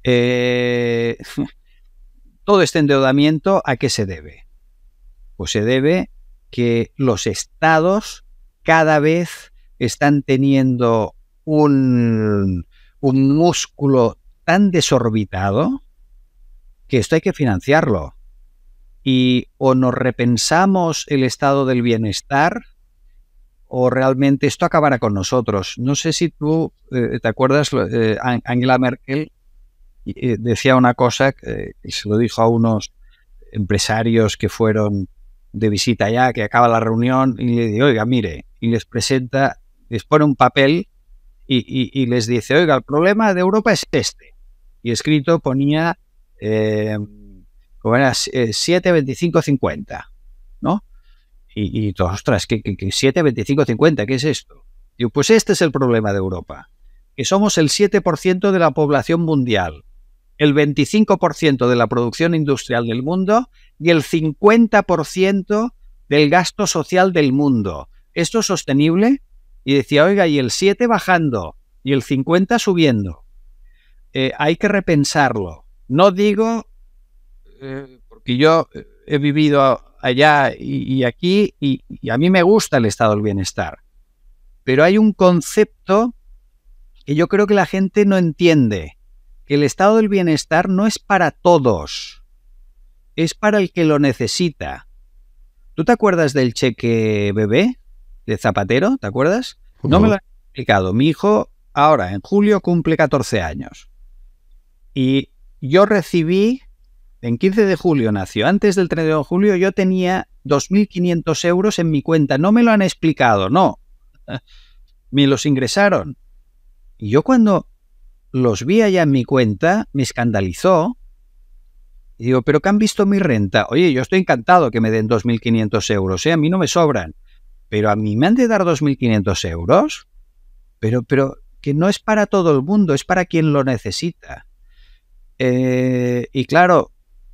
Eh, <laughs> todo este endeudamiento, ¿a qué se debe? Pues se debe que los estados cada vez están teniendo un, un músculo tan desorbitado que esto hay que financiarlo. Y o nos repensamos el estado del bienestar o realmente esto acabará con nosotros. No sé si tú eh, te acuerdas, eh, Angela Merkel eh, decía una cosa, y se lo dijo a unos empresarios que fueron de visita ya, que acaba la reunión y le dijo oiga, mire, y les presenta, les pone un papel y, les dice, oiga, el problema de Europa es este. Y escrito ponía, eh, era, 50, eh, ¿no? Y, todos, ostras, que, que, 50, ¿qué es esto? Digo, pues este es el problema de Europa, que somos el 7% de la población mundial, el 25% de la producción industrial del mundo y el 50% del gasto social del mundo. ¿Esto es sostenible? y decía, oiga, y el 7 bajando y el 50 subiendo. Eh, hay que repensarlo. No digo, eh, porque yo eh, he vivido allá y, aquí y, y a mí me gusta el estado del bienestar, pero hay un concepto que yo creo que la gente no entiende, que el estado del bienestar no es para todos, es para el que lo necesita. ¿Tú te acuerdas del cheque bebé? de Zapatero, ¿te acuerdas? No me lo han explicado. Mi hijo ahora, en julio, cumple 14 años. Y yo recibí, en 15 de julio nació, antes del 3 de julio yo tenía 2.500 euros en mi cuenta. No me lo han explicado, no. <laughs> me los ingresaron. Y yo cuando los vi allá en mi cuenta, me escandalizó. Y digo, ¿pero ¿qué han visto mi renta? Oye, yo estoy encantado que me den 2.500 euros, sea, ¿eh? A mí no me sobran pero a mí me han de dar 2.500 euros, pero, pero que no es para todo el mundo, es para quien lo necesita. Eh, y claro,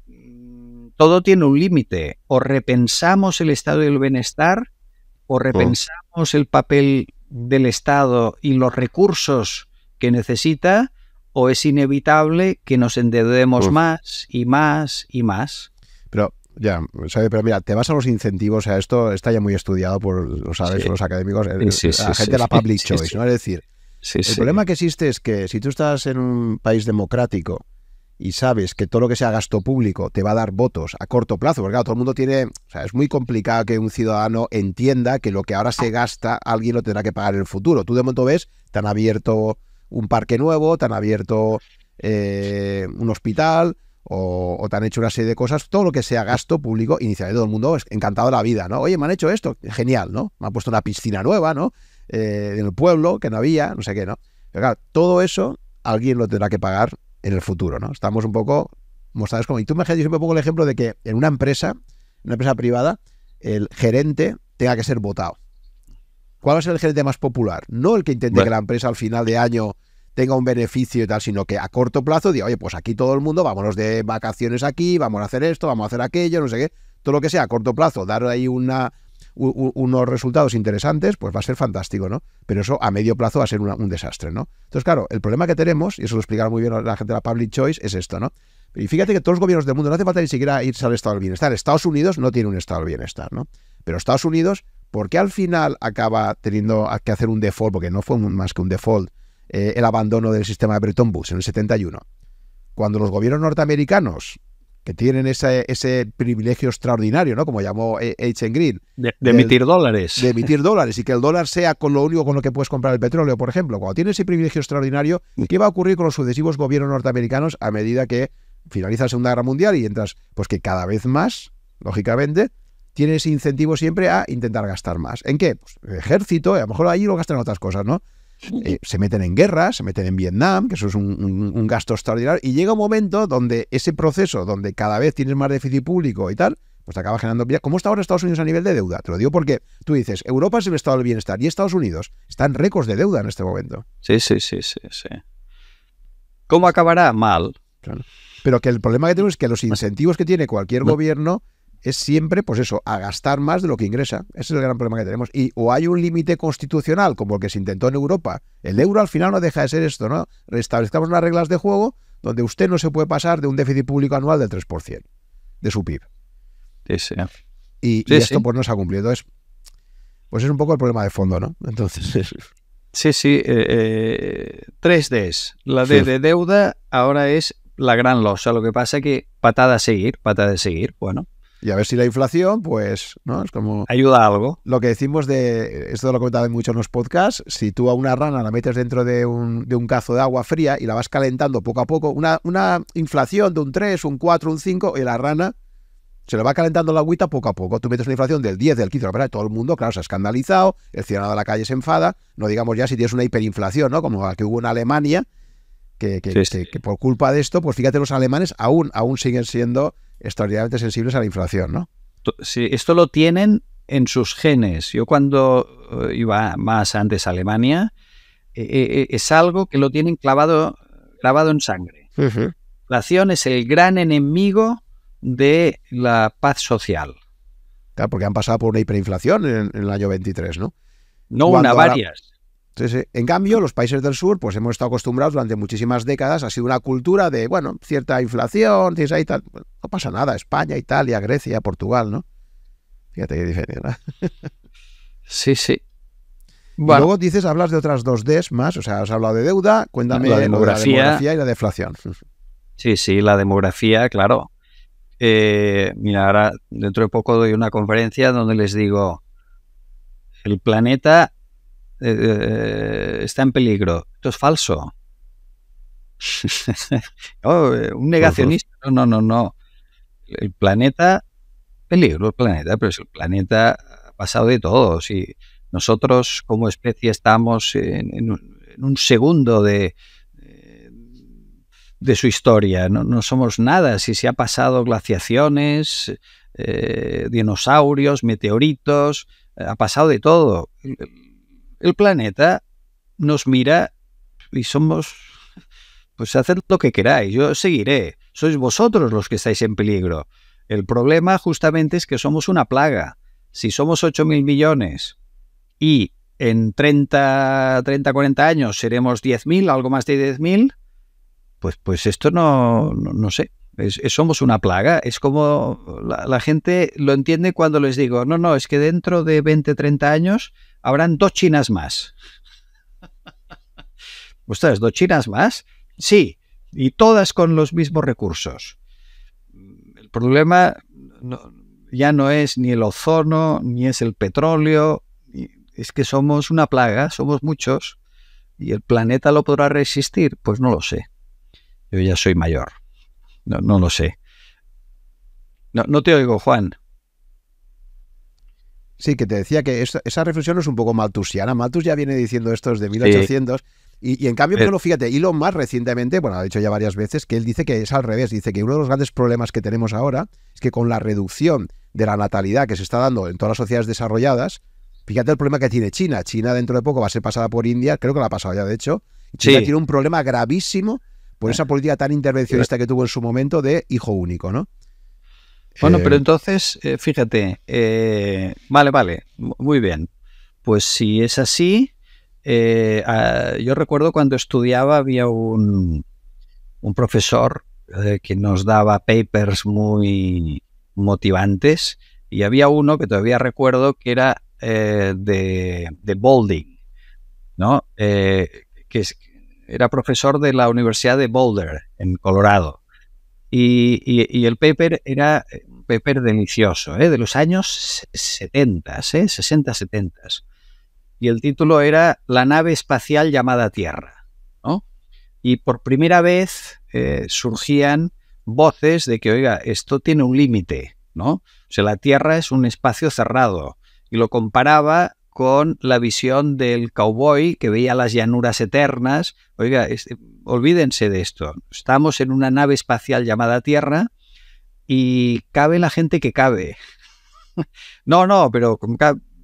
mm, todo tiene un límite. O repensamos el estado del bienestar, o oh. repensamos el papel del Estado y los recursos que necesita, o es inevitable que nos endeudemos más y más y más. Pero ya, pero mira, te vas a los incentivos, o sea, esto está ya muy estudiado por, lo sabes, los académicos, la gente de la public choice, ¿no? Es decir, el problema que existe es que si tú estás en un país democrático y sabes que todo lo que sea gasto público te va a dar votos a corto plazo, porque claro, todo el mundo tiene, o sea, es muy complicado que un ciudadano entienda que lo que ahora se gasta, alguien lo tendrá que pagar en el futuro. Tú de momento ves, te han abierto un parque nuevo, te han abierto eh, un hospital, o, te han hecho una serie de cosas, todo lo que sea gasto público, inicial. de todo el mundo, encantado de la vida, ¿no? Oye, me han hecho esto, genial, ¿no? Me han puesto una piscina nueva, ¿no? Eh, en el pueblo, que no había, no sé qué, ¿no? Pero claro, todo eso alguien lo tendrá que pagar en el futuro, ¿no? Estamos un poco mostrados como... Y tú me yo un poco el ejemplo de que en una empresa, en una empresa privada, el gerente tenga que ser votado. ¿Cuál va a ser el gerente más popular? No el que intente que la empresa al final de año tenga un beneficio y tal, sino que a corto plazo diga, oye, pues aquí todo el mundo, vámonos de vacaciones aquí, vamos a hacer esto, vamos a hacer aquello, no sé qué, todo lo que sea a corto plazo, dar ahí una, unos resultados interesantes, pues va a ser fantástico, ¿no? Pero eso a medio plazo va a ser un desastre, ¿no? Entonces, claro, el problema que tenemos, y eso lo explicará muy bien la gente de la Public Choice, es esto, ¿no? Y fíjate que todos los gobiernos del mundo no hace falta ni siquiera irse al estado del bienestar. Estados Unidos no tiene un estado del bienestar, ¿no? Pero Estados Unidos, ¿por qué al final acaba teniendo que hacer un default? Porque no fue más que un default eh, el abandono del sistema de Bretton Woods en el 71. Cuando los gobiernos norteamericanos, que tienen ese, privilegio extraordinario, ¿no? Como llamó eh, H. Green. De, emitir dólares. De emitir dólares y que el dólar sea con lo único con lo que puedes comprar el petróleo, por ejemplo. Cuando tienes ese privilegio extraordinario, mm. ¿qué va a ocurrir con los sucesivos gobiernos norteamericanos a medida que finaliza la Segunda Guerra Mundial y entras? Pues que cada vez más, lógicamente, tienes incentivo siempre a intentar gastar más. ¿En qué? Pues ejército, a lo mejor ahí lo gastan en otras cosas, ¿no? Eh, se meten en guerra, se meten en Vietnam, que eso es un, gasto extraordinario, y llega un momento donde ese proceso, donde cada vez tienes más déficit público y tal, pues te acaba generando... ¿Cómo está ahora Estados Unidos a nivel de deuda? Te lo digo porque tú dices, Europa es el estado del bienestar y Estados Unidos están récords de deuda en este momento. Sí, sí, sí, sí, sí. ¿Cómo acabará? Mal. Pero que el problema que tenemos es que los incentivos que tiene cualquier gobierno es siempre, pues eso, a gastar más de lo que ingresa. Ese es el gran problema que tenemos. Y o hay un límite constitucional, como el que se intentó en Europa. El euro al final no deja de ser esto, ¿no? Restablezcamos unas reglas de juego donde usted no se puede pasar de un déficit público anual del 3% de su PIB. Y, esto pues no se ha cumplido. Entonces, pues es un poco el problema de fondo, ¿no? Entonces... <laughs> Sí, sí. Eh, eh, tres Ds. La D de deuda ahora es la gran losa. Lo que pasa es que patada a seguir, patada a seguir. Bueno, y a ver si la inflación, pues, ¿no? Es como... Ayuda a algo. Lo que decimos de, esto lo comentado mucho en los podcasts, si tú a una rana la metes dentro de un, cazo de agua fría y la vas calentando poco a poco, una, una inflación de un 3, un 4, un 5, y la rana se le va calentando la agüita poco a poco. Tú metes una inflación del 10, del 15, la verdad, todo el mundo, claro, se ha escandalizado, el ciudadano de la calle se enfada, no digamos ya si tienes una hiperinflación, ¿no? Como la que hubo en Alemania, que, por culpa de esto, pues fíjate, los alemanes aún, aún siguen siendo extraordinariamente sensibles a la inflación, ¿no? Sí, esto lo tienen en sus genes. Yo cuando eh, iba más antes a Alemania, eh, eh, es algo que lo tienen clavado, clavado en sangre. La inflación es el gran enemigo de la paz social. Claro, porque han pasado por una hiperinflación en, el año 23, ¿no? No, una, varias. Entonces, en cambio, los países del sur, pues hemos estado acostumbrados durante muchísimas décadas, ha sido una cultura de, bueno, cierta inflación, no pasa nada, España, Italia, Grecia, Portugal, ¿no? Fíjate qué diferencia. <laughs> Sí, sí. luego dices, hablas de otras dos Ds más, o sea, has hablado de deuda, cuéntame la demografía, y la deflación. Sí, sí, la demografía, claro. Eh, mira, ahora dentro de poco doy una conferencia donde les digo, el planeta eh, eh, eh, está en peligro. Esto es falso. <laughs> Oh, un negacionista. No, no, no. El planeta, peligro el planeta, pero el planeta ha pasado de todo. Si nosotros como especie estamos en, un, segundo de, de su historia. No, somos nada. Si se ha pasado glaciaciones, dinosaurios, meteoritos, ha pasado de todo el planeta nos mira y somos, pues haced lo que queráis, yo seguiré, sois vosotros los que estáis en peligro. El problema justamente es que somos una plaga. Si somos 8.000 millones y en 30, 30, 40 años seremos 10.000, algo más de 10.000, pues, pues esto no, no, sé. somos una plaga. Es como la, la gente lo entiende cuando les digo, no, no, es que dentro de 20, 30 años habrán dos Chinas más. ¿Ustedes dos Chinas más? Sí, y todas con los mismos recursos. El problema ya no es ni el ozono, ni es el petróleo, es que somos una plaga, somos muchos, y el planeta lo podrá resistir, pues no lo sé. Yo ya soy mayor, no, lo sé. no te oigo, Juan. Sí, que te decía que esa, reflexión es un poco maltusiana. Malthus ya viene diciendo esto desde 1800. Y, en cambio, pero fíjate, lo más recientemente, bueno, ha dicho ya varias veces que él dice que es al revés, dice que uno de los grandes problemas que tenemos ahora es que con la reducción de la natalidad que se está dando en todas las sociedades desarrolladas, fíjate el problema que tiene China. China dentro de poco va a ser pasada por India, creo que la ha pasado ya de hecho. China tiene un problema gravísimo por ah. esa política tan intervencionista que tuvo en su momento de hijo único, ¿no? Bueno, eh, pero entonces, eh, fíjate, eh, vale, vale, muy bien. Pues si es así, ah, yo recuerdo cuando estudiaba había un, un profesor que nos daba papers muy motivantes y había uno que todavía recuerdo que era de, de ¿no? que era profesor de la Universidad de Boulder, en Colorado. Y, el paper era eh, un paper delicioso, ¿eh? de los años 70, ¿eh? 60, 70. Y el título era La nave espacial llamada Tierra. Y por primera vez eh, surgían voces de que, oiga, esto tiene un límite, ¿no? O sea, la Tierra es un espacio cerrado. Y lo comparaba con la visión del cowboy que veía las llanuras eternas. Oiga, olvídense de esto. Estamos en una nave espacial llamada Tierra y cabe la gente que cabe. <laughs> no, no, pero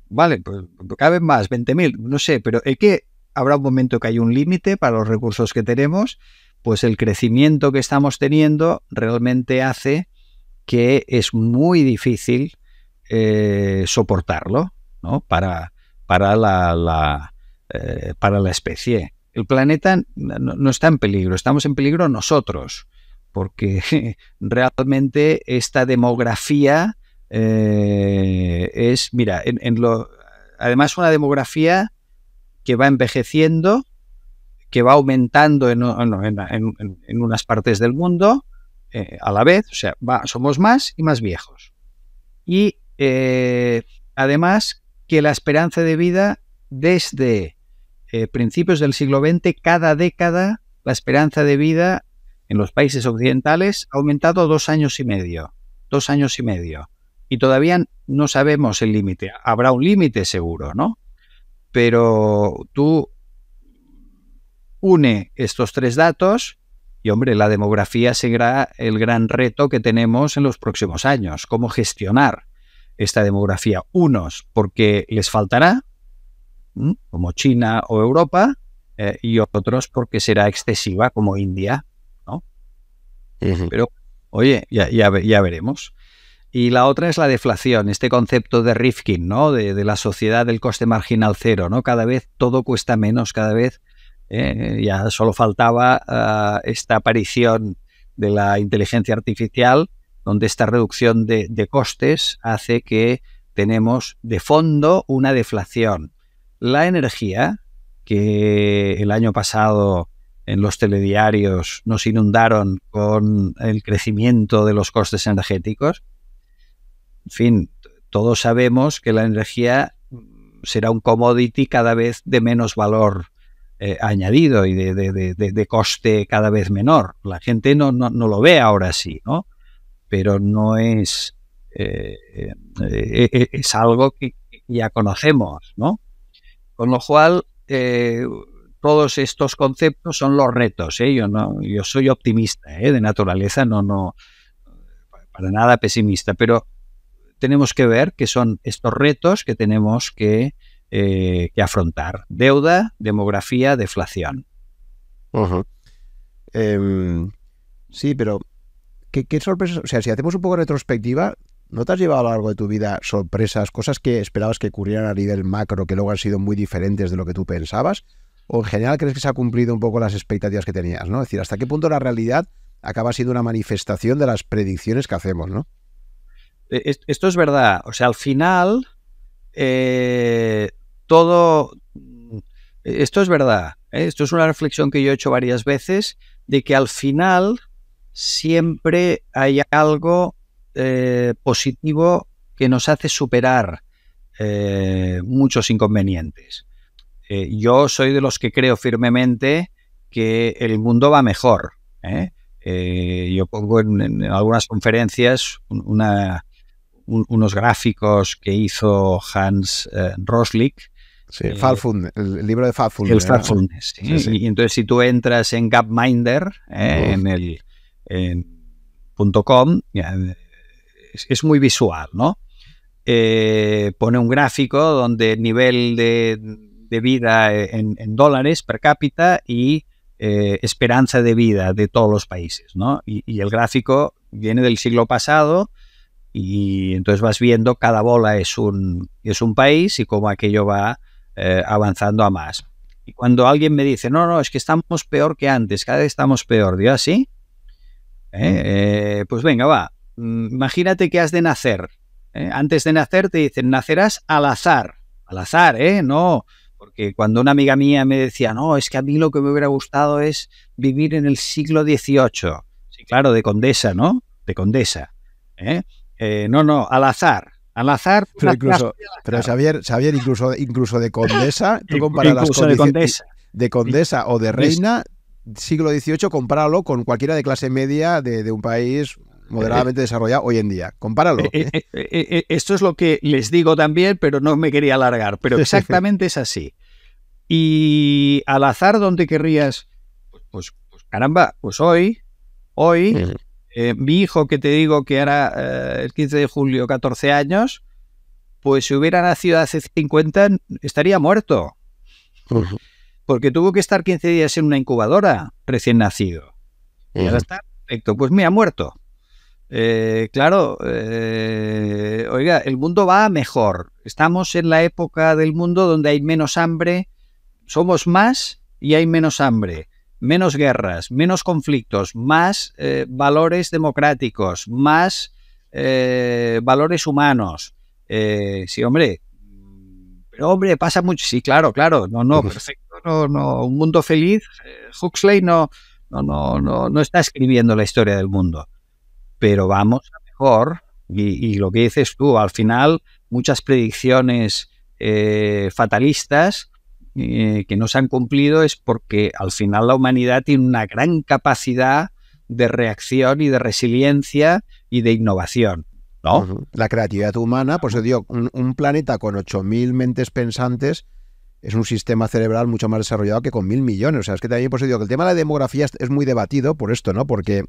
vale, pues caben más, 20.000, no sé, pero es que habrá un momento que hay un límite para los recursos que tenemos, pues el crecimiento que estamos teniendo realmente hace que es muy difícil eh, soportarlo, ¿no? Para, para la, eh, para la especie. El planeta no, está en peligro, estamos en peligro nosotros, porque <laughs> realmente esta demografía eh, es, mira, en, lo, además una demografía que va envejeciendo, que va aumentando en, unas partes del mundo eh, a la vez, o sea, somos más y más viejos. Y además que la esperanza de vida desde eh, principios del siglo XX, cada década, la esperanza de vida en los países occidentales ha aumentado dos años y medio. Dos años y medio. Y todavía no sabemos el límite. Habrá un límite seguro, ¿no? Pero tú une estos tres datos y, hombre, la demografía será el gran reto que tenemos en los próximos años. Cómo gestionar esta demografía. Unos porque les faltará, como China o Europa, eh, y otros porque será excesiva, como India. ¿no? Pero, oye, ya, ya, veremos. Y la otra es la deflación, este concepto de Rifkin, ¿no? De, la sociedad del coste marginal cero, ¿no? Cada vez todo cuesta menos, cada vez eh, ya solo faltaba ah, esta aparición de la inteligencia artificial donde esta reducción de, costes hace que tenemos de fondo una deflación. La energía, que el año pasado en los telediarios nos inundaron con el crecimiento de los costes energéticos, en fin, todos sabemos que la energía será un commodity cada vez de menos valor eh, añadido y de, coste cada vez menor. La gente no, lo ve ahora así, ¿no? pero no es, eh, eh, eh, es algo que ya conocemos, ¿no? Con lo cual, todos estos conceptos son los retos. ¿eh? Yo, no, yo soy optimista ¿eh? de naturaleza, no, no, para nada pesimista, pero tenemos que ver que son estos retos que tenemos que, afrontar. Deuda, demografía, deflación. Em, sí, pero ¿qué, sorpresas? O sea, si hacemos un poco de retrospectiva, ¿no te has llevado a lo largo de tu vida sorpresas, cosas que esperabas que ocurrieran a nivel macro, que luego han sido muy diferentes de lo que tú pensabas? ¿O en general crees que se ha cumplido un poco las expectativas que tenías? ¿no? Es decir, ¿hasta qué punto la realidad acaba siendo una manifestación de las predicciones que hacemos? ¿no? Eh, esto es verdad. O sea, al final, eh, todo... Mm, esto es verdad. ¿eh? Esto es una reflexión que yo he hecho varias veces de que al final siempre hay algo eh, positivo que nos hace superar eh, muchos inconvenientes. Eh, yo soy de los que creo firmemente que el mundo va mejor. yo pongo en, algunas conferencias unos gráficos que hizo Hans Roslick, Sí, el libro de Falfund. Y, entonces si tú entras en Gapminder, en el en .com, eh, es, muy visual, ¿no? Eh, pone un gráfico donde el nivel de, vida eh, en, dólares per cápita y esperanza de vida de todos los países, ¿no? Y, el gráfico viene del siglo pasado y entonces vas viendo cada bola es un, es un país y cómo aquello va avanzando a más. Y cuando alguien me dice, no, no, es que estamos peor que antes, cada vez estamos peor, digo, así, ah, ¿eh? Eh, pues venga, va. Mm, imagínate que has de nacer. ¿eh? Antes de nacer te dicen, nacerás al azar. Al azar, ¿eh? No. Porque cuando una amiga mía me decía, no, es que a mí lo que me hubiera gustado es vivir en el siglo XVIII. Sí, claro, de condesa, ¿no? De condesa. no, no, al azar. Al azar. Pero, incluso, pero incluso, incluso de condesa, tú comparas incluso de condesa de condesa o de reina siglo XVIII, compáralo con cualquiera de clase media de, un país moderadamente desarrollado hoy en día. Compáralo. Eh, eh, eh, esto es lo que les digo también, pero no me quería alargar, pero <laughs> exactamente es así. Y al azar donde querrías, pues, pues, caramba, pues hoy, hoy, mi hijo que te digo que era el 15 de julio, 14 años, pues si hubiera nacido hace 50 estaría muerto porque tuvo que estar 15 días en una incubadora recién nacido. Y ahora está perfecto. Pues mira, ha muerto. Eh, claro, eh, oiga, el mundo va mejor. Estamos en la época del mundo donde hay menos hambre, somos más y hay menos hambre, menos guerras, menos conflictos, más eh, valores democráticos, más valores humanos. sí, hombre, hombre, pasa mucho. Sí, claro, claro. No, no, perfecto. No, no. Un mundo feliz. Eh, Huxley no, no, no, no, está escribiendo la historia del mundo. Pero vamos a mejor. Y, lo que dices tú, al final, muchas predicciones eh, fatalistas eh, que no se han cumplido es porque al final la humanidad tiene una gran capacidad de reacción y de resiliencia y de innovación. Pues, la creatividad humana, por eso digo, un, planeta con 8.000 mentes pensantes es un sistema cerebral mucho más desarrollado que con mil millones. O sea, es que también por eso digo que el tema de la demografía es muy debatido por esto, ¿no? Porque eh,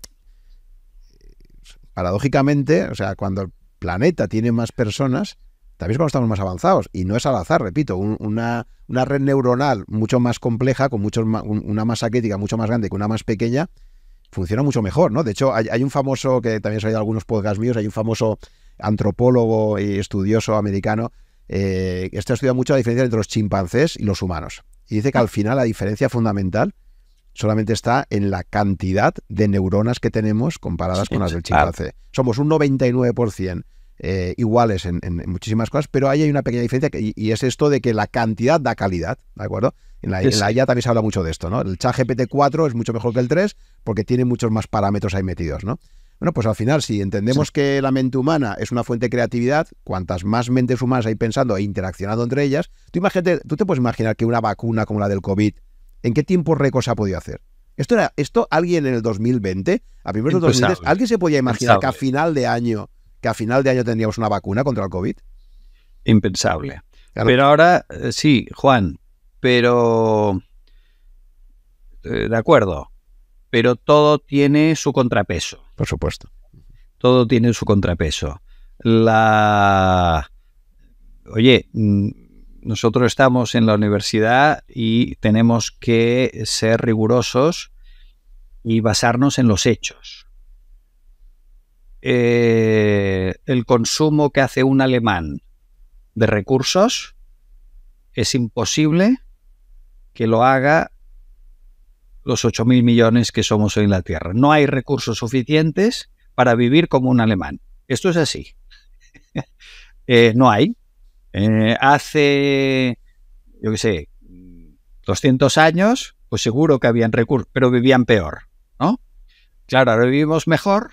paradójicamente, o sea, cuando el planeta tiene más personas, también es cuando estamos más avanzados. Y no es al azar, repito, una, red neuronal mucho más compleja, con mucho, una masa crítica mucho más grande que una más pequeña, funciona mucho mejor, ¿no? De hecho, hay, un famoso, que también se ha algunos podcasts míos, hay un famoso antropólogo y estudioso americano, eh, este ha estudiado mucho la diferencia entre los chimpancés y los humanos. Y dice que al final la diferencia fundamental solamente está en la cantidad de neuronas que tenemos comparadas con las del chimpancé. Somos un 99% eh, iguales en, muchísimas cosas, pero ahí hay una pequeña diferencia y, y, es esto de que la cantidad da calidad, ¿de acuerdo? En la, IA también se habla mucho de esto, ¿no? El chat GPT-4 es mucho mejor que el 3 porque tiene muchos más parámetros ahí metidos, ¿no? Bueno, pues al final, si entendemos que la mente humana es una fuente de creatividad, cuantas más mentes humanas hay pensando e interaccionando entre ellas, tú, tú te puedes imaginar que una vacuna como la del COVID, ¿en qué tiempo récord se ha podido hacer? Esto era, esto alguien en el 2020, a primeros de ¿alguien se podía imaginar que a final de año, que a final de año tendríamos una vacuna contra el COVID? Impensable. Pero ahora, eh, sí, Juan, pero... Eh, de acuerdo, pero todo tiene su contrapeso. Por supuesto. Todo tiene su contrapeso. La... Oye, mm, nosotros estamos en la universidad y tenemos que ser rigurosos y basarnos en los hechos. Eh, el consumo que hace un alemán de recursos es imposible que lo haga los 8.000 millones que somos hoy en la Tierra. No hay recursos suficientes para vivir como un alemán. Esto es así. <laughs> Eh, no hay. Eh, hace, yo qué sé, 200 años, pues seguro que habían recursos, pero vivían peor, ¿no? Claro, ahora vivimos mejor,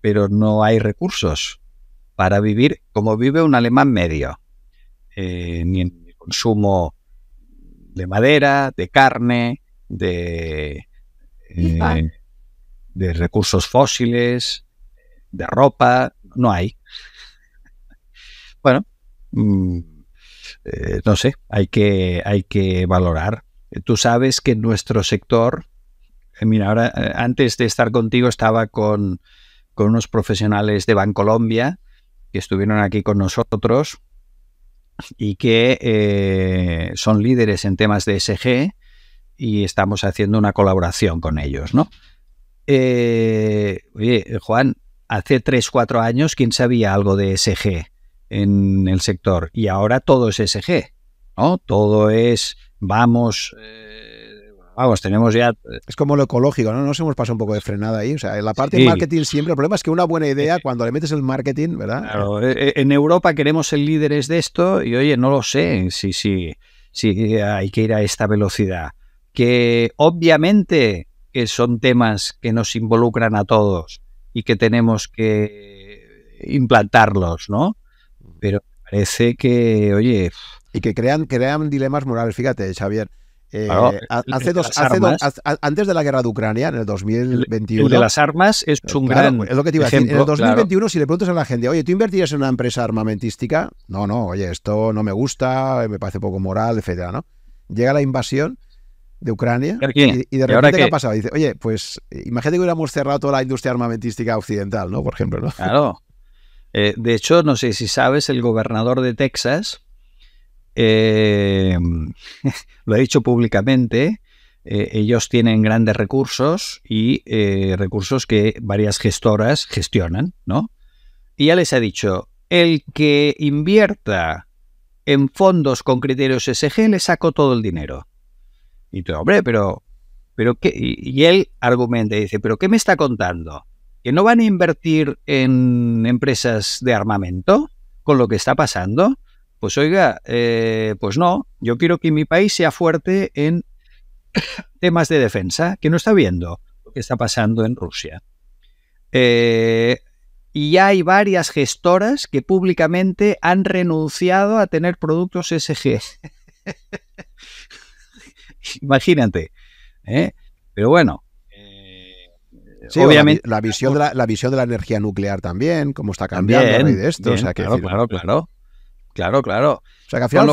pero no hay recursos para vivir como vive un alemán medio, eh, ni en consumo de madera, de carne, de, eh, de recursos fósiles, de ropa, no hay. Bueno, mm, eh, no sé, hay que, hay que valorar. Tú sabes que nuestro sector, eh, mira, ahora antes de estar contigo estaba con, con unos profesionales de Bancolombia que estuvieron aquí con nosotros y que eh, son líderes en temas de SG y estamos haciendo una colaboración con ellos, ¿no? Eh, oye, Juan, hace 3, 4 años, ¿quién sabía algo de SG en el sector? Y ahora todo es SG, ¿no? Todo es, vamos... Eh, vamos, tenemos ya... Es como lo ecológico, ¿no? Nos hemos pasado un poco de frenada ahí. O sea, en la parte de marketing siempre, el problema es que una buena idea, eh, cuando le metes el marketing, ¿verdad? Eh, eh, en Europa queremos ser líderes de esto y oye, no lo sé si, sí, sí, hay que ir a esta velocidad. Que obviamente que son temas que nos involucran a todos y que tenemos que implantarlos, ¿no? Pero parece que, oye... Y que crean, crean dilemas morales, fíjate, Xavier. Eh, hace dos, antes de la guerra de Ucrania, en el 2021. El de las armas es eh, un gran. Es a decir. En el 2021, si le preguntas a la gente, oye, ¿tú invertirías en una empresa armamentística? No, no, oye, esto no me gusta, me parece poco moral, etcétera, ¿no? Llega la invasión de Ucrania y, de repente, ¿qué ha pasado? Dice, oye, pues imagínate que hubiéramos cerrado toda la industria armamentística occidental, ¿no? Por ejemplo, ¿no? Claro. Eh, de hecho, no sé si sabes, el gobernador de Texas eh, <laughs> lo ha dicho públicamente, eh, ellos tienen grandes recursos y eh, recursos que varias gestoras gestionan, ¿no? Y ya les ha dicho, el que invierta en fondos con criterios SG le saco todo el dinero. Y tú, hombre, pero, pero ¿qué? y él argumenta y dice, ¿pero qué me está contando? ¿Que no van a invertir en empresas de armamento con lo que está pasando? Pues oiga, eh, pues no, yo quiero que mi país sea fuerte en <coughs> temas de defensa, que no está viendo lo que está pasando en Rusia. Eh, y hay varias gestoras que públicamente han renunciado a tener productos SG. <laughs> Imagínate. ¿eh? Pero bueno. Pues la, visión de la, energía nuclear también, cómo está cambiando y de esto. claro, claro, claro. Claro, claro. O sea, que al final eh,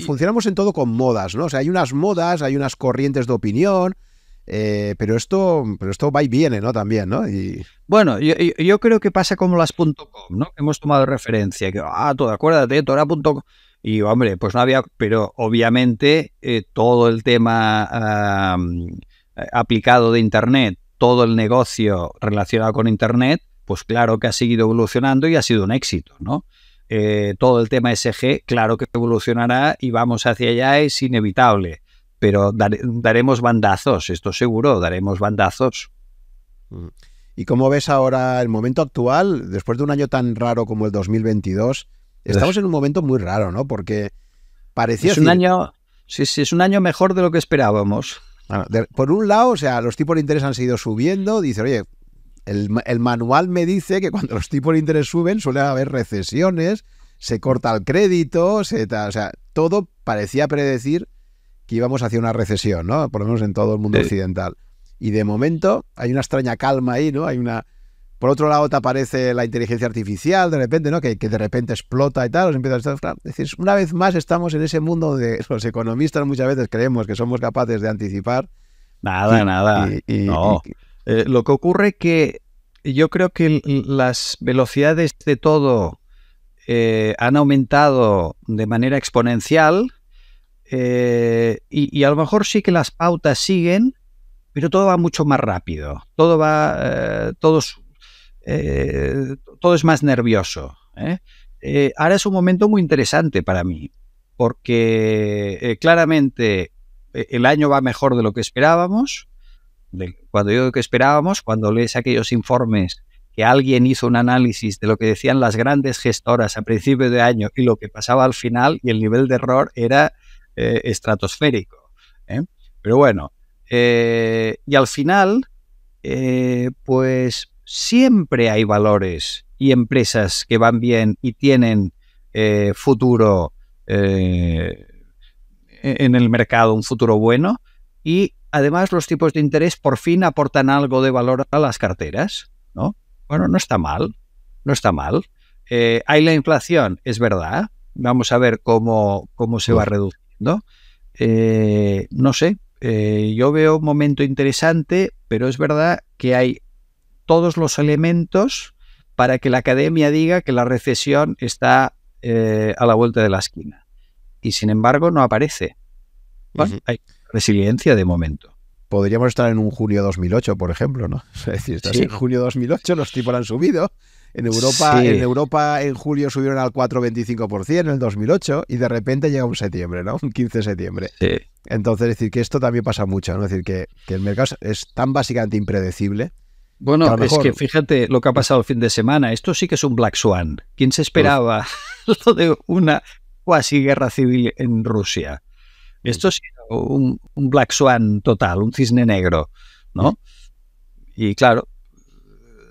funcionamos, en, todo con modas, ¿no? O sea, hay unas modas, hay unas corrientes de opinión, eh, pero, esto, pero esto va y viene, ¿no? También, ¿no? Y... Bueno, yo, creo que pasa como las .com, ¿no? hemos tomado referencia, que, ah, todo, acuérdate, Tora.com. Y, hombre, pues no había, pero obviamente eh, todo el tema aplicado de Internet, todo el negocio relacionado con Internet, pues claro que ha seguido evolucionando y ha sido un éxito, ¿no? Eh, todo el tema SG, claro que evolucionará y vamos hacia allá, es inevitable, pero daremos bandazos, esto seguro, daremos bandazos. Mm. ¿Y cómo ves ahora el momento actual, después de un año tan raro como el 2022? Estamos en un momento muy raro, ¿no? Porque parecía... Es un año... es un año mejor de lo que esperábamos. Ah, por un lado, o sea, los tipos de interés han seguido subiendo, dice, oye, el, manual me dice que cuando los tipos de interés suben suele haber recesiones, se corta el crédito, se, o sea, todo parecía predecir que íbamos hacia una recesión, ¿no? Por lo menos en todo el mundo occidental. Y de momento hay una extraña calma ahí, ¿no? Hay una... Por otro lado te aparece la inteligencia artificial de repente, ¿no? Que, que de repente explota y tal, empieza a estar... decir, una vez más estamos en ese mundo de <laughs> los economistas muchas veces creemos que somos capaces de anticipar. Nada, nada. Eh, lo que ocurre que yo creo que las velocidades de todo eh, han aumentado de manera exponencial eh, y, y, a lo mejor sí que las pautas siguen, pero todo va mucho más rápido, todo va, todos, todo es más nervioso. ahora es un momento muy interesante para mí, porque claramente el año va mejor de lo que esperábamos, cuando cuando digo que esperábamos, cuando lees aquellos informes que alguien hizo un análisis de lo que decían las grandes gestoras a principio de año y lo que pasaba al final y el nivel de error era eh, estratosférico. ¿eh? Pero bueno, eh, y al final, pues siempre hay valores y empresas que van bien y tienen futuro en el mercado, un futuro bueno, y Además, los tipos de interés por fin aportan algo de valor a las carteras, ¿no? Bueno, no está mal, no está mal. Eh, hay la inflación, es verdad. Vamos a ver cómo, cómo se va reduciendo. Eh, no sé, eh, yo veo un momento interesante, pero es verdad que hay todos los elementos para que la academia diga que la recesión está a la vuelta de la esquina. Y sin embargo, no aparece resiliencia de momento. Podríamos estar en un junio 2008, por ejemplo, ¿no? <laughs> Es decir, estás en junio 2008, los tipos han subido. En Europa, en Europa en julio subieron al 4,25% en el 2008 y de repente llega un septiembre, ¿no? Un 15 de septiembre. Entonces, es decir, que esto también pasa mucho, ¿no? Es decir, que, el mercado es tan básicamente impredecible. Bueno, es que fíjate lo que ha pasado el fin de semana. Esto sí que es un Black Swan. ¿Quién se esperaba <laughs> lo de una cuasi guerra civil en Rusia? Esto es un, Black Swan total, un cisne negro, ¿no? Y claro.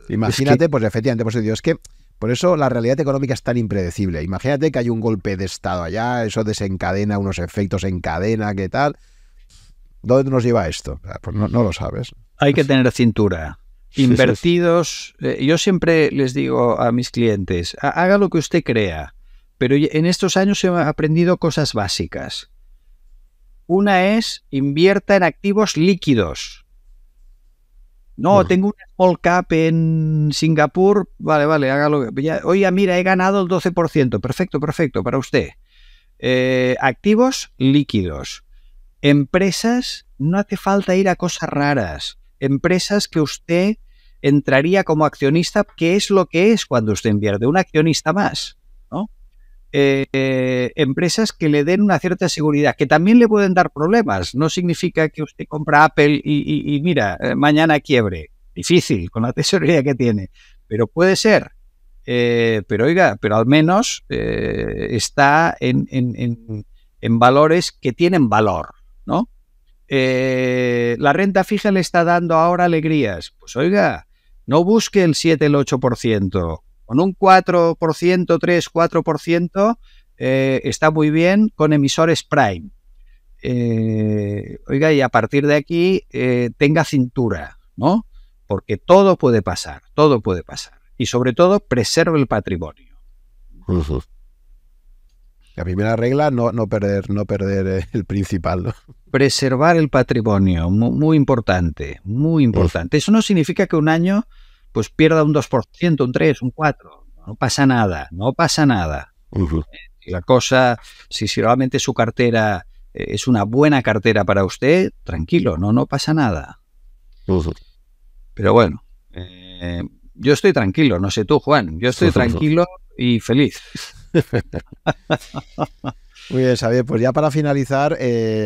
Imagínate, pues efectivamente, pues dios es que por eso la realidad económica es tan impredecible. Imagínate que hay un golpe de Estado allá, eso desencadena unos efectos en cadena, ¿qué tal? ¿Dónde nos lleva esto? Pues no, lo sabes. Hay que pues tener cintura. Invertidos. Eh, yo siempre les digo a mis clientes, haga lo que usted crea, pero en estos años he aprendido cosas básicas. Una es invierta en activos líquidos. No, tengo un small cap en Singapur. Vale, vale, hágalo. que oiga, mira, he ganado el 12%. Perfecto, perfecto, para usted. Eh, activos líquidos. Empresas, no hace falta ir a cosas raras. Empresas que usted entraría como accionista, que es lo que es cuando usted invierte, un accionista más. Eh, eh, empresas que le den una cierta seguridad, que también le pueden dar problemas. No significa que usted compra Apple y, mira, eh, mañana quiebre. Difícil, con la <laughs> tesorería que tiene. Pero puede ser. pero oiga, pero al menos está en, en, valores que tienen valor, ¿no? la renta fija le está dando ahora alegrías. Pues oiga, no busque el 7, el 8% con un 4%, 3, 4%, está muy bien con emisores Prime. Eh, oiga, y a partir de aquí eh, tenga cintura, ¿no? Porque todo puede pasar, todo puede pasar. Y sobre todo, preserve el patrimonio. La primera regla, no, no, perder, no perder eh, el principal. Preservar el patrimonio, muy, importante, muy importante. Eso no significa que un año pues pierda un 2%, un 3%, un 4%. No pasa nada, no pasa nada. Eh, la cosa, si, realmente su cartera eh, es una buena cartera para usted, tranquilo, no, no pasa nada. Pero bueno, eh, yo estoy tranquilo, no sé tú, Juan, yo estoy <laughs> tranquilo y feliz. <laughs> Muy bien, Pues ya para finalizar,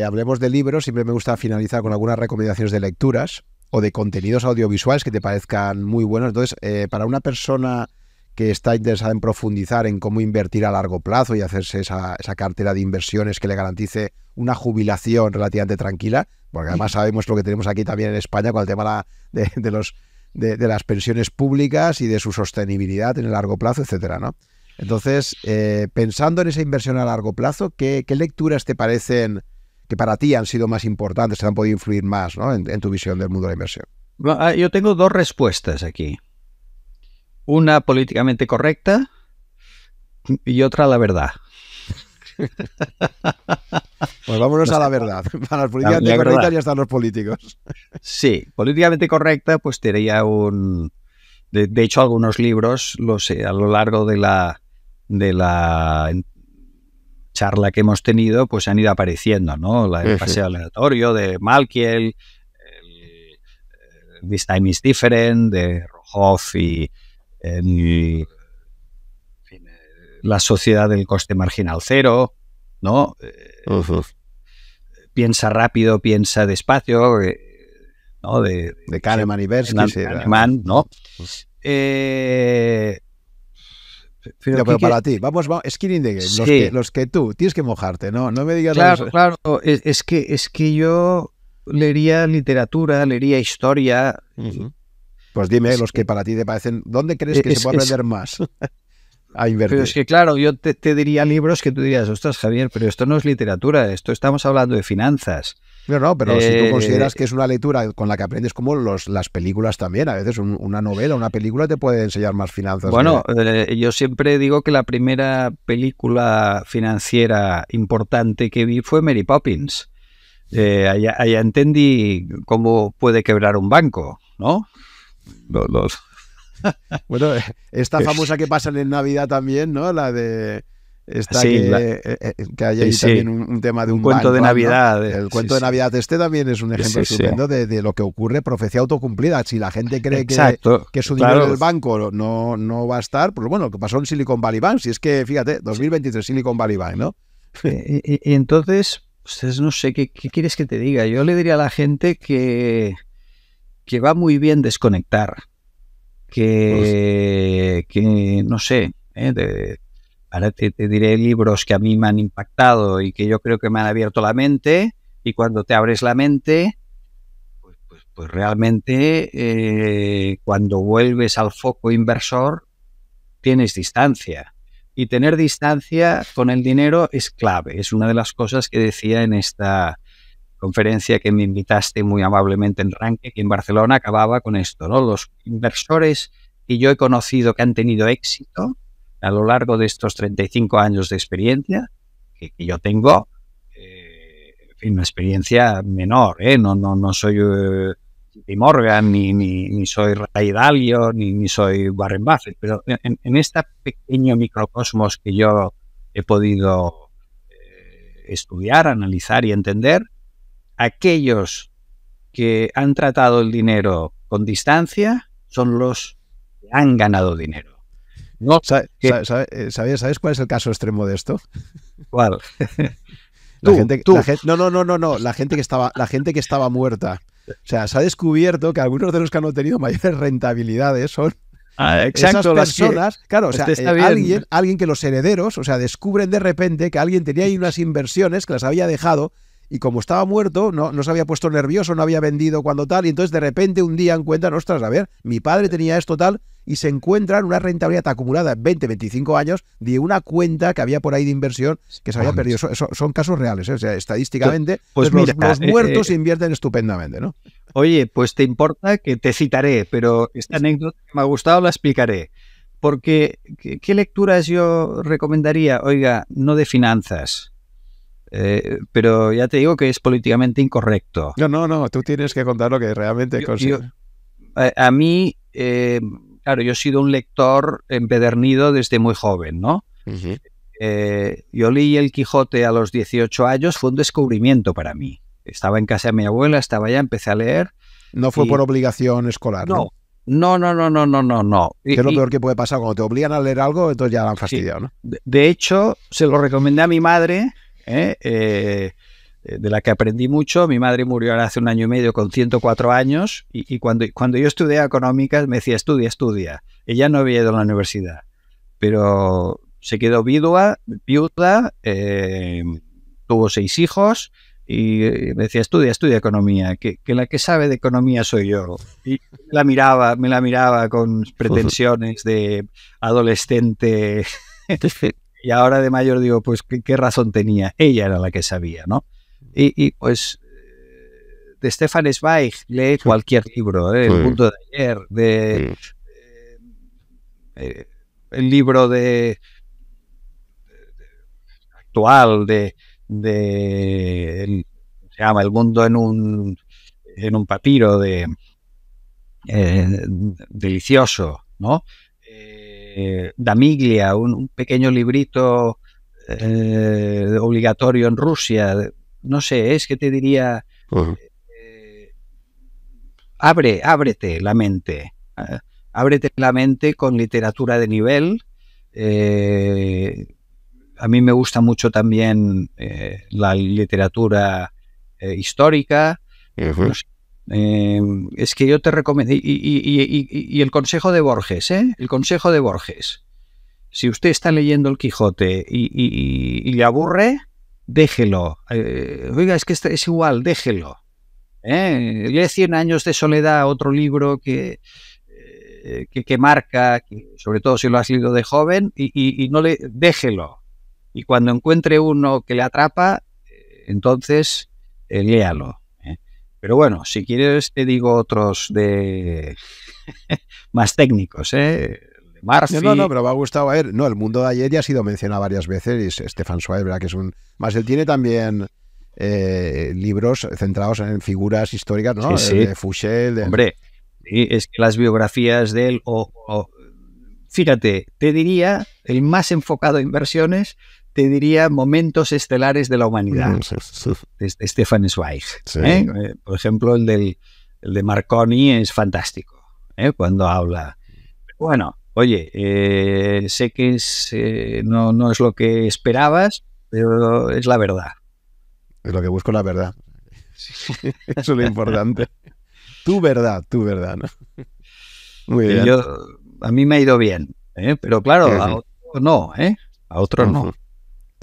hablemos de libros. Siempre me gusta finalizar con algunas recomendaciones de lecturas o de contenidos audiovisuales que te parezcan muy buenos. Entonces, eh, para una persona que está interesada en profundizar en cómo invertir a largo plazo y hacerse esa, esa, cartera de inversiones que le garantice una jubilación relativamente tranquila, porque además sabemos lo que tenemos aquí también en España con el tema de, los, de, las pensiones públicas y de su sostenibilidad en el largo plazo, etcétera, ¿no? Entonces, eh, pensando en esa inversión a largo plazo, ¿qué, lecturas te parecen para ti han sido más importantes, te han podido influir más ¿no? en, tu visión del mundo de la inversión? Ah, yo tengo dos respuestas aquí. Una políticamente correcta y otra la verdad. <laughs> Pues vámonos a la verdad. <laughs> Para las políticamente correctas ya están los políticos. <laughs> Sí, políticamente correcta, pues tenía un. De, hecho, algunos libros los, eh, a lo largo de la, de la charla que hemos tenido, pues han ido apareciendo, ¿no? La, el paseo aleatorio de Malkiel, eh, This Time is Different, de Rojoff y, eh, la sociedad del coste marginal cero, ¿no? Eh, piensa rápido, piensa despacio, ¿no? De, de, Kahneman y Bersky. Pero, para ti, vamos, vamos, skin in the los, que, tú, tienes que mojarte, ¿no? No me digas... Claro, claro, es, que, es que yo leería literatura, leería historia. Pues dime los que, para ti te parecen, ¿dónde crees eh, que se puede aprender más? <laughs> a invertir. Pero es que claro, yo te, diría libros que tú dirías, ostras Javier, pero esto no es literatura, esto estamos hablando de finanzas. No, no, pero si tú eh, consideras que es una lectura con la que aprendes como los, las películas también, a veces una novela, una película te puede enseñar más finanzas. Bueno, eh, yo siempre digo que la primera película financiera importante que vi fue Mary Poppins. Eh, allá, entendí cómo puede quebrar un banco, ¿no? bueno, <laughs> esta famosa que pasa en Navidad también, ¿no? La de Está eh, eh, que, hay ahí también un, tema de un, eh, cuento de Navidad. El cuento de Navidad este también es un ejemplo estupendo de, lo que ocurre, profecía autocumplida. Si la gente cree que, que, su dinero del banco no, no va a estar, pues bueno, lo que pasó en Silicon Valley Bank, si es que, fíjate, 2023 Silicon Valley Bank, ¿no? Y, entonces, ustedes no sé, ¿qué, quieres que te diga? Yo le diría a la gente que, que va muy bien desconectar, que, pues que no sé, ¿eh? Ahora te, diré libros que a mí me han impactado y que yo creo que me han abierto la mente. Y cuando te abres la mente, pues, pues, pues realmente eh, cuando vuelves al foco inversor, tienes distancia. Y tener distancia con el dinero es clave. Es una de las cosas que decía en esta conferencia que me invitaste muy amablemente en Ranque, que en Barcelona acababa con esto, Los inversores que yo he conocido que han tenido éxito a lo largo de estos 35 años de experiencia que, yo tengo, eh, en una experiencia menor, ¿eh? no, no, no soy Tim eh, Morgan, ni, ni, soy Ray Dalio, ni, soy Warren Buffett, pero en, este pequeño microcosmos que yo he podido estudiar, analizar y entender, aquellos que han tratado el dinero con distancia son los que han ganado dinero. No, ¿Sabe, eh, sabes cuál es el caso extremo de esto? ¿Cuál? <laughs> La gente, no, no, no, no, La gente que estaba, la gente que estaba muerta. O sea, se ha descubierto que algunos de los que han tenido mayores rentabilidades son ah, esas personas. claro, o sea, este eh, alguien, alguien que los herederos, o sea, descubren de repente que alguien tenía ahí unas inversiones que las había dejado y como estaba muerto, no, se había puesto nervioso, no había vendido cuando tal, y entonces de repente un día encuentran, ostras, a ver, mi padre tenía esto tal, y se encuentran una rentabilidad acumulada en 20, 25 años de una cuenta que había por ahí de inversión que se había perdido. Son, casos reales, ¿eh? o sea, estadísticamente, pues, pues los, eh, muertos eh, invierten estupendamente, ¿no? Oye, pues te importa que te citaré, pero esta anécdota que me ha gustado la explicaré. Porque, ¿qué lecturas yo recomendaría? Oiga, no de finanzas, eh, pero ya te digo que es políticamente incorrecto. No, no, no, tú tienes que contar lo que realmente consigo. Eh, a, mí, eh, claro, yo he sido un lector empedernido desde muy joven, ¿no? yo leí El Quijote a los 18 años, fue un descubrimiento para mí. Estaba en casa de mi abuela, estaba allá, empecé a leer. No fue por obligación escolar, ¿no? No, no, no, no, no, no, no. ¿Qué es lo peor que puede pasar? Cuando te obligan a leer algo, entonces ya la han fastidiado, ¿no? de hecho, se lo recomendé a mi madre ¿eh? Eh, eh, de la que aprendí mucho. Mi madre murió hace un año y medio con 104 años y, cuando, cuando yo estudié económicas me decía, estudia, estudia. Ella no había ido a la universidad, pero se quedó viuda, viuda tuvo seis hijos y me decía, estudia, estudia economía, que, la que sabe de economía soy yo. Y la miraba, me la miraba con <laughs> pretensiones de adolescente y ahora de mayor digo, pues, ¿qué, razón tenía? Ella era la que sabía, ¿no? Y, pues, eh, de Stefan Zweig, lee cualquier libro, ¿eh? El mundo de ayer, de... Eh, el libro de, actual de, se llama El mundo en un en un papiro de delicioso, ¿no? Eh, Damiglia, un, pequeño librito eh, obligatorio en Rusia. No sé, es que te diría, eh, abre, ábrete la mente, ábrete la mente con literatura de nivel. a mí me gusta mucho también la literatura histórica. Eh, es que yo te recomiendo. Y, el consejo de Borges, ¿eh? El consejo de Borges. Si usted está leyendo el Quijote y, le aburre, déjelo. Eh, oiga, es que este es igual, déjelo. ¿Eh? Lee 100 años de soledad, otro libro que, eh, que, marca, sobre todo si lo has leído de joven, y, no le déjelo. Y cuando encuentre uno que le atrapa, entonces léalo. Pero bueno, si quieres te digo otros de más técnicos, ¿eh? No, no, pero me ha gustado. A ver, no, el mundo de ayer ya ha sido mencionado varias veces. Y Stefan Zweig, ¿verdad? Que es un. Más él tiene también eh, libros centrados en figuras históricas, ¿no? Sí, De Fouché, De... Hombre, es que las biografías de él. o, Fíjate, te diría el más enfocado en inversiones te diría, momentos estelares de la humanidad, de, Stefan Zweig. ¿eh? Por ejemplo, el, del, de Marconi es fantástico, ¿eh? cuando habla. Bueno, oye, eh, sé que no, es lo que esperabas, pero es la verdad. Es lo que busco, la verdad. <laughs> Eso es lo importante. tu verdad, tu verdad, a mí me ha ido bien, pero claro, a otro no, A otros no.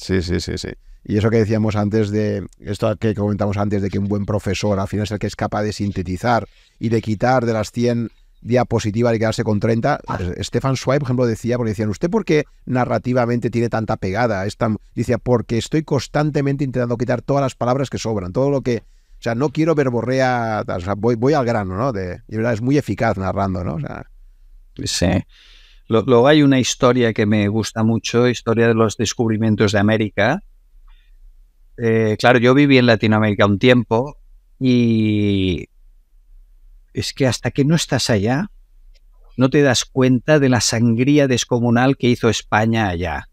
Sí, sí, sí, sí. Y eso que decíamos antes de, esto que comentamos antes de que un buen profesor al final es el que es capaz de sintetizar y de quitar de las 100 diapositivas y quedarse con 30. Stefan Zweig, por ejemplo, decía, porque decían, ¿usted por qué narrativamente tiene tanta pegada? Es Decía, porque estoy constantemente intentando quitar todas las palabras que sobran, todo lo que... O sea, no quiero verborrea, o sea, voy, voy al grano, ¿no? De, verdad, es muy eficaz narrando, ¿no? O sí. Luego hay una historia que me gusta mucho, historia de los descubrimientos de América. Eh, claro, yo viví en Latinoamérica un tiempo y es que hasta que no estás allá, no te das cuenta de la sangría descomunal que hizo España allá.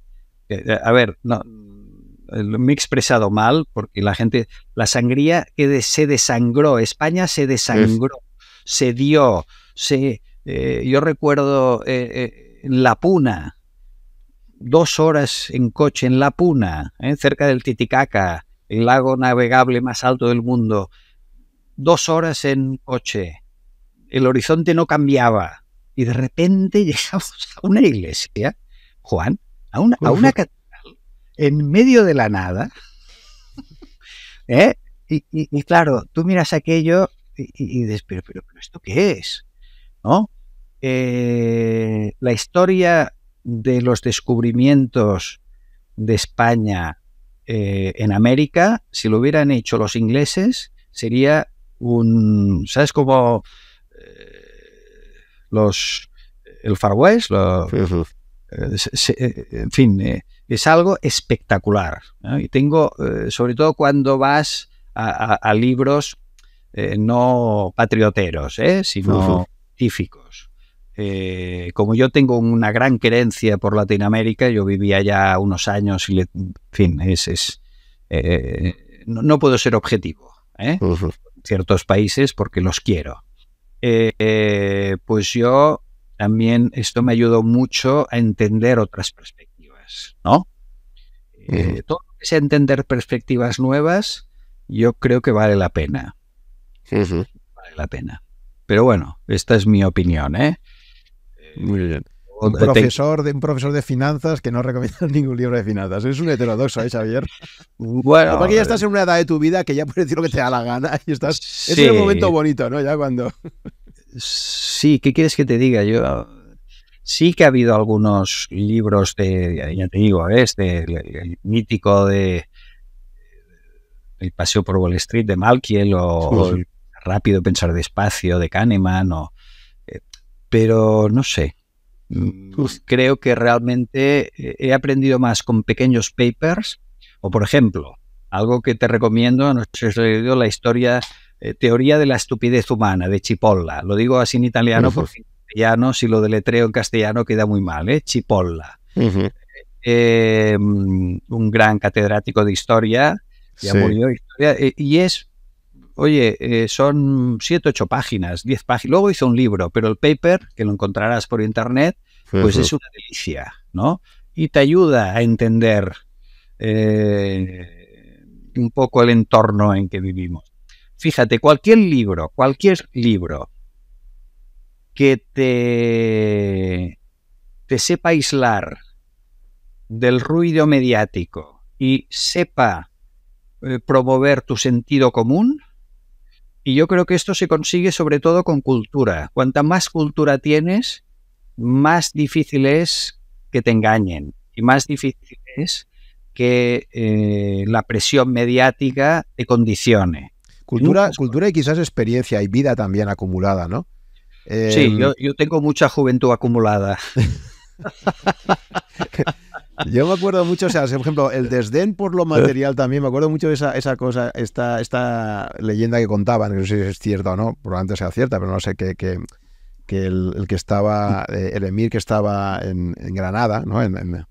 Eh, eh, a ver, no, me he expresado mal porque la gente, la sangría que se desangró, España se desangró, se dio, se... yo recuerdo la Puna, dos horas en coche en La Puna, ¿eh? cerca del Titicaca, el lago navegable más alto del mundo, dos horas en coche, el horizonte no cambiaba y de repente <laughs> llegamos a una iglesia, Juan, a una, una <laughs> catedral en medio de la nada. <laughs> ¿eh? Y, claro, tú miras aquello y, y dices, pero, pero, pero ¿esto qué es? ¿No? Eh, la historia de los descubrimientos de España eh, en América, si lo hubieran hecho los ingleses, sería un, ¿sabes cómo eh, los, el Far West? en fin, es algo espectacular. Y tengo, sobre todo cuando vas a libros no patrioteros, sino científicos. Eh, como yo tengo una gran creencia por Latinoamérica, yo vivía ya unos años y, en fin, es, es eh, no, puedo ser objetivo ¿eh? ciertos países porque los quiero. Eh, pues yo también esto me ayudó mucho a entender otras perspectivas, ¿no? todo lo que sea entender perspectivas nuevas, yo creo que vale la pena. Vale la pena. Pero bueno, esta es mi opinión, ¿eh? Muy bien. Un profesor, de, un profesor de finanzas que no recomienda <laughs> ningún libro de finanzas. Es un heterodoxo, ¿eh, Xavier? Bueno. Porque ya estás en una edad de tu vida que ya puedes decir lo que te da la gana y estás. Es un momento bonito, ¿no? Ya cuando. Sí, ¿qué quieres que te diga? Yo. Sí que ha habido algunos libros de, ya te digo, este, el, mítico de El Paseo por Wall Street de Malkiel o, el Rápido Pensar Despacio de Kahneman o pero no sé. Mm, creo que realmente eh, he aprendido más con pequeños papers o, por ejemplo, algo que te recomiendo, no leído la historia, eh, teoría de la estupidez humana de Chipolla. Lo digo así en italiano porque en castellano, si lo deletreo en castellano queda muy mal, ¿eh? Chipolla. Eh, mm, un gran catedrático de historia, ya murió historia, y es Oye, eh, son siete, ocho páginas, diez páginas. Luego hizo un libro, pero el paper, que lo encontrarás por internet, pues es una delicia, ¿no? Y te ayuda a entender eh, un poco el entorno en que vivimos. Fíjate, cualquier libro, cualquier libro que te, te sepa aislar del ruido mediático y sepa eh, promover tu sentido común, y yo creo que esto se consigue sobre todo con cultura. Cuanta más cultura tienes, más difícil es que te engañen y más difícil es que eh, la presión mediática te condicione. Cultura, cultura y quizás experiencia y vida también acumulada, ¿no? sí, em, yo tengo mucha juventud acumulada. <laughs> Yo me acuerdo mucho, o sea, por ejemplo, el desdén por lo <laughs> material también, me acuerdo mucho de esa, esa cosa, esta, esta leyenda que contaban, no sé si es cierta o no, probablemente sea cierta, pero no sé, que, el, que estaba, eh, el emir que estaba en, Granada, ¿no? En, en,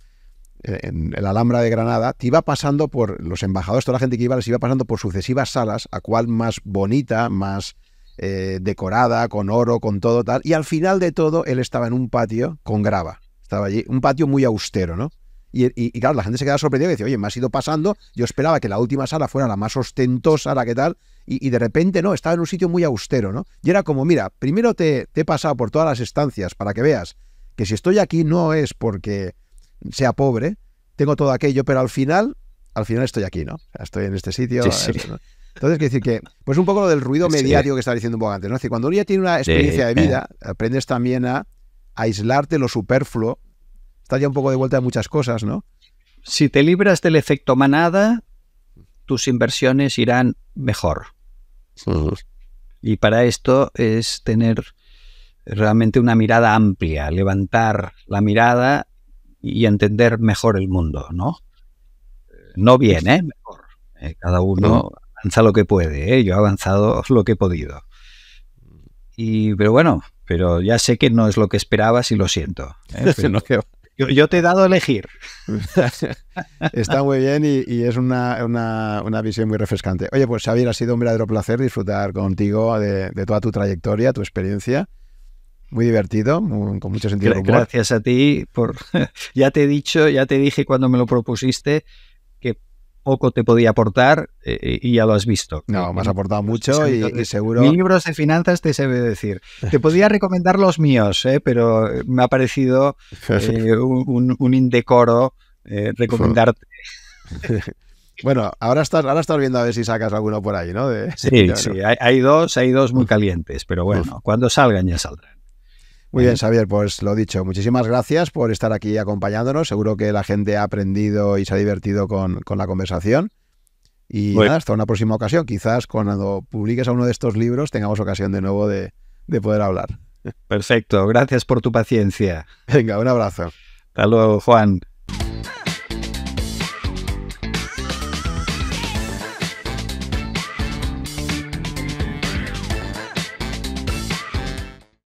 el Alhambra de Granada, te iba pasando por los embajadores, toda la gente que iba, les iba pasando por sucesivas salas, a cual más bonita, más eh, decorada, con oro, con todo tal. Y al final de todo, él estaba en un patio con grava. Estaba allí, un patio muy austero, ¿no? Y, claro, la gente se queda sorprendida y dice, oye, me ha ido pasando, yo esperaba que la última sala fuera la más ostentosa, la que tal, y, de repente, no, estaba en un sitio muy austero, ¿no? Y era como, mira, primero te, te, he pasado por todas las estancias para que veas que si estoy aquí no es porque sea pobre, tengo todo aquello, pero al final, al final estoy aquí, ¿no? Estoy en este sitio. Entonces, quiero decir que, pues un poco lo del ruido mediático que estaba diciendo un poco antes, ¿no? Es decir, cuando uno ya tiene una experiencia de eh. vida, aprendes también a aislarte lo superfluo ya un poco de vuelta de muchas cosas, ¿no? Si te libras del efecto manada, tus inversiones irán mejor. Y para esto es tener realmente una mirada amplia, levantar la mirada y entender mejor el mundo, ¿no? No bien, ¿eh? Mejor. ¿eh? Cada uno avanza lo que puede, ¿eh? Yo he avanzado lo que he podido. Y, pero bueno, pero ya sé que no es lo que esperabas y lo siento. ¿eh? <laughs> No creo. Yo, te he dado a elegir. <laughs> Está muy bien y, es una, visión muy refrescante. Oye, pues Xavier, ha sido un verdadero placer disfrutar contigo de, toda tu trayectoria, tu experiencia. Muy divertido, con mucho sentido. Gracias a ti por... <laughs> ya te he dicho, ya te dije cuando me lo propusiste poco te podía aportar eh, eh, y ya lo has visto. No, eh, me has aportado mucho y, seguro. libros de finanzas te se decir. <laughs> Te podía recomendar los míos, pero me ha parecido <laughs> un, indecoro recomendarte. <laughs> Bueno, ahora estás, ahora viendo a ver si sacas alguno por ahí, ¿no? sí, sí, hay, dos, hay dos muy calientes, pero bueno, cuando salgan ya saldrán. Muy bien, Xavier, pues lo dicho, muchísimas gracias por estar aquí acompañándonos. Seguro que la gente ha aprendido y se ha divertido con, la conversación. Y hasta una próxima ocasión. Quizás cuando publiques a uno de estos libros tengamos ocasión de nuevo de, de poder hablar. Perfecto, gracias por tu paciencia. Venga, un abrazo. Hasta luego, Juan.